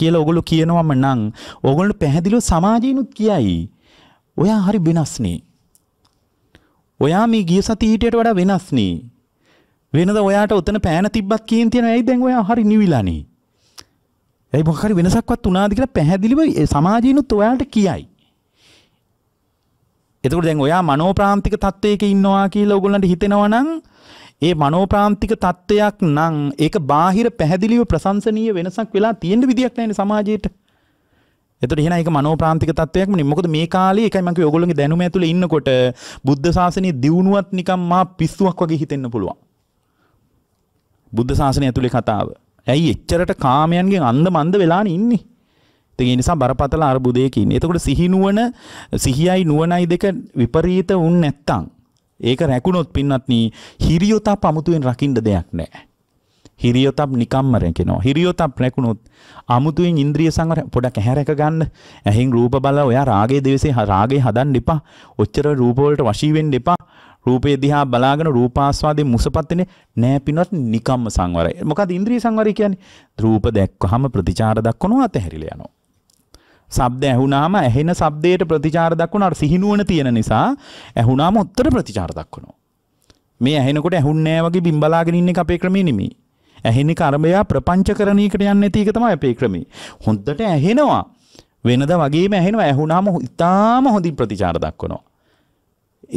කියලා ඔගොල්ලෝ කියනවම නම් ඕගොල්ලෝ පැහැදිලිව සමාජයනුත් කියයි. ඔයා හරි වෙනස්නේ. ඔයා මේ ගිය සති හිටියට වඩා වෙනස්නේ. වෙනද ඔයාට උතන පෑන තිබ්බත් කියන තියෙන ඇයි දැන් ඔයා හරි නිවිලානේ. ඇයි මොකක් හරි වෙනසක්වත් උනාද කියලා පැහැදිලිව සමාජීනුත් ඔයාලට කියයි. එතකොට දැන් ඔයා මනෝප්‍රාන්තික තත්වයක ඉන්නවා කියලා ඔයගොල්ලන්ට හිතෙනවා නම් ඒ මනෝප්‍රාන්තික තත්වයක් නම් ඒක බාහිර පැහැදිලිව ප්‍රශංසනීය වෙනසක් වෙලා තියෙන විදියක් නැහැ සමාජයේට. එතකොට එහෙනම් ඒක මනෝප්‍රාන්තික තත්වයක්ම නේ. මොකද මේ කාලේ එකයි මම කිව්වේ ඔයගොල්ලෝගේ දැනුම ඇතුලේ ඉන්නකොට බුද්ධ ශාසනයේ දියුණුවත් නිකම් මා පිස්සුවක් වගේ හිතෙන්න පුළුවන්. බුද්ධ ශාසනය ඇතුලේ කතාව. ඇයි එච්චරට කාමයන්ගෙන් අන්ධ මන්ද වෙලානේ ඉන්නේ? ඒ නිසා බරපතල අර්බුදයකින්. එතකොට සිහිනුවන සිහියයි නුවණයි දෙක විපරීත වුන් නැත්තම් ඒක රැකුණොත් පින්නත් නී හිරියොතා පමුතුවෙන් රකින්න දෙයක් නැහැ. හිරියොතප් නිකම්ම රැකෙනවා. හිරියොතප් රැකුණොත් අමුතුවෙන් ඉන්ද්‍රිය සංවර පොඩක් ඇහැ රැක ගන්න. ඇහෙන් රූප බලලා ඔයා රාගයේ දේශේ රාගේ හදන්න එපා. ඔච්චර රූප වලට වශී වෙන්න එපා. රූපේ දිහා බලාගෙන රූපාස්වාදයෙන් මුසපත් වෙන්නේ නෑ පිනවත් නිකම්ම සංවරයි. මොකද ඉන්ද්‍රිය සංවරය කියන්නේ රූප දැක්වහම ප්‍රතිචාර දක්වනවා අතහැරිලා යනවා. ශබ්ද ඇහුණාම ඇහෙන ශබ්දයට ප්‍රතිචාර දක්වනවා. සිහිනුවන තියෙන නිසා ඇහුණාම උත්තර ප්‍රතිචාර දක්වනවා. මේ ඇහෙනකොට ඇහුන්නේ නැහැ වගේ බිම්බලාගෙන ඉන්න එක අපේ ක්‍රමේ නෙමෙයි. ඇහෙන කර්මයා ප්‍රපංචකරණයකට යන්න ඇති එක තමයි අපේ ක්‍රමේ. හොඳට ඇහෙනවා. වෙනද වගේම ඇහෙනවා. ඇහුණාම ඉතාම හොඳින් ප්‍රතිචාර දක්වනවා.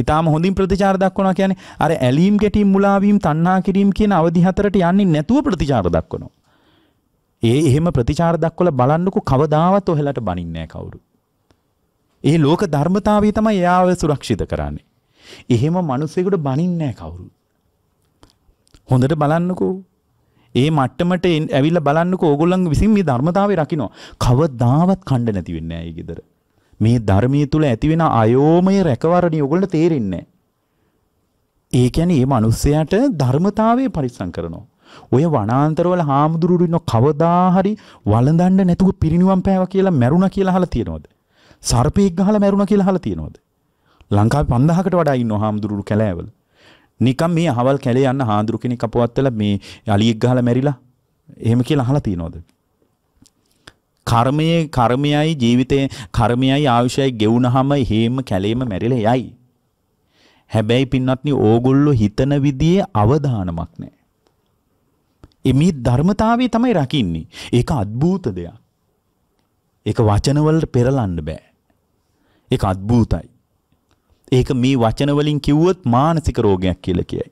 ඉතාම හොඳින් ප්‍රතිචාර දක්වනවා කියන්නේ අර ඇලීම් ගැටීම් මුලාවීම් තණ්හා කිරීම කියන අවදි හතරට යන්නේ නැතුව ප්‍රතිචාර දක්වනවා. ඒ එහෙම ප්‍රතිචාර දක්වලා බලන්නකෝ කවදාවත් ඔහෙලට බනින්නේ නැහැ කවුරු. ඒ ලෝක ධර්මතාවය තමයි එයාව සුරක්ෂිත කරන්නේ. එහෙම මිනිස්සුෙකුට බනින්නේ නැහැ කවුරු. හොඳට බලන්නකෝ ඒ මට්ටමට ඇවිල්ලා බලන්නකෝ ඕගොල්ලන් විසින් මේ ධර්මතාවය රකින්න. කවදාවත් කණ්ඩ නැති වෙන්නේ නැහැ ඊ මේ ධර්මයේ තුල ඇති වෙන අයෝමය රැකවරණිය ඕගොල්ලන්ට තේරෙන්නේ ඒ කියන්නේ මේ මිනිස්සයාට ධර්මතාවයේ පරිස්සම් කරනවා. ඔය වනාන්තරවල හාමුදුරුවෝ ඉන්න කවදා හරි වළඳන්න නැතුව පිරිණිවන් පෑවා කියලා මැරුණා කියලා අහලා තියෙනවද? සර්පෙක් ගහලා මැරුණා කියලා අහලා තියෙනවද? ලංකාවේ 5000කට වඩා ඉන්න හාමුදුරුවෝ කැලෑවල. නිකම් මේ අහවල් කැලේ යන්න හාඳුරු කෙනෙක් අපවත්තල මේ අලියෙක් ගහලා මැරිලා එහෙම කියලා අහලා තියනවද? කර්මයේ කර්මයයි ජීවිතේ කර්මයයි ආයුෂයයි ගෙවුනහම හේම කැලේම මැරිලා යයි. හැබැයි පින්වත්නි ඕගොල්ලෝ හිතන විදිහේ අවධානමක් නැහැ. මේ ධර්මතාවය තමයි රකින්නේ. ඒක අద్භූත දෙයක්. ඒක වචනවලට පෙරලන්න බෑ. ඒක අద్භූතයි. ඒක මේ වචන වලින් කිව්වොත් මානසික රෝගයක් කියලා කියයි.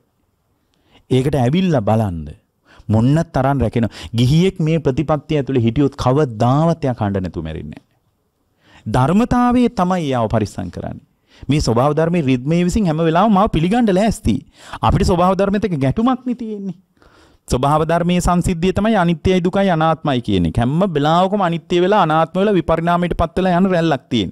ඒකට ඇවිල්ලා බලන්න මොන්න තරම් රැකෙන ගිහියෙක් මේ ප්‍රතිපත්තිය ඇතුලේ හිටියොත් කවදාවත් එයා කණ්ඩ නැතුව මැරෙන්නේ ධර්මතාවයේ තමයි යාව පරිස්සම් කරන්නේ. මේ ස්වභාව ධර්මයේ රිද්මේ විසින් හැම වෙලාවෙම මාව පිළිගන්න ලෑස්ති. අපිට ස්වභාව ධර්මෙත් එක ගැටුමක් නේ තියෙන්නේ. ස්වභාව ධර්මයේ සංසිද්ධිය තමයි අනිත්‍යයි දුකයි අනාත්මයි කියන එක. හැම වෙලාවකම අනිත්‍ය වෙලා අනාත්ම වෙලා විපරිණාමයට පත් වෙලා යන රැල්ලක් තියෙන.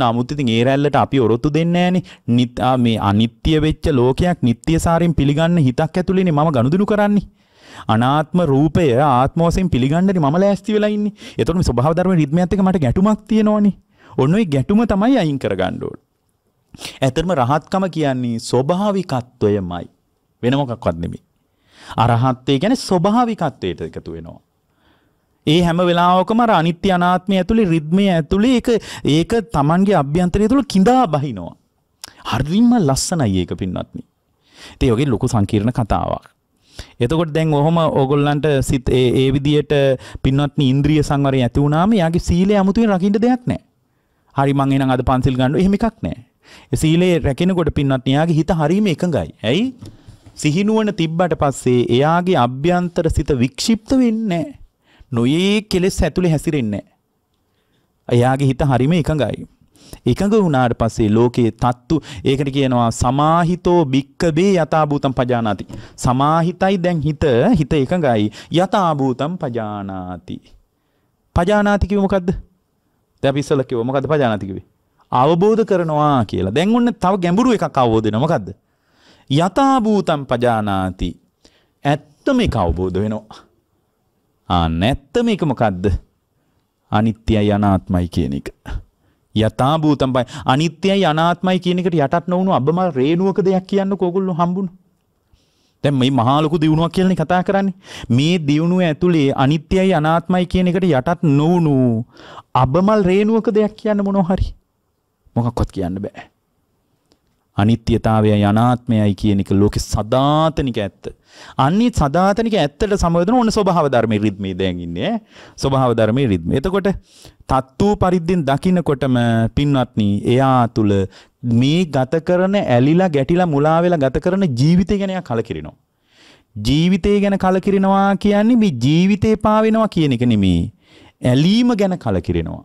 නමුත් ඉතින් ඒ රැල්ලට අපි ඔරොත්තු දෙන්නේ නැහනේ. මේ අනිත්‍ය වෙච්ච ලෝකයක් නිට්ටියසාරින් පිළිගන්න හිතක් ඇතුළේනේ මම ගනුදෙනු කරන්නේ. අනාත්ම රූපය ආත්ම වශයෙන් පිළිගන්නනේ මම ලෑස්ති වෙලා ඉන්නේ. එතකොට මේ ස්වභාව ධර්මයේ රිද්මයත් එක්ක මට ගැටුමක් තියෙනවනේ. ඔන්න ඔය ගැටුම තමයි අයින් කරගන්න ඕනේ. ඇතරම රහත්කම කියන්නේ ස්වභාවිකත්වයමයි. වෙන මොකක්වත් නෙමෙයි. අරහත්ත්වය කියන්නේ ස්වභාවිකත්වයට එකතු වෙනවා. ඒ හැම වෙලාවකම අර අනිත්‍ය අනාත්මය ඇතුලේ රිද්මය ඇතුලේ ඒක ඒක Tamanගේ අභ්‍යන්තරය තුල කිඳා බහිනවා. හරිම ලස්සනයි ඒක පින්වත්නි. ඉතින් ඔයගේ ලොකු සංකීර්ණ කතාවක්. එතකොට දැන් ඔහොම ඕගොල්ලන්ට සිත් ඒ ඒ විදියට පින්වත්නි ඉන්ද්‍රිය සංවරය ඇති වුණාම යාගේ සීලය 아무තුවෙන් රකින්න දෙයක් නැහැ. හරි මං එහෙනම් අද පන්සිල් ගන්න එහෙම එකක් නැහැ. ඒ සීලය රැකෙනකොට පින්වත්නි යාගේ හිත හරීම එකඟයි. ඇයි? සිහිනුවන තිබ්බට පස්සේ එයාගේ අභ්‍යන්තර සිත වික්ෂිප්ත වෙන්නේ නොයේ කෙලෙස් ඇතුළේ හැසිරෙන්නේ එයාගේ හිත හරීම එකඟයි. එකඟ වුණාට පස්සේ ලෝකයේ තත්තු ඒකට කියනවා සමාහිතෝ භික්කබේ යථාභූතම් පජානාති. සමාහිතයි දැන් හිත හිත එකඟයි යථාභූතම් පජානාති. පජානාති කිව්ව මොකද්ද? දැන් අපි ඉස්සෙල්ලා කිව්වා මොකද්ද පජානාති කිව්වේ? අවබෝධ කරනවා කියලා. දැන් ඔන්න තව ගැඹුරු එකක් අවබෝධ වෙනවා මොකද්ද? යථාභූතම් පජානාති. ඇත්ත මේක අවබෝධ වෙනවා. ආ නැත්ත මේක මොකද්ද? අනිත්‍යයි අනාත්මයි කියන එක. යථාභූතම් පයි අනිත්‍යයි අනාත්මයි කියන එකට යටත් නොවුණු අබම රේණුවක දෙයක් කියන්නකෝ ඕගොල්ලෝ හම්බුණා. දැන් මේ මහා ලොකු දියුණුවක් කියලානේ කතා කරන්නේ. මේ දියුණුව ඇතුලේ අනිත්‍යයි අනාත්මයි කියන එකට යටත් නොවුණු අබමල් රේණුවක දෙයක් කියන්න මොනවා හරි. මොකක්වත් කියන්න බෑ. අනිත්‍යතාවයයි අනාත්මයයි කියන එක ලෝකේ සදාතනික ඇත්ත. අනිත් සදාතනික ඇත්තට සමවදන ඕන ස්වභාව ධර්මයේ රිද්මේ දැන් ඉන්නේ ස්වභාව ධර්මයේ රිද්මේ. එතකොට තත්තු පරිද්දෙන් දකින්නකොටම පින්වත්නි එයා තුල මේ ගත කරන ඇලිලා ගැටිලා මුලා වෙලා ගත කරන ජීවිතය ගැන කලකිරිනවා. ජීවිතය ගැන කලකිරිනවා කියන්නේ මේ ජීවිතේ පාවෙනවා කියන එක නෙමෙයි. ඇලීම ගැන කලකිරිනවා.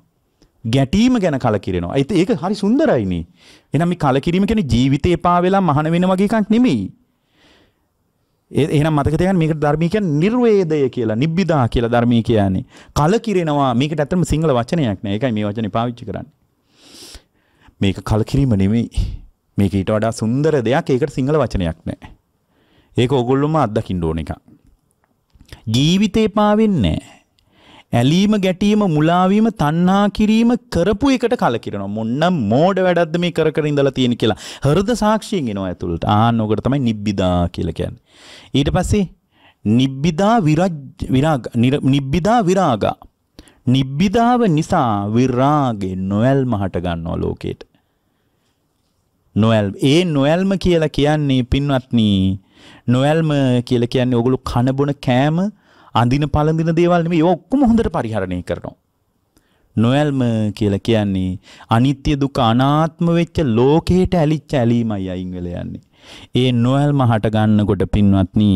ගැටීම ගැන කලකිරෙනවා. ඒත් ඒක හරි සුන්දරයිනේ. එහෙනම් මේ කලකිරීම කියන්නේ ජීවිතේ පාවෙලා මහාන වෙන වගේ එකක් නෙමෙයි. එහෙනම් මතක තියාගන්න මේකට ධර්මී කියන්නේ නිර්වේදය කියලා, නිබ්බිදා කියලා ධර්මී කියන්නේ. කලකිරෙනවා මේකට ඇත්තටම සිංහල වචනයක් නෑ. ඒකයි මේ වචනේ පාවිච්චි කරන්නේ. මේක කලකිරීම නෙමෙයි. මේක ඊට වඩා සුන්දර දෙයක්. ඒකට සිංහල වචනයක් නෑ. ඒක ඕගොල්ලොම අත්දකින්න ඕන එකක්. ජීවිතේ පාවෙන්නේ නෑ. ඇලීම ගැටීම මුලාවීම තණ්හා කිරීම කරපු එකට කලකිරෙනවා. මොන්න මෝඩ වැඩක්ද මේ කර කර ඉඳලා තියෙන කියලා. හෘද සාක්ෂියෙන් එනවා ඇතුළට. ආන්න ඔකට තමයි නිබ්බිදා කියලා කියන්නේ. ඊට පස්සේ නිබ්බිදා විරාග විරාග නිබ්බිදා විරාගා නිබ්බිදාව නිසා විරාගේ නොයල්ම හට ගන්නවා ලෝකෙට. නොයල් ඒ නොයල්ම කියලා කියන්නේ පින්වත්නි නොයල්ම කියලා කියන්නේ ඔගොල්ලෝ කන බොන කෑම අඳින පළඳින දේවල් නෙමෙයි ඒවා ඔක්කොම හොඳට පරිහරණය කරනවා. නොයල්ම කියලා කියන්නේ අනිත්‍ය දුක අනාත්ම වෙච්ච ලෝකයට ඇලිච්ච ඇලීමයි අයින් වෙලා යන්නේ. ඒ නොයල්ම හට ගන්නකොට පින්වත්නි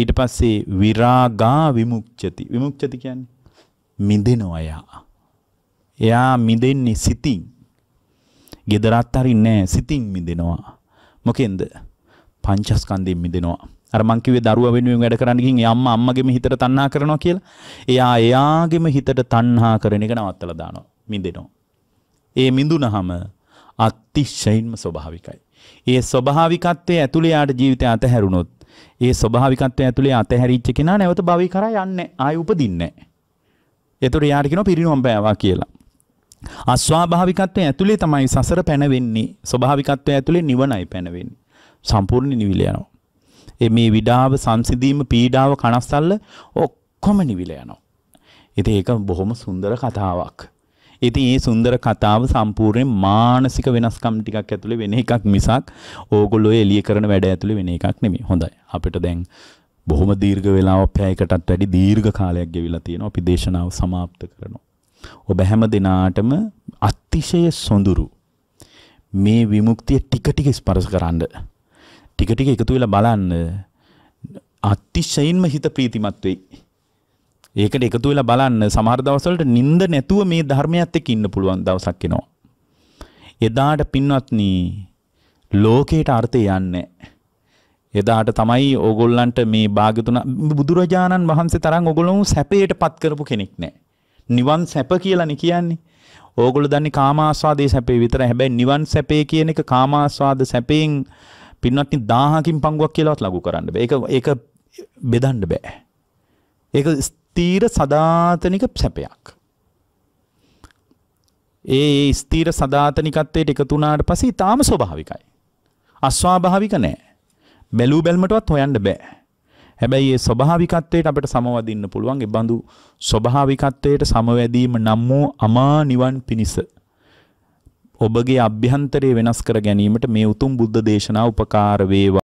ඊට පස්සේ විරාගා විමුක්ති විමුක්ති කියන්නේ මිදෙනවා එයා. එයා මිදෙන්නේ සිතින්. gedarat අරින්නේ සිතින් මිදෙනවා. මොකෙන්ද? පංචස්කන්ධයෙන් මිදෙනවා. අර මං කිව්වේ දරුවා වෙනුවෙන් වැඩ කරන්න ගිහින් ඒ අම්මා අම්මගේම හිතට තණ්හා කරනවා කියලා. එයා එයාගේම හිතට තණ්හා කරන එක නවත්තලා දානවා. මිදෙනවා. ඒ මිඳුනහම අතිශයින්ම ස්වභාවිකයි. ඒ ස්වභාවිකත්වයේ ඇතුළේ යාට ජීවිතය අතහැරුණොත් ඒ ස්වභාවිකත්වයේ ඇතුළේ අතහැරිච්ච කෙනා නැවත භවී කරා යන්නේ ආයෙ උපදින්නේ නැහැ. ඒතර යාට කියනවා පිරිනුවම් පෑවා කියලා. අස්වාභාවිකත්වයේ ඇතුළේ තමයි සසර පැනවෙන්නේ. ස්වභාවිකත්වයේ ඇතුළේ නිවනයි පැනවෙන්නේ. සම්පූර්ණ නිවිල යනවා. මේ විඩාව සංසිඳීම පීඩාව කනස්සල්ල ඔක්කොම නිවිලා යනවා. ඉතින් ඒක බොහොම සුන්දර කතාවක්. ඉතින් ඒ සුන්දර කතාව සම්පූර්ණයෙන් මානසික වෙනස්කම් ටිකක් ඇතුලේ වෙන එකක් මිසක් ඕගොල්ලෝ එළිය කරන වැඩ ඇතුලේ වෙන එකක් නෙමෙයි. හොඳයි. අපිට දැන් බොහොම දීර්ඝ වේලාවක් පැයකටත් වැඩි දීර්ඝ කාලයක් ගෙවිලා තියෙනවා. අපි දේශනාව સમાપ્ત කරනවා. ඔබ හැම දිනාටම අතිශය සොඳුරු මේ විමුක්තිය ටික ටික ස්පර්ශ කරන්නේ ටික ටික එකතු වෙලා බලන්න අතිශයින්ම හිත ප්‍රීතිමත් වෙයි. ඒකට එකතු වෙලා බලන්න සමහර දවස්වලට නිින්ද නැතුව මේ ධර්මයත් එක්ක ඉන්න පුළුවන් දවසක් එනවා. එදාට පින්වත්නි ලෝකේට අර්ථය යන්නේ එදාට තමයි ඕගොල්ලන්ට මේ භාග්‍යතුන බුදුරජාණන් වහන්සේ තරම් ඕගොල්ලෝ සැපයට පත් කරපු කෙනෙක් නෑ. නිවන් සැප කියලානේ කියන්නේ. ඕගොල්ලෝ දන්නේ කාමාස්වාදයේ සැපේ විතර. හැබැයි නිවන් සැපේ කියන එක කාමාස්වාද සැපයෙන් පින්වත්නි 1000කින් පංගුවක් කියලාවත් ලඝු කරන්න බෑ. ඒක ඒක බෙදන්න බෑ. ඒක ස්ථීර සදාතනික සැපයක්. ඒ ස්ථීර සදාතනිකත්වයට එකතු වුණාට පස්සේ ඊටාම ස්වභාවිකයි. අස්වාභාවික නෑ. බැලූ බැල්මටවත් හොයන්න බෑ. හැබැයි ඒ ස්වභාවිකත්වයට අපිට සමවදින්න පුළුවන් ඒ බඳු ස්වභාවිකත්වයට සමවැදීම නම් වූ අමා නිවන් පිණිස ඔබගේ අභ්‍යන්තරය වෙනස් කර ගැනීමට මේ උතුම් බුද්ධ දේශනා උපකාර වේවා